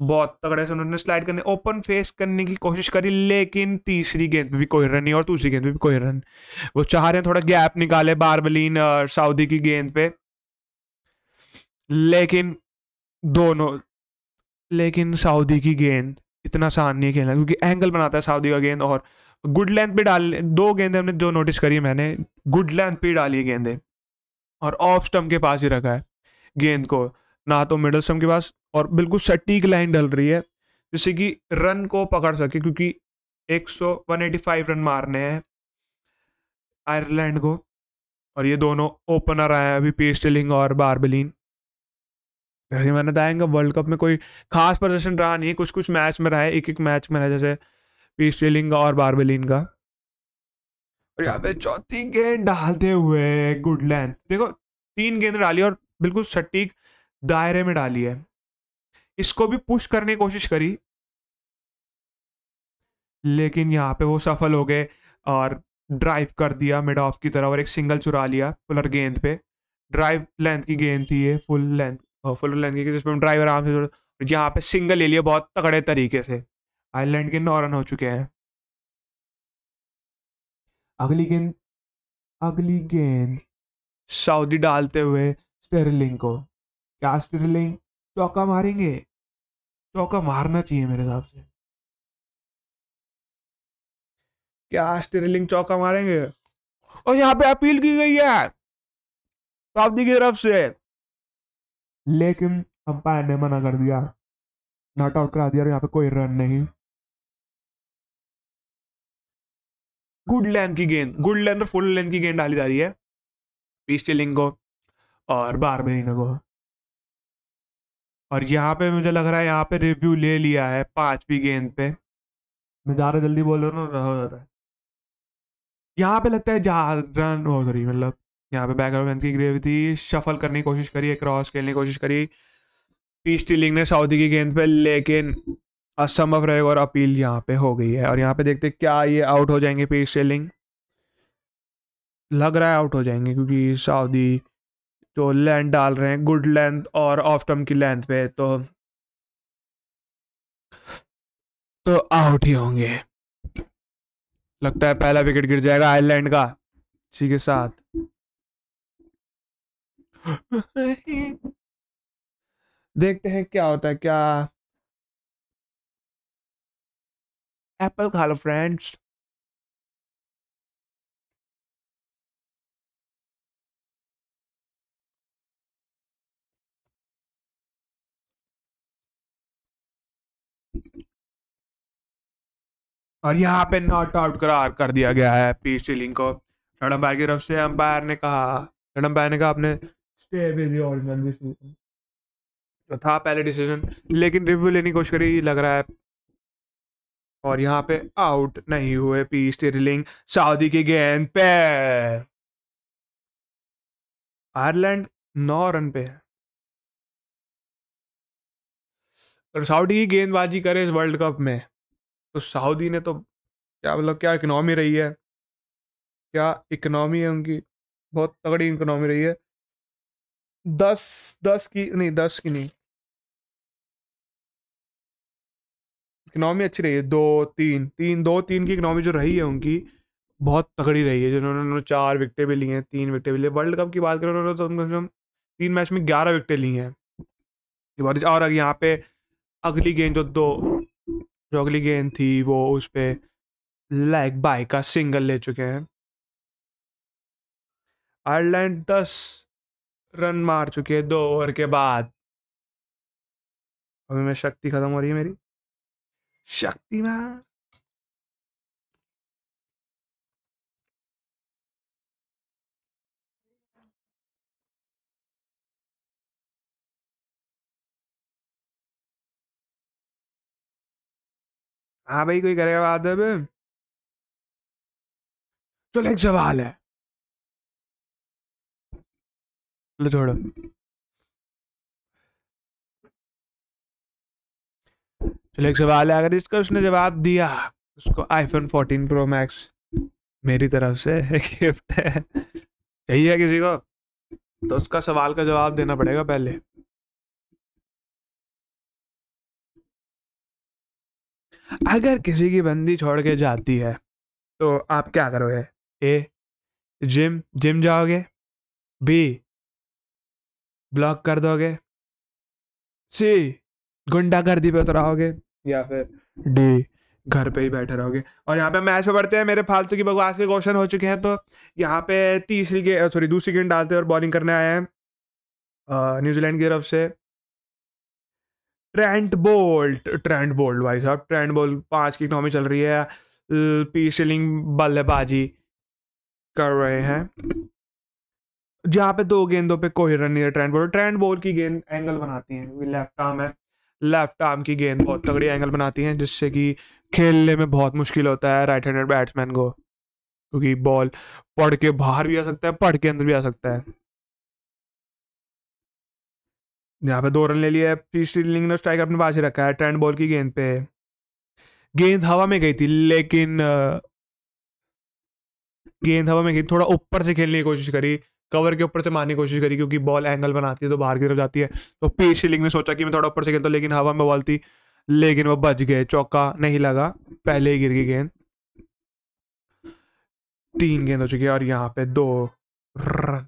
बहुत तगड़े से उन्होंने स्लाइड करने ओपन फेस करने की कोशिश करी लेकिन तीसरी गेंद में भी कोई रन नहीं और दूसरी गेंद पे भी कोई रन वो चाह रहे हैं थोड़ा गैप निकाले बारबलिन और सऊदी की गेंद पे लेकिन दोनों लेकिन सऊदी की गेंद इतना आसान नहीं खेलना क्योंकि एंगल बनाता है सऊदी का गेंद और गुड लेंथ पे डाल दो गेंदे हमने जो नोटिस करी मैंने गुड लेंथ पे डाली गेंदे और ऑफ स्टम्प के पास ही रखा है गेंद को ना तो मिडल स्टम्प के पास और बिल्कुल सटीक लाइन डल रही है जिससे कि रन को पकड़ सके क्योंकि 100 185 रन मारने हैं आयरलैंड को और ये दोनों ओपनर आए हैं अभी पेस्टलिंग और बारबलिन जैसे मैंने बताया वर्ल्ड कप में कोई खास प्रदर्शन रहा नहीं कुछ कुछ मैच में रहा है एक एक मैच में रहा जैसे पेस्टेलिन और बारबेलिन का और यहाँ पे चौथी गेंद डालते हुए गुड लेंथ देखो तीन गेंद डाली और बिल्कुल सटीक दायरे में डाली है इसको भी पुश करने की कोशिश करी लेकिन यहाँ पे वो सफल हो गए और ड्राइव कर दिया मिड ऑफ की तरफ और एक सिंगल चुरा लिया फुलर गेंद पे ड्राइव लेंथ की गेंद थी ये फुल लेंथ फुल लेंथ की जिसमें ड्राइव आराम से यहाँ पे सिंगल ले लिया बहुत तगड़े तरीके से आयरलैंड के नौ रन हो चुके हैं अगली गेंद अगली गेंद सऊदी डालते हुए स्टेरलिंग को क्या स्टेरलिंग चौका मारेंगे चौका मारना चाहिए मेरे हिसाब से क्या स्टेरलिंग चौका मारेंगे और यहाँ पे अपील की गई है सऊदी की तरफ से लेकिन अंपायर ने मना कर दिया नॉट आउट करा दिया और यहाँ पे कोई रन नहीं गुड लेंथ की गेंद गुड लेंथ और फुल लेंथ की गेंद डाली जा रही है पी को और बारबेरिना को और यहाँ पे मुझे लग रहा है यहाँ पे रिव्यू ले लिया है पांचवी गेंद पे मैं ज़्यादा जल्दी बोल रहा हूँ हो रहा है यहाँ पे लगता है रन हो सॉरी मतलब यहाँ पे बैकअप की ग्रेवी थी शफल करने की कोशिश करी क्रॉस खेलने की कोशिश करी पी स्टीलिंग ने सऊदी की गेंद पे लेकिन असंभव रहेगा और अपील यहाँ पे हो गई है और यहाँ पे देखते हैं क्या ये आउट हो जाएंगे पेज सेलिंग लग रहा है आउट हो जाएंगे क्योंकि सऊदी जो लेंथ डाल रहे हैं गुड लेंथ और ऑफ टर्म की लेंथ पे तो तो आउट ही होंगे लगता है पहला विकेट गिर जाएगा आयरलैंड का इसी के साथ देखते हैं क्या होता है क्या एप्पल खा लो फ्रेंड्स और यहाँ पे नॉट आउट करार कर दिया गया है पी सीलिंग को मैडम भाई की तरफ से अंपायर ने कहा मैडम भाई ने कहा आपने स्टे ओरिजिनल डिसीजन तो था पहले डिसीजन लेकिन रिव्यू लेने की कोशिश करी लग रहा है और यहाँ पे आउट नहीं हुए पी स्टेरलिंग सऊदी की गेंद पे आयरलैंड नौ रन पे है और सऊदी की गेंदबाजी करे इस वर्ल्ड कप में तो सऊदी ने तो क्या मतलब क्या इकोनॉमी रही है क्या इकोनॉमी है उनकी बहुत तगड़ी इकोनॉमी रही है दस दस की नहीं दस की नहीं इकनॉमी अच्छी रही है दो तीन तीन दो तीन की इकनॉमी जो रही है उनकी बहुत तगड़ी रही है जिन्होंने उन्होंने चार विकटें भी ली हैं तीन विकटें भी ली वर्ल्ड कप की बात करें उन्होंने तो कम से कम तीन मैच में ग्यारह विकटें ली हैं अच्छा, और यहाँ पे अगली गेंद जो दो जो अगली गेंद थी वो उस पर लेग बाय का सिंगल ले चुके हैं आयरलैंड दस रन मार चुके हैं दो ओवर के बाद अभी मैं शक्ति खत्म हो रही है मेरी शक्तिमा हाँ भाई कोई करेगा बात है चलो एक सवाल है चलो छोड़ो चलो एक सवाल है अगर इसका उसने जवाब दिया उसको आईफोन फोर्टीन प्रो मैक्स मेरी तरफ से गिफ्ट है चाहिए किसी को तो उसका सवाल का जवाब देना पड़ेगा पहले अगर किसी की बंदी छोड़ के जाती है तो आप क्या करोगे ए जिम जिम जाओगे बी ब्लॉक कर दोगे सी गुंडागर्दी पे उतराओगे या फिर डी घर पे ही बैठे रहोगे और यहाँ पे मैच पे बढ़ते हैं मेरे फालतू की बकवास के क्वेश्चन हो चुके हैं तो यहाँ पे तीसरी गेंद सॉरी दूसरी गेंद डालते हैं और बॉलिंग करने आए हैं न्यूजीलैंड की तरफ से ट्रेंट बोल्ट ट्रेंट बोल्ट भाई साहब ट्रेंट बोल्ट पांच की इकनॉमी चल रही है पी सिलिंग बल्लेबाजी कर रहे हैं जहाँ पे दो गेंदों पे कोई रन नहीं है ट्रेंड बोल ट्रेंड बोल की गेंद एंगल बनाती है लेफ्ट आर्म है लेफ्ट आर्म की गेंद बहुत तगड़ी एंगल बनाती हैं जिससे कि खेलने में बहुत मुश्किल होता है राइट हैंडेड बैट्समैन को क्योंकि बॉल पढ़ के बाहर भी आ सकता है पढ़ के अंदर भी आ सकता है यहाँ पे दो रन ले लिया है तीसरी इनिंग ने स्ट्राइक अपने पास ही रखा है ट्रेंड बॉल की गेंद पे गेंद हवा में गई थी लेकिन गेंद हवा में गई थोड़ा ऊपर से खेलने की कोशिश करी कवर के ऊपर से मारने की कोशिश करी क्योंकि बॉल एंगल बनाती है तो बाहर की तरफ जाती है तो पी शिलिंग ने सोचा कि मैं थोड़ा ऊपर से खेलता लेकिन हवा में बॉल थी लेकिन वो बच गए चौका नहीं लगा पहले ही गिर गई गेंद तीन गेंद हो चुकी है और यहाँ पे दो रन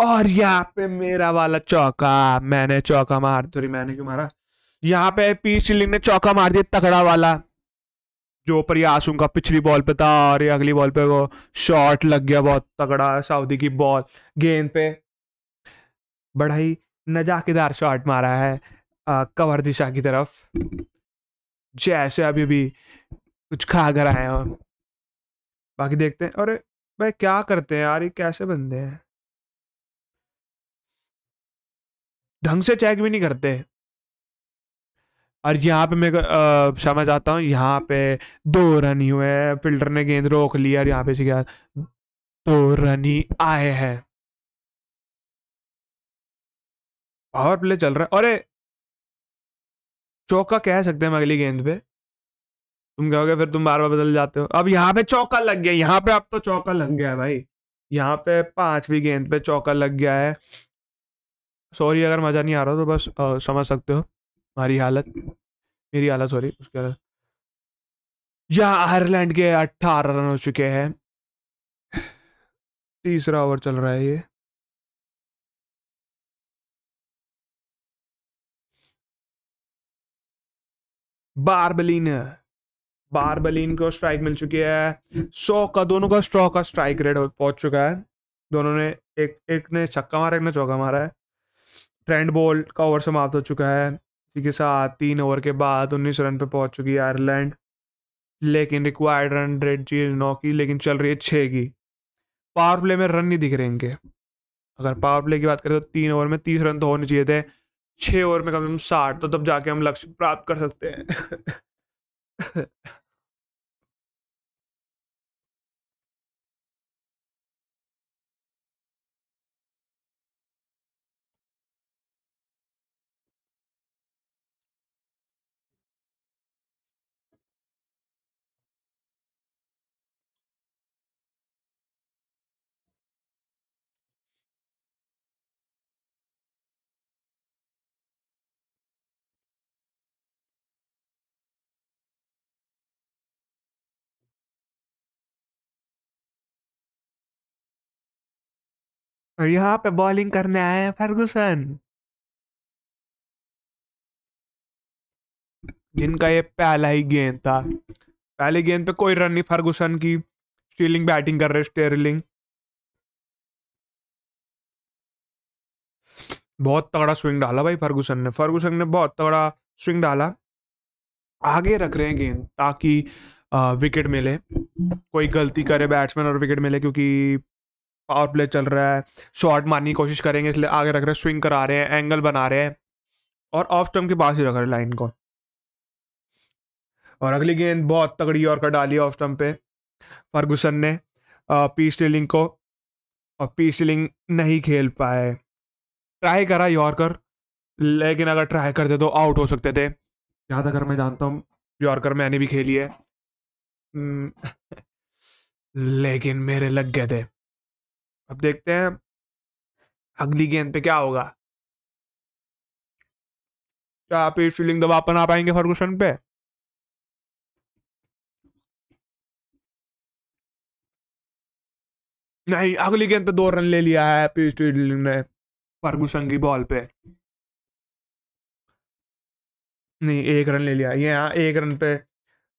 और यहाँ पे मेरा वाला चौका मैंने चौका मार थोड़ी मैंने क्यों मारा यहाँ पे पी शिलिंग ने चौका मार दिया तगड़ा वाला जो प्रयास उनका पिछली बॉल पे था और अगली बॉल पे वो शॉट लग गया बहुत तगड़ा सऊदी की बॉल गेंद पे बड़ा ही नजाकेदार शॉट मारा है आ, कवर दिशा की तरफ जैसे अभी भी कुछ खा कर आए और बाकी देखते हैं अरे भाई क्या करते हैं यार ये कैसे बंदे हैं ढंग से चेक भी नहीं करते और यहाँ पे मैं क्षमा चाहता हूँ यहाँ पे दो रन ही हुए फिल्डर ने गेंद रोक लिया और यहाँ पे क्या दो रन ही आए हैं पावर प्ले चल रहा है अरे चौका कह सकते हैं हम अगली गेंद पे तुम कहोगे फिर तुम बार बार बदल जाते हो अब यहाँ पे चौका लग गया यहाँ पे अब तो चौका लग गया है भाई यहाँ पे पांचवी गेंद पे चौका लग गया है सॉरी अगर मज़ा नहीं आ रहा तो बस आ, समझ सकते हो हमारी हालत मेरी हालत सॉरी उसके हालत यहाँ आयरलैंड के अट्ठारह रन हो चुके हैं तीसरा ओवर चल रहा है ये बारबलिन बारबलिन को स्ट्राइक मिल चुकी है सौ का दोनों का स्ट्रॉ का स्ट्राइक रेट पहुंच चुका है दोनों ने एक एक ने छक्का मारा एक ने चौका मारा है ट्रेंड बोल्ट का ओवर समाप्त हो चुका है इसी के साथ तीन ओवर के बाद उन्नीस रन पर पहुंच चुकी है आयरलैंड लेकिन रिक्वायर्ड रन रेड जी नौ की लेकिन चल रही है छः की पावर प्ले में रन नहीं दिख रहे इनके अगर पावर प्ले की बात करें तो तीन ओवर में तीस रन तो होने चाहिए थे छः ओवर में कम से कम साठ तो तब जाके हम लक्ष्य प्राप्त कर सकते हैं और यहाँ पे बॉलिंग करने आए हैं फर्गुसन जिनका ये पहला ही गेंद था पहले गेंद पे कोई रन नहीं फर्गुसन की स्टीलिंग बैटिंग कर रहे स्टेरलिंग बहुत तगड़ा स्विंग डाला भाई फर्गुसन ने फर्गुसन ने बहुत तगड़ा स्विंग डाला आगे रख रहे हैं गेंद ताकि विकेट मिले कोई गलती करे बैट्समैन और विकेट मिले क्योंकि पावर प्ले चल रहा है शॉट मारने की कोशिश करेंगे इसलिए आगे रख रहे हैं स्विंग करा रहे हैं एंगल बना रहे हैं और ऑफ स्टम्प के पास ही रख रहे लाइन को और अगली गेंद बहुत तगड़ी और कर डाली ऑफ स्टम्प पे फर्गूसन ने पी स्टीलिंग को और पी स्टीलिंग नहीं खेल पाए ट्राई करा यॉर्कर लेकिन अगर ट्राई करते तो आउट हो सकते थे जहाँ तक मैं जानता हूँ यॉर्कर मैंने भी खेली है हम्म, लेकिन मेरे लग गए थे अब देखते हैं अगली गेंद पे क्या होगा क्या आप शिलिंग दबा पना पाएंगे फर्गुसन पे नहीं अगली गेंद पे दो रन ले लिया है पीस ने फर्गुसन की बॉल पे नहीं एक रन ले लिया ये यहाँ एक रन पे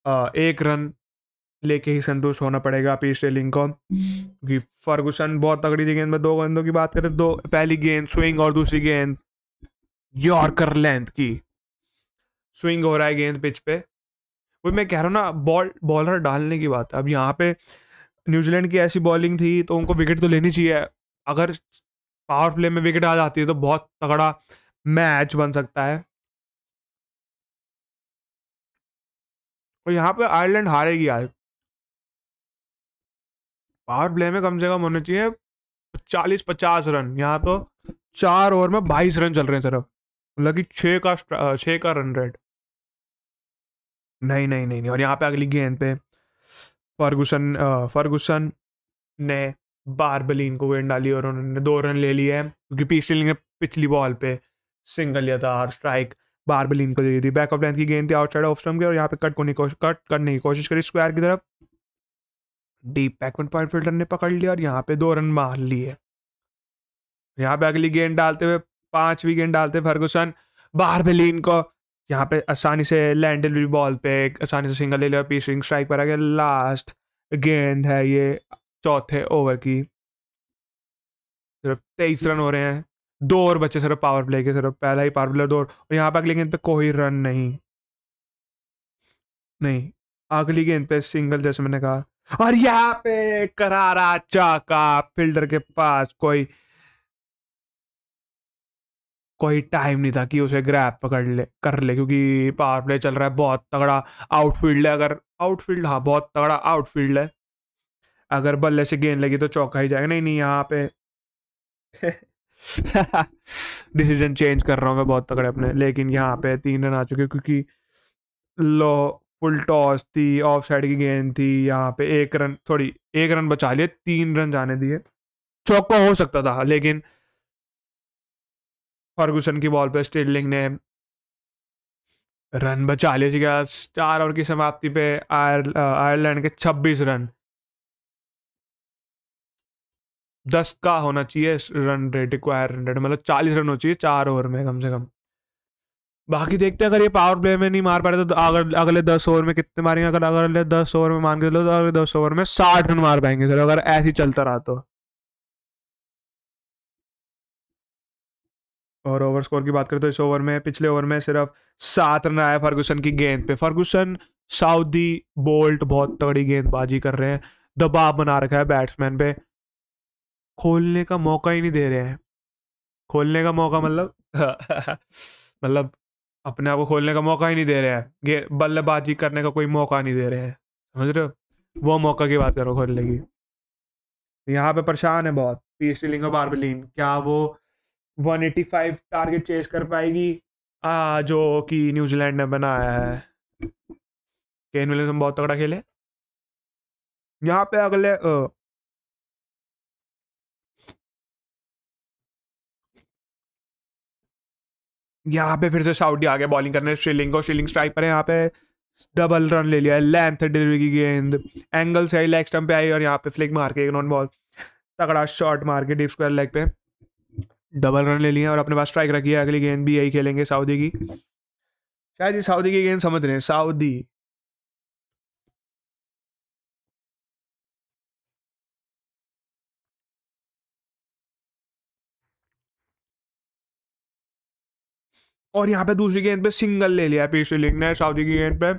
आ, एक रन लेके ही संतुष्ट होना पड़ेगा पी स्टेलिंग को क्योंकि फर्गूसन बहुत तगड़ी थी गेंद में दो गेंदों की बात करें तो दो पहली गेंद स्विंग और दूसरी गेंद यॉर्कर लेंथ की स्विंग हो रहा है गेंद पिच पे वो मैं कह रहा हूँ ना बॉल बॉलर डालने की बात है अब यहाँ पे न्यूजीलैंड की ऐसी बॉलिंग थी तो उनको विकेट तो लेनी चाहिए अगर पावर प्ले में विकेट आ जाती है तो बहुत तगड़ा मैच बन सकता है और यहाँ पे आयरलैंड हारेगी आज पावर प्ले में कम से कम होने चाहिए चालीस पचास रन यहाँ तो चार ओवर में बाईस रन चल रहे हैं सिर्फ मतलब कि छः का छः का रन रेट नहीं नहीं नहीं नहीं और यहाँ पे अगली गेंद पे फर्गुसन फर्गुसन ने बारबलिन को गेंद डाली और उन्होंने दो रन ले लिए क्योंकि पिछली ने पिछली बॉल पे सिंगल लिया था और स्ट्राइक बारबलिन को दे दी बैक ऑफ लेंथ की गेंद थी आउटसाइड ऑफ स्टम्प की और यहाँ पे कट करने की कोशिश कट करने की कोशिश करी स्क्वायर की तरफ डीप पैकमेंट पॉइंट फिल्टर ने पकड़ लिया और यहाँ पे दो रन मार लिए यहाँ पे अगली गेंद डालते हुए पांचवी गेंद डालते फर्गुसन बाहर लीन को यहाँ पे आसानी से लैंड भी बॉल पे आसानी से सिंगल ले लिया स्विंग स्ट्राइक पर आ गया लास्ट गेंद है ये चौथे ओवर की सिर्फ तेईस रन हो रहे हैं दो और बच्चे सिर्फ पावर प्ले के सिर्फ पहला ही पावर प्ले दो और यहाँ पे अगली गेंद पे कोई रन नहीं नहीं अगली गेंद पे सिंगल जैसे मैंने कहा और यहाँ पे करारा चाका फील्डर के पास कोई कोई टाइम नहीं था कि उसे ग्रैप पकड़ ले कर ले क्योंकि पावर प्ले चल रहा है बहुत तगड़ा आउटफील्ड है अगर आउटफील्ड हाँ बहुत तगड़ा आउटफील्ड है अगर बल्ले से गेंद लगी तो चौका ही जाएगा नहीं नहीं यहाँ पे डिसीजन चेंज कर रहा हूँ मैं बहुत तगड़े अपने लेकिन यहाँ पे तीन रन आ चुके क्योंकि लो फुल टॉस थी ऑफ साइड की गेंद थी यहाँ पे एक रन सॉरी एक रन बचा लिए तीन रन जाने दिए चौका तो हो सकता था लेकिन फर्गूसन की बॉल पे स्टेडलिंग ने रन बचा लिए क्या चार ओवर की समाप्ति पे आयरलैंड के 26 रन दस का होना चाहिए रन रेट रिक्वायर मतलब चालीस रन हो चाहिए चार ओवर में कम से कम बाकी देखते हैं अगर ये पावर प्ले में नहीं मार पा रहे तो अगर अगले दस ओवर में कितने मारेंगे अगर अगले दस ओवर में मान के चलो तो अगले दस ओवर में साठ रन मार पाएंगे सर अगर ऐसे ही चलता रहा तो और ओवर स्कोर की बात करें तो इस ओवर में पिछले ओवर में सिर्फ सात रन आया फर्गूसन की गेंद पे फर्गूसन साउदी बोल्ट बहुत तगड़ी गेंदबाजी कर रहे हैं दबाव बना रखा है बैट्समैन पे खोलने का मौका ही नहीं दे रहे हैं खोलने का मौका मतलब मतलब अपने आप को खोलने का मौका ही नहीं दे रहे हैं बल्लेबाजी करने का कोई मौका नहीं दे रहे हैं समझ रहे हो वो मौका की बात करो खोलने की यहाँ पे परेशान है बहुत पी स्टीलिंग और बार्बलिन क्या वो 185 टारगेट चेस कर पाएगी आ, जो कि न्यूजीलैंड ने बनाया है केन विलियमसन बहुत तगड़ा खेले यहाँ पे अगले यहाँ पे फिर से साउदी आ गया बॉलिंग करने श्रीलिंग को श्रीलिंग स्ट्राइक पर यहाँ पे डबल रन ले लिया है लेंथ डिलीवरी की गेंद एंगल से आई लेग स्टम्प पे आई और यहाँ पे फ्लिक मार के एक नॉन बॉल तगड़ा शॉट मार के डीप स्क्वायर लेग पे डबल रन ले लिया और अपने पास स्ट्राइक रखी है अगली गेंद भी यही खेलेंगे साउदी की शायद ये साउदी की गेंद समझ रहे हैं सऊदी और यहाँ पे दूसरी गेंद पे सिंगल ले लिया पीसी लिंग ने सऊदी की गेंद पे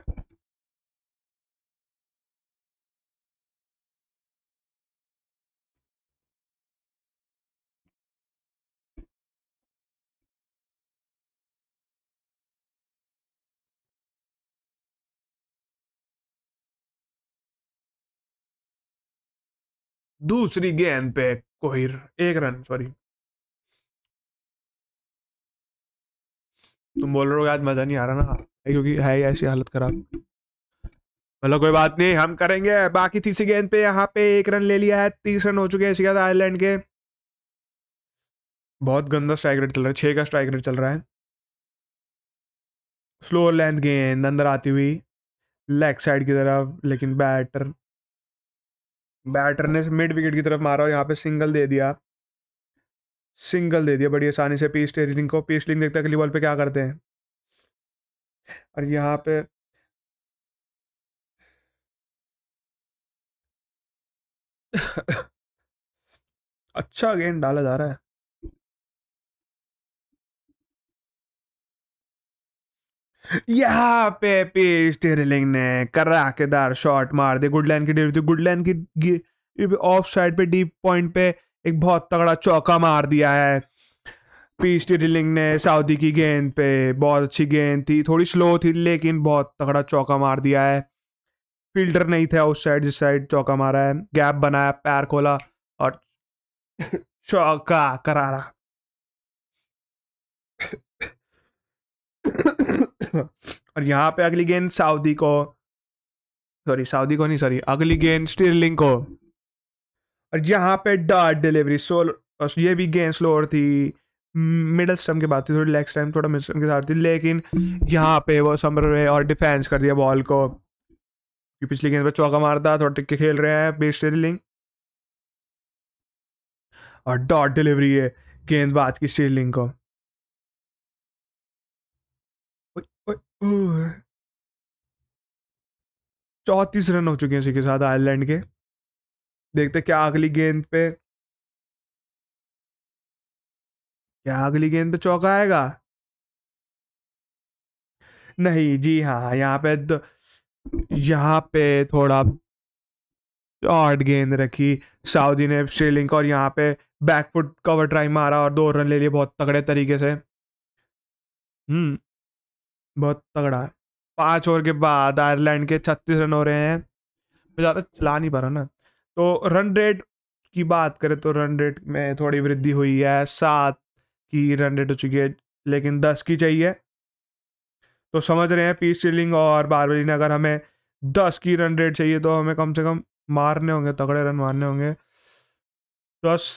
दूसरी गेंद पे कोहिर एक रन सॉरी तुम बोल रहे हो आज मज़ा नहीं आ रहा ना क्योंकि है ऐसी हालत खराब मतलब कोई बात नहीं हम करेंगे बाकी तीसरी गेंद पे यहाँ पे एक रन ले लिया है तीस रन हो चुके हैं इसके बाद आयरलैंड के बहुत गंदा स्ट्राइक रेट चल रहा है छः का स्ट्राइक रेट चल रहा है स्लो लेंथ गेंद अंदर आती हुई लेग साइड की तरफ लेकिन बैटर बैटर ने मिड विकेट की तरफ मारा और यहाँ पे सिंगल दे दिया सिंगल दे दिया बड़ी आसानी से पी टेरिंग को पीस लिंग देखते हैं अगली बॉल पे क्या करते हैं और यहाँ पे अच्छा गेंद डाला जा रहा है यहाँ पे पी टेरिलिंग ने कराकेदार शॉट मार दे गुडलैंड की डिलीवरी थी गुडलैंड की ऑफ साइड पे डीप पॉइंट पे एक बहुत तगड़ा चौका मार दिया है पीस डिलिंग ने सऊदी की गेंद पे बहुत अच्छी गेंद थी थोड़ी स्लो थी लेकिन बहुत तगड़ा चौका मार दिया है फील्डर नहीं था उस साइड जिस साइड चौका मारा है गैप बनाया पैर खोला और चौका करारा और यहाँ पे अगली गेंद सऊदी को सॉरी सऊदी को नहीं सॉरी अगली गेंद स्टीरलिंग को और यहाँ पे डार्ट डिलीवरी सो ये भी गेंद स्लोअर थी मिडल स्टम के बाद थी थोड़ी लेग स्टम थोड़ा मिड स्टम के साथ थी लेकिन यहाँ पे वो समर रहे और डिफेंस कर दिया बॉल को पिछली गेंद पर चौका मारता थोड़ा टिक्के खेल रहे हैं बेस स्टेलिंग और डॉट डिलीवरी है गेंदबाज की स्टेलिंग को चौतीस रन हो चुके हैं इसी के साथ आयरलैंड के देखते क्या अगली गेंद पे क्या अगली गेंद पे चौका आएगा नहीं जी हाँ, हाँ यहाँ पे तो यहाँ पे थोड़ा आठ गेंद रखी सऊदी ने श्रीलिंग और यहाँ पे बैकफुट कवर ट्राई मारा और दो रन ले लिए बहुत तगड़े तरीके से हम्म बहुत तगड़ा पांच ओवर के बाद आयरलैंड के छत्तीस रन हो रहे हैं मैं ज़्यादा चला नहीं पा रहा ना तो रन रेट की बात करें तो रन रेट में थोड़ी वृद्धि हुई है सात की रन रेट हो चुकी है लेकिन दस की चाहिए तो समझ रहे हैं पीस चिलिंग और बारबेलिन अगर हमें दस की रन रेट चाहिए तो हमें कम से कम मारने होंगे तगड़े रन मारने होंगे दस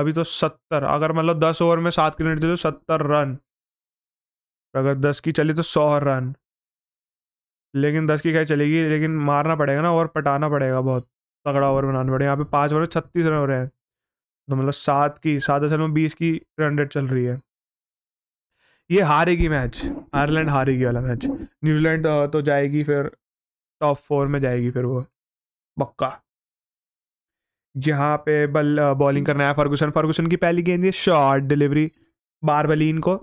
अभी तो सत्तर अगर मतलब दस ओवर में सात की रन रेट तो सत्तर रन अगर दस की चली तो सौ रन लेकिन दस की क्या चलेगी लेकिन मारना पड़ेगा ना और पटाना पड़ेगा बहुत तगड़ा ओवर बनाने पड़े यहाँ पे पाँच ओवर छत्तीस रन हो रहे हैं तो मतलब सात की सात असल में बीस की रन रेट चल रही है ये हारेगी मैच आयरलैंड हारेगी वाला मैच न्यूजीलैंड तो जाएगी फिर टॉप फोर में जाएगी फिर वो पक्का यहाँ पे बल बॉलिंग करने आया फर्गूसन फर्गूसन की पहली गेंद शॉर्ट डिलीवरी बारबलिन को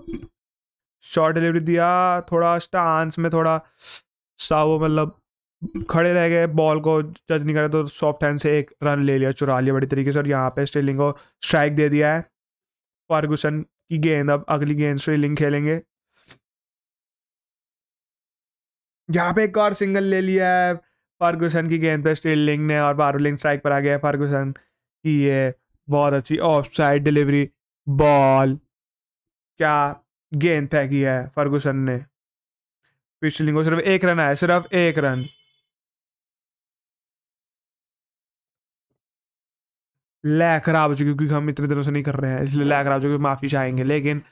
शॉर्ट डिलीवरी दिया थोड़ा स्टांस में थोड़ा सा वो मतलब खड़े रह गए बॉल को जज नहीं करे तो सॉफ्ट हैंड से एक रन ले लिया चुरा लिया बड़ी तरीके से और यहाँ पे स्ट्रेलिंग को स्ट्राइक दे दिया है फार्गूसन की गेंद अब अगली गेंद स्ट्रेलिंग खेलेंगे यहाँ पे एक और सिंगल ले लिया है फर्गूसन की गेंद पे स्ट्रेलिंग ने और बारोलिंग स्ट्राइक पर आ गया फार्गूसन की ये बहुत अच्छी ऑफ साइड डिलीवरी बॉल क्या गेंद फेंकी है फर्गूसन ने पिछली को सिर्फ एक रन आया सिर्फ एक रन लय खराब हो चुकी क्योंकि हम इतने दिनों से नहीं कर रहे हैं इसलिए लय खराब हो चुकी माफ़ी चाहेंगे लेकिन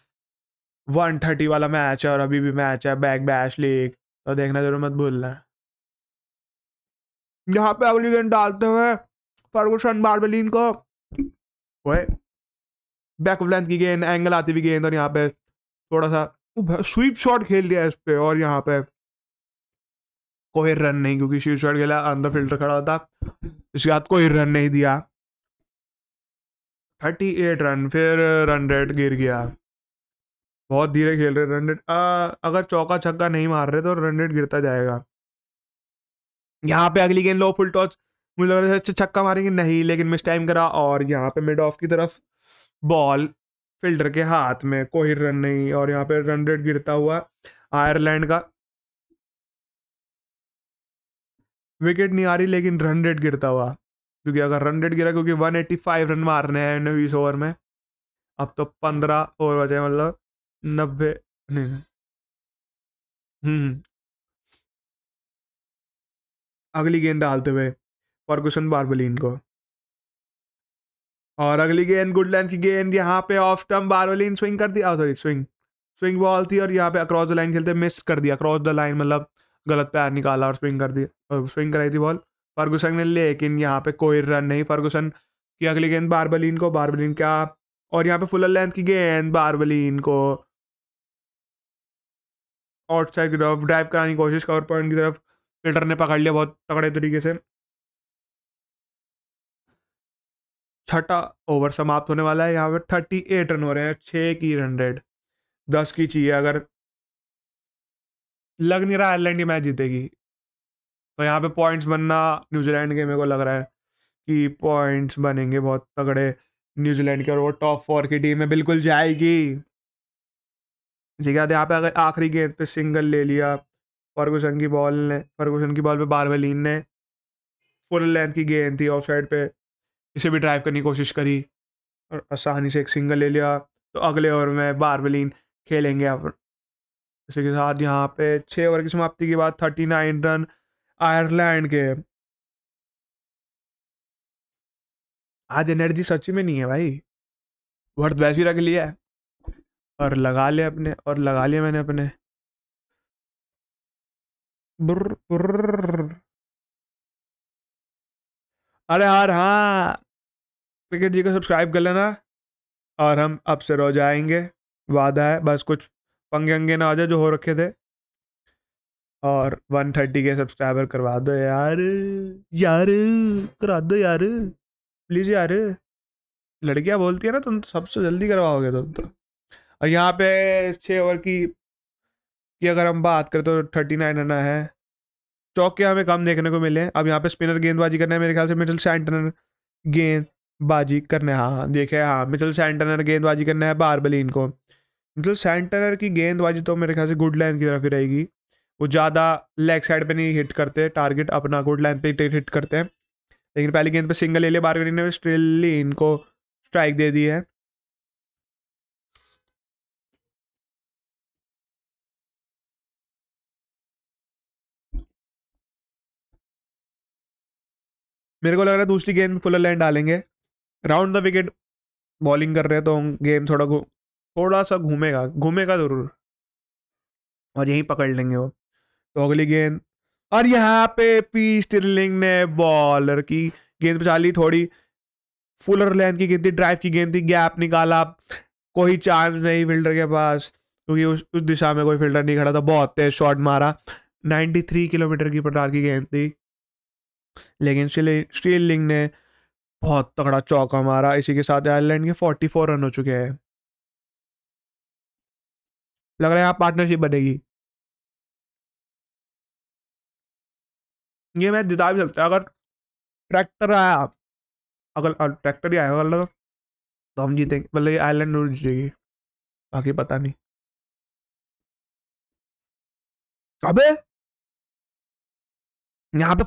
वन थर्टी वाला मैच है और अभी भी मैच है बैक बैश लीग तो देखना जरूर मत भूलना यहाँ पे अगली गेंद डालते हुए फर्गुसन बारबेलिन को बैक ऑफ लेंथ की गेंद एंगल आती हुई गेंद और यहाँ पे थोड़ा सा स्वीप शॉट खेल दिया इस पे और यहाँ पे कोई रन नहीं क्योंकि स्वीप शॉट खेला अंदर फिल्टर खड़ा होता इसके बाद कोई रन नहीं दिया थर्टी एट रन फिर रन uh, रेट गिर गया बहुत धीरे खेल रहे रन रेट अगर चौका छक्का नहीं मार रहे तो रन रेट गिरता जाएगा यहाँ पे अगली गेंद लो फुल टॉच मुझे लग रहा है अच्छा छक्का मारेंगे नहीं लेकिन मिस टाइम करा और यहाँ पे मिड ऑफ की तरफ बॉल फिल्डर के हाथ में कोई रन नहीं और यहाँ पे रन रेट गिरता हुआ आयरलैंड का विकेट नहीं आ रही लेकिन रन रेट गिरता हुआ क्योंकि अगर रन रेट गिरा क्योंकि 185 रन मारने हैं इन्हें बीस ओवर में अब तो पंद्रह ओवर बचे मतलब नब्बे नहीं हम्म, हम्म अगली गेंद डालते हुए फर्गुसन बारबलिन को और अगली गेंद लेंथ की गेंद यहाँ पे ऑफ स्टम्प बारबलिन स्विंग कर दिया सॉरी स्विंग स्विंग बॉल थी और यहाँ पे अक्रॉस द लाइन खेलते मिस कर दिया अक्रॉस द लाइन मतलब गलत पैर निकाला और स्विंग कर दिया और स्विंग कराई थी बॉल फर्गूसन ने लेकिन यहाँ पे कोई रन नहीं फर्गूसन की अगली गेंद बारबलिन को बारबलिन क्या और यहाँ पे फुलर लेंथ की गेंद बारबलिन को आउटसाइड की तरफ ड्राइव कराने की कोशिश कवर पॉइंट की तरफ फिल्टर ने पकड़ लिया बहुत तगड़े तरीके से छठा ओवर समाप्त होने वाला है यहाँ पे थर्टी एट रन हो रहे हैं छः की हंड्रेड दस की चाहिए अगर लग नहीं रहा आयरलैंड ये मैच जीतेगी तो यहाँ पे पॉइंट्स बनना न्यूजीलैंड के मेरे को लग रहा है कि पॉइंट्स बनेंगे बहुत तगड़े न्यूजीलैंड के और वो टॉप फोर की टीम में बिल्कुल जाएगी ठीक है यहाँ पे अगर आखिरी गेंद पे सिंगल ले लिया फर्गूसन की बॉल ने फर्गूसन की बॉल पे बारवलीन ने फुल लेंथ की गेंद थी ऑफ साइड पे इसे भी ड्राइव करने की कोशिश करी और आसानी से एक सिंगल ले लिया तो अगले ओवर में बारवलीन खेलेंगे अब इसी के साथ यहाँ पे छः ओवर की समाप्ति के बाद थर्टी नाइन रन आयरलैंड के आज एनर्जी सच में नहीं है भाई वर्थ वैसे रख लिया है और लगा लिया अपने और लगा लिया मैंने अपने बुर, बुर। अरे यार हाँ क्रिकेट जी को सब्सक्राइब कर लेना और हम अब से रोज आएंगे वादा है बस कुछ पंगे अंगे ना आ जाए जो हो रखे थे और 130 के सब्सक्राइबर करवा दो यार यार करा दो यार प्लीज़ यार लड़कियां बोलती है ना तुम सबसे जल्दी करवाओगे तुम तो और यहाँ पे छः ओवर की कि अगर हम बात करें तो थर्टी नाइन रन है चौके हमें कम देखने को मिले अब यहाँ पे स्पिनर गेंदबाजी करने मेरे ख्याल से मिचल सेंटनर गेंदबाजी करने हाँ देखे हाँ मिचल सेंटनर गेंदबाजी करना है बारबलीन को मिचल सेंटनर की गेंदबाजी तो मेरे ख्याल से गुड लाइन की तरफ ही रहेगी वो ज़्यादा लेग साइड पे नहीं हिट करते टारगेट अपना गुड लाइन पे हिट करते हैं लेकिन पहली गेंद पे सिंगल ले लिया बारगनी ने स्ट्रेली इनको स्ट्राइक दे दी है मेरे को लग रहा है दूसरी गेंद फुलर लाइन डालेंगे राउंड द विकेट बॉलिंग कर रहे हैं तो गेम थोड़ा थोड़ा सा घूमेगा घूमेगा ज़रूर और यहीं पकड़ लेंगे वो तो अगली गेंद और यहाँ पे पी स्टिरलिंग ने बॉलर की गेंद बचा ली थोड़ी फुलर लेंथ की गेंद थी ड्राइव की गेंद थी गैप निकाला कोई चांस नहीं फील्डर के पास क्योंकि उस उस दिशा में कोई फील्डर नहीं खड़ा था बहुत तेज शॉट मारा 93 किलोमीटर की प्रकार की गेंद थी लेकिन स्टीलिंग ने बहुत तगड़ा चौका मारा इसी के साथ आयरलैंड के 44 रन हो चुके हैं लग रहा है यहाँ पार्टनरशिप बनेगी ये मैच जिता भी सकता है अगर ट्रैक्टर आया अगर ट्रैक्टर ही आएगा अगर तो, तो हम जीतेंगे मतलब ये आयरलैंड जरूर जीतेगी बाकी पता नहीं अबे यहाँ पे